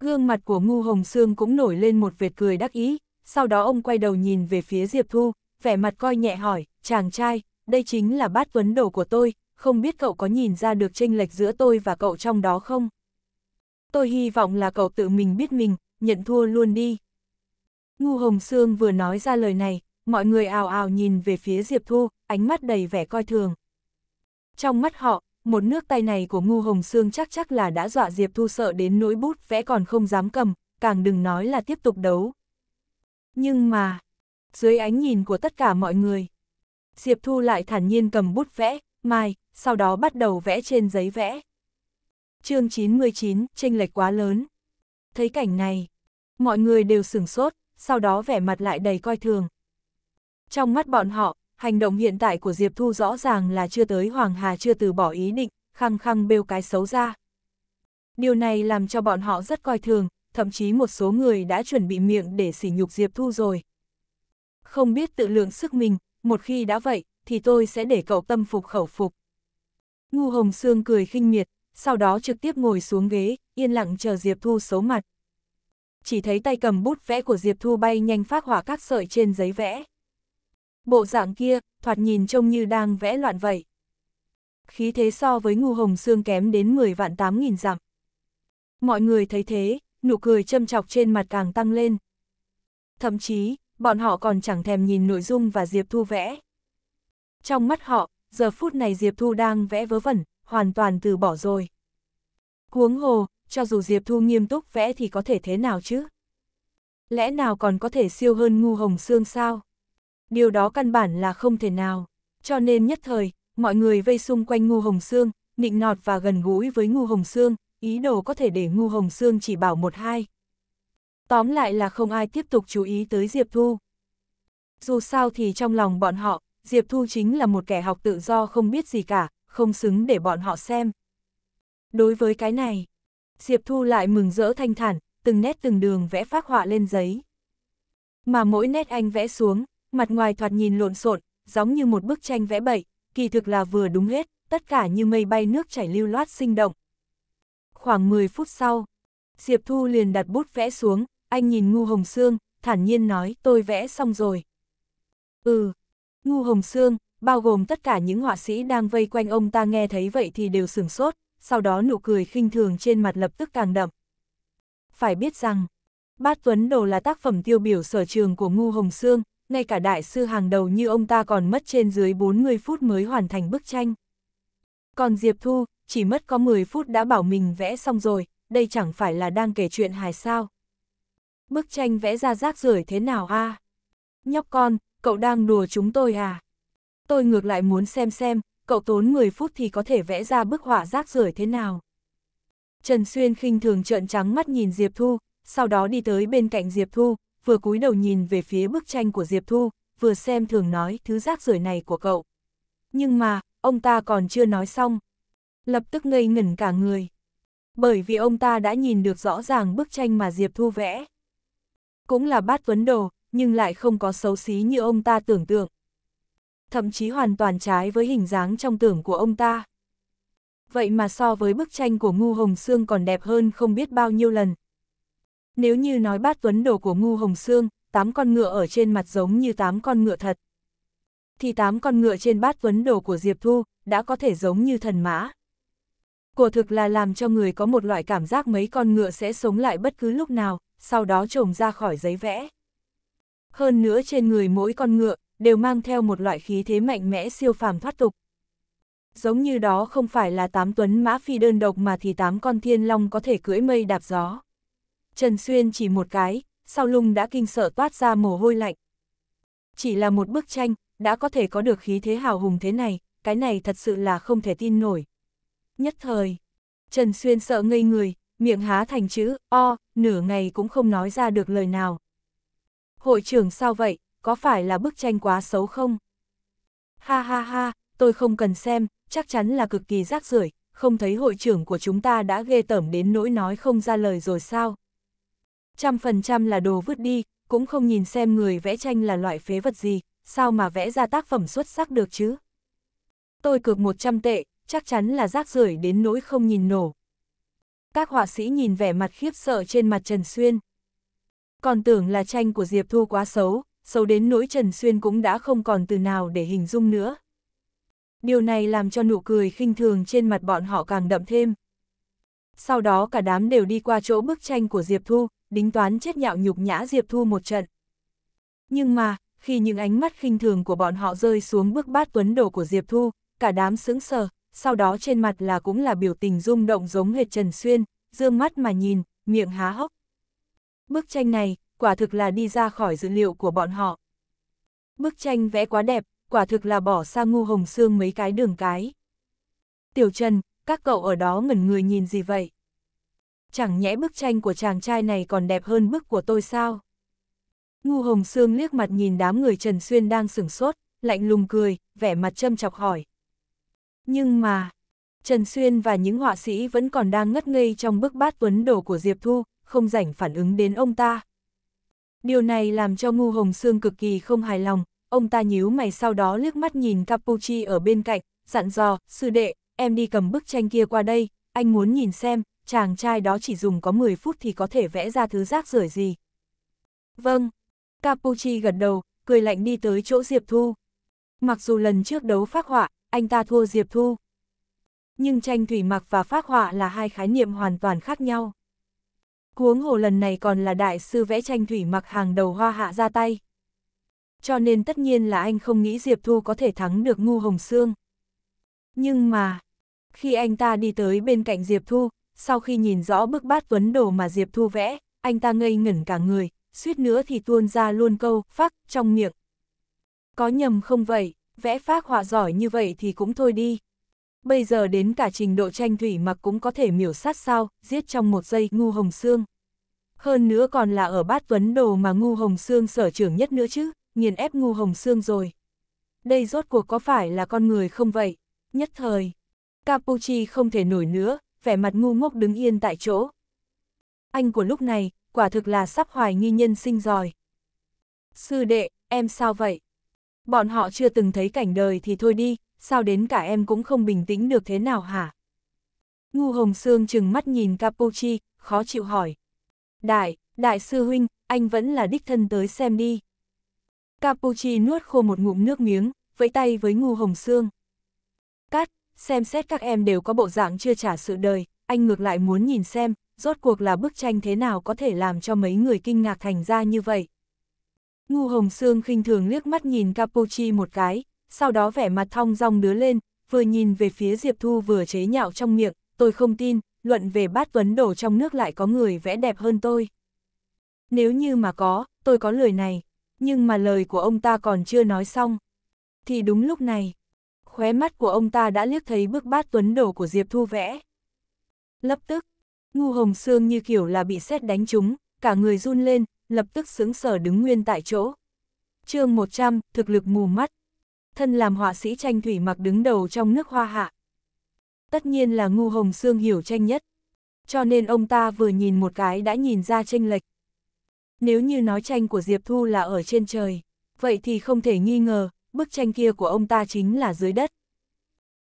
[SPEAKER 1] Gương mặt của Ngu Hồng Sương cũng nổi lên một vệt cười đắc ý, sau đó ông quay đầu nhìn về phía Diệp Thu, vẻ mặt coi nhẹ hỏi, chàng trai, đây chính là bát vấn đồ của tôi, không biết cậu có nhìn ra được chênh lệch giữa tôi và cậu trong đó không? Tôi hy vọng là cậu tự mình biết mình, nhận thua luôn đi. Ngu Hồng Sương vừa nói ra lời này, mọi người ào ào nhìn về phía Diệp Thu, ánh mắt đầy vẻ coi thường. Trong mắt họ, một nước tay này của Ngu Hồng Sương chắc chắc là đã dọa Diệp Thu sợ đến nỗi bút vẽ còn không dám cầm, càng đừng nói là tiếp tục đấu. Nhưng mà, dưới ánh nhìn của tất cả mọi người, Diệp Thu lại thản nhiên cầm bút vẽ, mai, sau đó bắt đầu vẽ trên giấy vẽ. chương 99, tranh lệch quá lớn. Thấy cảnh này, mọi người đều sửng sốt, sau đó vẻ mặt lại đầy coi thường. Trong mắt bọn họ, hành động hiện tại của Diệp Thu rõ ràng là chưa tới Hoàng Hà chưa từ bỏ ý định, khăng khăng bêu cái xấu ra. Điều này làm cho bọn họ rất coi thường, thậm chí một số người đã chuẩn bị miệng để sỉ nhục Diệp Thu rồi. Không biết tự lượng sức mình, một khi đã vậy, thì tôi sẽ để cậu tâm phục khẩu phục. Ngu Hồng Sương cười khinh miệt, sau đó trực tiếp ngồi xuống ghế, yên lặng chờ Diệp Thu xấu mặt. Chỉ thấy tay cầm bút vẽ của Diệp Thu bay nhanh phát hỏa các sợi trên giấy vẽ bộ dạng kia, thoạt nhìn trông như đang vẽ loạn vậy. Khí thế so với ngu hồng xương kém đến 10 vạn 8 nghìn dặm. Mọi người thấy thế, nụ cười châm chọc trên mặt càng tăng lên. Thậm chí, bọn họ còn chẳng thèm nhìn nội dung và Diệp Thu vẽ. Trong mắt họ, giờ phút này Diệp Thu đang vẽ vớ vẩn, hoàn toàn từ bỏ rồi. Huống hồ, cho dù Diệp Thu nghiêm túc vẽ thì có thể thế nào chứ? Lẽ nào còn có thể siêu hơn ngu hồng xương sao? điều đó căn bản là không thể nào. Cho nên nhất thời, mọi người vây xung quanh Ngu Hồng Sương, nịnh nọt và gần gũi với Ngu Hồng Sương, ý đồ có thể để Ngu Hồng Sương chỉ bảo một hai. Tóm lại là không ai tiếp tục chú ý tới Diệp Thu. Dù sao thì trong lòng bọn họ, Diệp Thu chính là một kẻ học tự do không biết gì cả, không xứng để bọn họ xem. Đối với cái này, Diệp Thu lại mừng rỡ thanh thản, từng nét từng đường vẽ phác họa lên giấy. Mà mỗi nét anh vẽ xuống, mặt ngoài thoạt nhìn lộn xộn, giống như một bức tranh vẽ bậy, kỳ thực là vừa đúng hết, tất cả như mây bay nước chảy lưu loát sinh động. Khoảng 10 phút sau, Diệp Thu liền đặt bút vẽ xuống, anh nhìn Ngu Hồng Sương, thản nhiên nói tôi vẽ xong rồi. Ừ, Ngu Hồng Sương, bao gồm tất cả những họa sĩ đang vây quanh ông ta nghe thấy vậy thì đều sửng sốt, sau đó nụ cười khinh thường trên mặt lập tức càng đậm. Phải biết rằng, Bát Tuấn Đồ là tác phẩm tiêu biểu sở trường của Ngu Hồng Sương, ngay cả đại sư hàng đầu như ông ta còn mất trên dưới 40 phút mới hoàn thành bức tranh. Còn Diệp Thu, chỉ mất có 10 phút đã bảo mình vẽ xong rồi, đây chẳng phải là đang kể chuyện hài sao. Bức tranh vẽ ra rác rưởi thế nào a? À? Nhóc con, cậu đang đùa chúng tôi à? Tôi ngược lại muốn xem xem, cậu tốn 10 phút thì có thể vẽ ra bức họa rác rưởi thế nào. Trần Xuyên khinh thường trợn trắng mắt nhìn Diệp Thu, sau đó đi tới bên cạnh Diệp Thu, vừa cúi đầu nhìn về phía bức tranh của Diệp Thu, vừa xem thường nói thứ rác rưởi này của cậu. Nhưng mà, ông ta còn chưa nói xong. Lập tức ngây ngẩn cả người. Bởi vì ông ta đã nhìn được rõ ràng bức tranh mà Diệp Thu vẽ. Cũng là bát vấn đồ, nhưng lại không có xấu xí như ông ta tưởng tượng. Thậm chí hoàn toàn trái với hình dáng trong tưởng của ông ta. Vậy mà so với bức tranh của Ngu Hồng Sương còn đẹp hơn không biết bao nhiêu lần, nếu như nói bát tuấn đồ của Ngu Hồng Sương, tám con ngựa ở trên mặt giống như tám con ngựa thật. Thì tám con ngựa trên bát tuấn đồ của Diệp Thu đã có thể giống như thần mã. Cổ thực là làm cho người có một loại cảm giác mấy con ngựa sẽ sống lại bất cứ lúc nào, sau đó trồng ra khỏi giấy vẽ. Hơn nữa trên người mỗi con ngựa đều mang theo một loại khí thế mạnh mẽ siêu phàm thoát tục. Giống như đó không phải là tám tuấn mã phi đơn độc mà thì tám con thiên long có thể cưỡi mây đạp gió. Trần Xuyên chỉ một cái, sau lưng đã kinh sợ toát ra mồ hôi lạnh. Chỉ là một bức tranh, đã có thể có được khí thế hào hùng thế này, cái này thật sự là không thể tin nổi. Nhất thời, Trần Xuyên sợ ngây người, miệng há thành chữ, o, nửa ngày cũng không nói ra được lời nào. Hội trưởng sao vậy, có phải là bức tranh quá xấu không? Ha ha ha, tôi không cần xem, chắc chắn là cực kỳ rác rưởi không thấy hội trưởng của chúng ta đã ghê tởm đến nỗi nói không ra lời rồi sao? trăm phần trăm là đồ vứt đi, cũng không nhìn xem người vẽ tranh là loại phế vật gì, sao mà vẽ ra tác phẩm xuất sắc được chứ. Tôi cược 100 tệ, chắc chắn là rác rưởi đến nỗi không nhìn nổ. Các họa sĩ nhìn vẻ mặt khiếp sợ trên mặt Trần Xuyên. Còn tưởng là tranh của Diệp Thu quá xấu, xấu đến nỗi Trần Xuyên cũng đã không còn từ nào để hình dung nữa. Điều này làm cho nụ cười khinh thường trên mặt bọn họ càng đậm thêm. Sau đó cả đám đều đi qua chỗ bức tranh của Diệp Thu, đính toán chết nhạo nhục nhã Diệp Thu một trận. Nhưng mà, khi những ánh mắt khinh thường của bọn họ rơi xuống bước bát tuấn đồ của Diệp Thu, cả đám sững sờ, sau đó trên mặt là cũng là biểu tình rung động giống hệt Trần Xuyên, dương mắt mà nhìn, miệng há hốc. Bức tranh này, quả thực là đi ra khỏi dữ liệu của bọn họ. Bức tranh vẽ quá đẹp, quả thực là bỏ xa ngu hồng xương mấy cái đường cái. Tiểu Trần, các cậu ở đó ngẩn người nhìn gì vậy? chẳng nhẽ bức tranh của chàng trai này còn đẹp hơn bức của tôi sao? Ngu Hồng Sương liếc mặt nhìn đám người Trần Xuyên đang sửng sốt, lạnh lùng cười, vẻ mặt châm chọc hỏi. Nhưng mà, Trần Xuyên và những họa sĩ vẫn còn đang ngất ngây trong bức bát tuấn đổ của Diệp Thu, không rảnh phản ứng đến ông ta. Điều này làm cho Ngu Hồng Sương cực kỳ không hài lòng, ông ta nhíu mày sau đó liếc mắt nhìn Capucci ở bên cạnh, dặn dò, sư đệ, em đi cầm bức tranh kia qua đây, anh muốn nhìn xem, chàng trai đó chỉ dùng có 10 phút thì có thể vẽ ra thứ rác rưởi gì. Vâng, capucci gật đầu, cười lạnh đi tới chỗ Diệp Thu. Mặc dù lần trước đấu phác họa, anh ta thua Diệp Thu. Nhưng tranh thủy mặc và phác họa là hai khái niệm hoàn toàn khác nhau. Cuống hồ lần này còn là đại sư vẽ tranh thủy mặc hàng đầu hoa hạ ra tay. Cho nên tất nhiên là anh không nghĩ Diệp Thu có thể thắng được ngu hồng xương. Nhưng mà, khi anh ta đi tới bên cạnh Diệp Thu, sau khi nhìn rõ bức bát vấn đồ mà Diệp Thu vẽ, anh ta ngây ngẩn cả người, suýt nữa thì tuôn ra luôn câu, phác, trong miệng. Có nhầm không vậy, vẽ phác họa giỏi như vậy thì cũng thôi đi. Bây giờ đến cả trình độ tranh thủy mặc cũng có thể miểu sát sao, giết trong một giây ngu hồng xương. Hơn nữa còn là ở bát vấn đồ mà ngu hồng xương sở trưởng nhất nữa chứ, nghiền ép ngu hồng xương rồi. Đây rốt cuộc có phải là con người không vậy? Nhất thời, Capuchi không thể nổi nữa, vẻ mặt ngu ngốc đứng yên tại chỗ. Anh của lúc này, quả thực là sắp hoài nghi nhân sinh giỏi. Sư đệ, em sao vậy? Bọn họ chưa từng thấy cảnh đời thì thôi đi, sao đến cả em cũng không bình tĩnh được thế nào hả? Ngu Hồng xương chừng mắt nhìn capucci khó chịu hỏi. Đại, đại sư huynh, anh vẫn là đích thân tới xem đi. capucci nuốt khô một ngụm nước miếng, vẫy tay với Ngu Hồng xương xem xét các em đều có bộ dạng chưa trả sự đời, anh ngược lại muốn nhìn xem, rốt cuộc là bức tranh thế nào có thể làm cho mấy người kinh ngạc thành ra như vậy. Ngu Hồng Sương khinh thường liếc mắt nhìn Capuchi một cái, sau đó vẻ mặt thong rong đứa lên, vừa nhìn về phía Diệp Thu vừa chế nhạo trong miệng, tôi không tin, luận về bát vấn đổ trong nước lại có người vẽ đẹp hơn tôi. Nếu như mà có, tôi có lời này, nhưng mà lời của ông ta còn chưa nói xong. Thì đúng lúc này, khóe mắt của ông ta đã liếc thấy bức bát tuấn đổ của Diệp Thu vẽ. Lập tức, Ngu Hồng Sương như kiểu là bị sét đánh trúng, cả người run lên, lập tức sững sờ đứng nguyên tại chỗ. chương 100, thực lực mù mắt. Thân làm họa sĩ tranh thủy mặc đứng đầu trong nước hoa hạ. Tất nhiên là Ngu Hồng Sương hiểu tranh nhất. Cho nên ông ta vừa nhìn một cái đã nhìn ra tranh lệch. Nếu như nói tranh của Diệp Thu là ở trên trời, vậy thì không thể nghi ngờ, bức tranh kia của ông ta chính là dưới đất.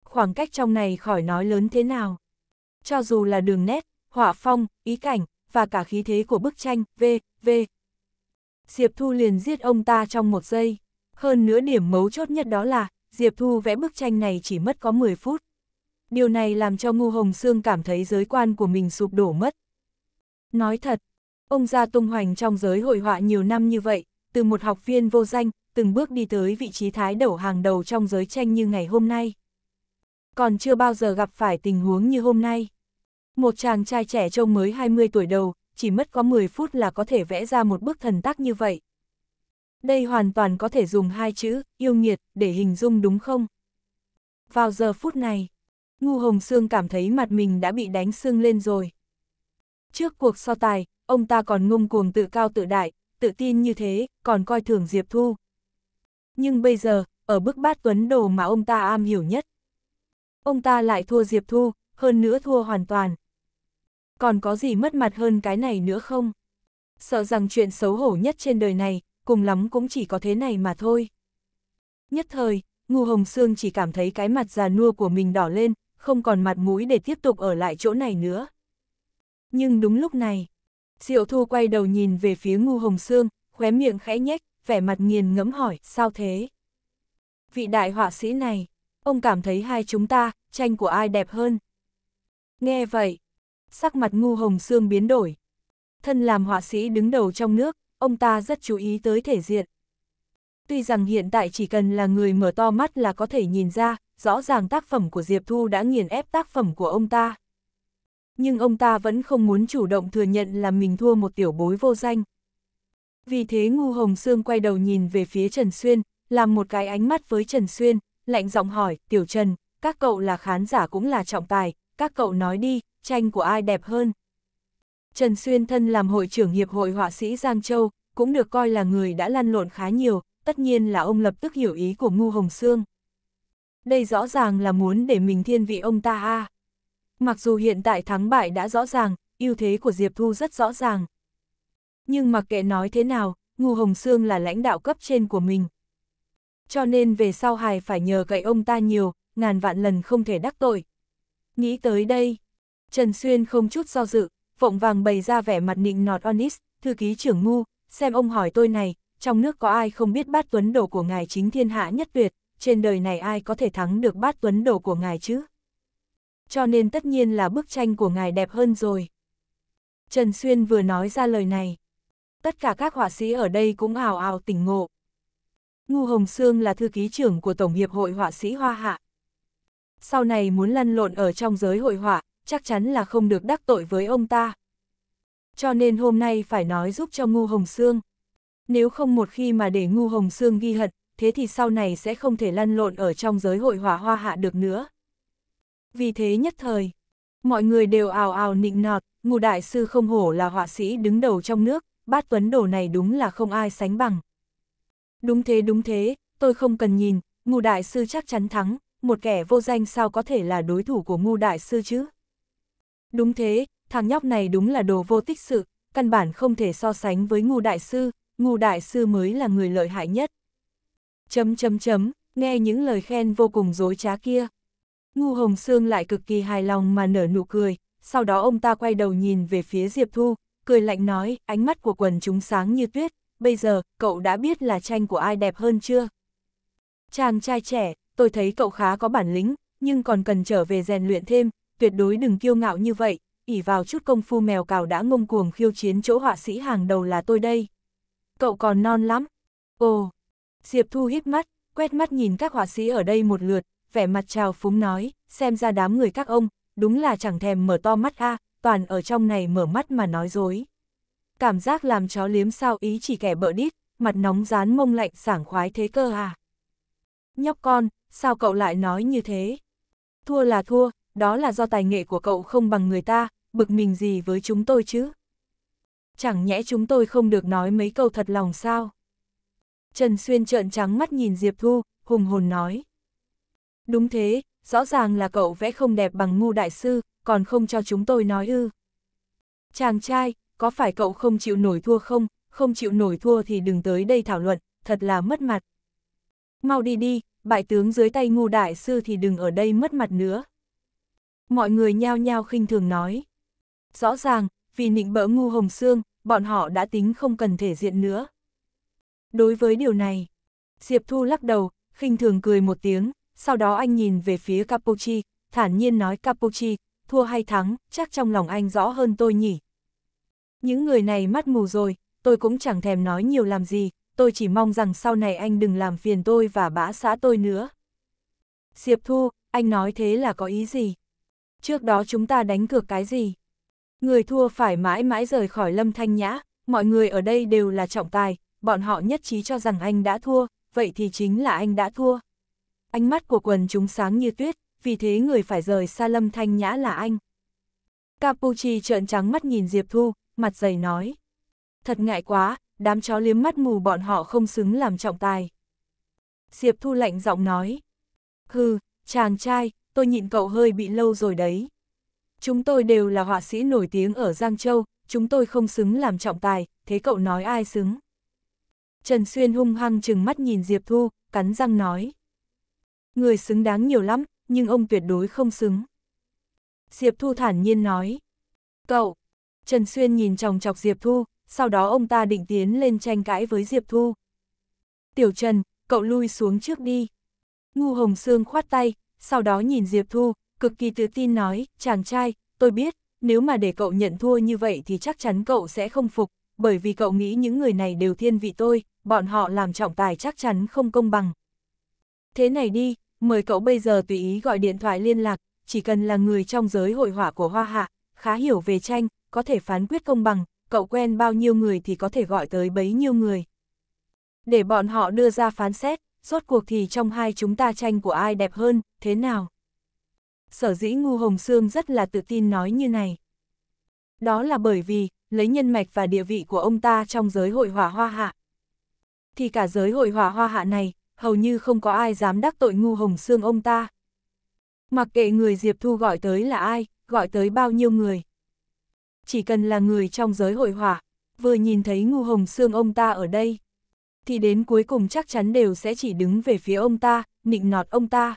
[SPEAKER 1] Khoảng cách trong này khỏi nói lớn thế nào. Cho dù là đường nét, họa phong, ý cảnh, và cả khí thế của bức tranh, v, v. Diệp Thu liền giết ông ta trong một giây. Hơn nữa điểm mấu chốt nhất đó là, Diệp Thu vẽ bức tranh này chỉ mất có 10 phút. Điều này làm cho Ngô Hồng Sương cảm thấy giới quan của mình sụp đổ mất. Nói thật, ông ra tung hoành trong giới hội họa nhiều năm như vậy, từ một học viên vô danh, từng bước đi tới vị trí thái đầu hàng đầu trong giới tranh như ngày hôm nay. Còn chưa bao giờ gặp phải tình huống như hôm nay. Một chàng trai trẻ trông mới 20 tuổi đầu, chỉ mất có 10 phút là có thể vẽ ra một bức thần tác như vậy. Đây hoàn toàn có thể dùng hai chữ, yêu nghiệt, để hình dung đúng không? Vào giờ phút này, Ngu Hồng Sương cảm thấy mặt mình đã bị đánh sưng lên rồi. Trước cuộc so tài, ông ta còn ngông cuồng tự cao tự đại, tự tin như thế, còn coi thường Diệp Thu, nhưng bây giờ, ở bức bát tuấn đồ mà ông ta am hiểu nhất. Ông ta lại thua Diệp Thu, hơn nữa thua hoàn toàn. Còn có gì mất mặt hơn cái này nữa không? Sợ rằng chuyện xấu hổ nhất trên đời này, cùng lắm cũng chỉ có thế này mà thôi. Nhất thời, Ngu Hồng Sương chỉ cảm thấy cái mặt già nua của mình đỏ lên, không còn mặt mũi để tiếp tục ở lại chỗ này nữa. Nhưng đúng lúc này, Diệu Thu quay đầu nhìn về phía Ngu Hồng Sương, khóe miệng khẽ nhếch, vẻ mặt nghiền ngẫm hỏi, sao thế? Vị đại họa sĩ này, ông cảm thấy hai chúng ta, tranh của ai đẹp hơn? Nghe vậy, sắc mặt ngu hồng xương biến đổi. Thân làm họa sĩ đứng đầu trong nước, ông ta rất chú ý tới thể diện. Tuy rằng hiện tại chỉ cần là người mở to mắt là có thể nhìn ra, rõ ràng tác phẩm của Diệp Thu đã nghiền ép tác phẩm của ông ta. Nhưng ông ta vẫn không muốn chủ động thừa nhận là mình thua một tiểu bối vô danh. Vì thế Ngu Hồng Sương quay đầu nhìn về phía Trần Xuyên, làm một cái ánh mắt với Trần Xuyên, lạnh giọng hỏi, Tiểu Trần, các cậu là khán giả cũng là trọng tài, các cậu nói đi, tranh của ai đẹp hơn? Trần Xuyên thân làm hội trưởng Hiệp hội Họa sĩ Giang Châu, cũng được coi là người đã lăn lộn khá nhiều, tất nhiên là ông lập tức hiểu ý của Ngu Hồng Sương. Đây rõ ràng là muốn để mình thiên vị ông ta a Mặc dù hiện tại thắng bại đã rõ ràng, ưu thế của Diệp Thu rất rõ ràng, nhưng mặc kệ nói thế nào, Ngô Hồng Sương là lãnh đạo cấp trên của mình. Cho nên về sau hài phải nhờ cậy ông ta nhiều, ngàn vạn lần không thể đắc tội. Nghĩ tới đây, Trần Xuyên không chút do dự, vọng vàng bày ra vẻ mặt nịnh nọt Onis, thư ký trưởng ngu, xem ông hỏi tôi này, trong nước có ai không biết bát tuấn đồ của ngài chính thiên hạ nhất tuyệt, trên đời này ai có thể thắng được bát tuấn đồ của ngài chứ? Cho nên tất nhiên là bức tranh của ngài đẹp hơn rồi. Trần Xuyên vừa nói ra lời này, tất cả các họa sĩ ở đây cũng ào ào tỉnh ngộ. Ngu Hồng Sương là thư ký trưởng của Tổng hiệp hội họa sĩ Hoa Hạ. Sau này muốn lăn lộn ở trong giới hội họa, chắc chắn là không được đắc tội với ông ta. Cho nên hôm nay phải nói giúp cho Ngu Hồng Sương. Nếu không một khi mà để Ngu Hồng Sương ghi hận, thế thì sau này sẽ không thể lăn lộn ở trong giới hội họa Hoa Hạ được nữa. Vì thế nhất thời, mọi người đều ào ào nịnh nọt, Ngu Đại Sư không hổ là họa sĩ đứng đầu trong nước, bát tuấn đồ này đúng là không ai sánh bằng. Đúng thế đúng thế, tôi không cần nhìn, ngu đại sư chắc chắn thắng, một kẻ vô danh sao có thể là đối thủ của ngu đại sư chứ. Đúng thế, thằng nhóc này đúng là đồ vô tích sự, căn bản không thể so sánh với ngu đại sư, ngu đại sư mới là người lợi hại nhất. Chấm chấm chấm, nghe những lời khen vô cùng dối trá kia. Ngu Hồng Sương lại cực kỳ hài lòng mà nở nụ cười, sau đó ông ta quay đầu nhìn về phía Diệp Thu, cười lạnh nói, ánh mắt của quần chúng sáng như tuyết, bây giờ, cậu đã biết là tranh của ai đẹp hơn chưa? Chàng trai trẻ, tôi thấy cậu khá có bản lĩnh, nhưng còn cần trở về rèn luyện thêm, tuyệt đối đừng kiêu ngạo như vậy, ỉ vào chút công phu mèo cào đã ngông cuồng khiêu chiến chỗ họa sĩ hàng đầu là tôi đây. Cậu còn non lắm. Ồ, Diệp Thu hít mắt, quét mắt nhìn các họa sĩ ở đây một lượt, vẻ mặt trào phúng nói, xem ra đám người các ông, đúng là chẳng thèm mở to mắt a toàn ở trong này mở mắt mà nói dối. Cảm giác làm chó liếm sao ý chỉ kẻ bợ đít, mặt nóng rán mông lạnh sảng khoái thế cơ à. Nhóc con, sao cậu lại nói như thế? Thua là thua, đó là do tài nghệ của cậu không bằng người ta, bực mình gì với chúng tôi chứ? Chẳng nhẽ chúng tôi không được nói mấy câu thật lòng sao? Trần Xuyên trợn trắng mắt nhìn Diệp Thu, hùng hồn nói. Đúng thế, rõ ràng là cậu vẽ không đẹp bằng ngu đại sư, còn không cho chúng tôi nói ư. Chàng trai, có phải cậu không chịu nổi thua không, không chịu nổi thua thì đừng tới đây thảo luận, thật là mất mặt. Mau đi đi, bại tướng dưới tay ngu đại sư thì đừng ở đây mất mặt nữa. Mọi người nhao nhao khinh thường nói. Rõ ràng, vì nịnh bỡ ngu hồng xương, bọn họ đã tính không cần thể diện nữa. Đối với điều này, Diệp Thu lắc đầu, khinh thường cười một tiếng, sau đó anh nhìn về phía Capuchi, thản nhiên nói Capuchi, thua hay thắng, chắc trong lòng anh rõ hơn tôi nhỉ. Những người này mắt mù rồi, tôi cũng chẳng thèm nói nhiều làm gì, tôi chỉ mong rằng sau này anh đừng làm phiền tôi và bã xã tôi nữa. Diệp Thu, anh nói thế là có ý gì? Trước đó chúng ta đánh cược cái gì? Người thua phải mãi mãi rời khỏi Lâm Thanh Nhã, mọi người ở đây đều là trọng tài, bọn họ nhất trí cho rằng anh đã thua, vậy thì chính là anh đã thua. Ánh mắt của quần chúng sáng như tuyết, vì thế người phải rời xa Lâm Thanh Nhã là anh. Capuchi trợn trắng mắt nhìn Diệp Thu, mặt dày nói. Thật ngại quá, đám chó liếm mắt mù bọn họ không xứng làm trọng tài. Diệp Thu lạnh giọng nói. Hừ, chàng trai, tôi nhịn cậu hơi bị lâu rồi đấy. Chúng tôi đều là họa sĩ nổi tiếng ở Giang Châu, chúng tôi không xứng làm trọng tài, thế cậu nói ai xứng? Trần Xuyên hung hăng chừng mắt nhìn Diệp Thu, cắn răng nói. Người xứng đáng nhiều lắm, nhưng ông tuyệt đối không xứng. Diệp Thu thản nhiên nói. Cậu! Trần Xuyên nhìn chồng chọc Diệp Thu, sau đó ông ta định tiến lên tranh cãi với Diệp Thu. Tiểu Trần, cậu lui xuống trước đi. Ngu Hồng Sương khoát tay, sau đó nhìn Diệp Thu, cực kỳ tự tin nói, chàng trai, tôi biết, nếu mà để cậu nhận thua như vậy thì chắc chắn cậu sẽ không phục, bởi vì cậu nghĩ những người này đều thiên vị tôi, bọn họ làm trọng tài chắc chắn không công bằng. Thế này đi, mời cậu bây giờ tùy ý gọi điện thoại liên lạc, chỉ cần là người trong giới hội họa của Hoa Hạ, khá hiểu về tranh, có thể phán quyết công bằng, cậu quen bao nhiêu người thì có thể gọi tới bấy nhiêu người. Để bọn họ đưa ra phán xét, rốt cuộc thì trong hai chúng ta tranh của ai đẹp hơn, thế nào? Sở dĩ Ngu Hồng Sương rất là tự tin nói như này. Đó là bởi vì, lấy nhân mạch và địa vị của ông ta trong giới hội hỏa hoa hạ. Thì cả giới hội hỏa hoa hạ này, hầu như không có ai dám đắc tội ngu hồng xương ông ta. Mặc kệ người Diệp Thu gọi tới là ai, gọi tới bao nhiêu người. Chỉ cần là người trong giới hội hỏa, vừa nhìn thấy ngu hồng xương ông ta ở đây, thì đến cuối cùng chắc chắn đều sẽ chỉ đứng về phía ông ta, nịnh nọt ông ta.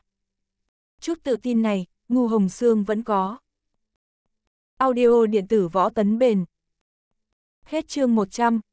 [SPEAKER 1] Chút tự tin này, ngu hồng xương vẫn có. Audio điện tử võ tấn bền. Hết chương 100.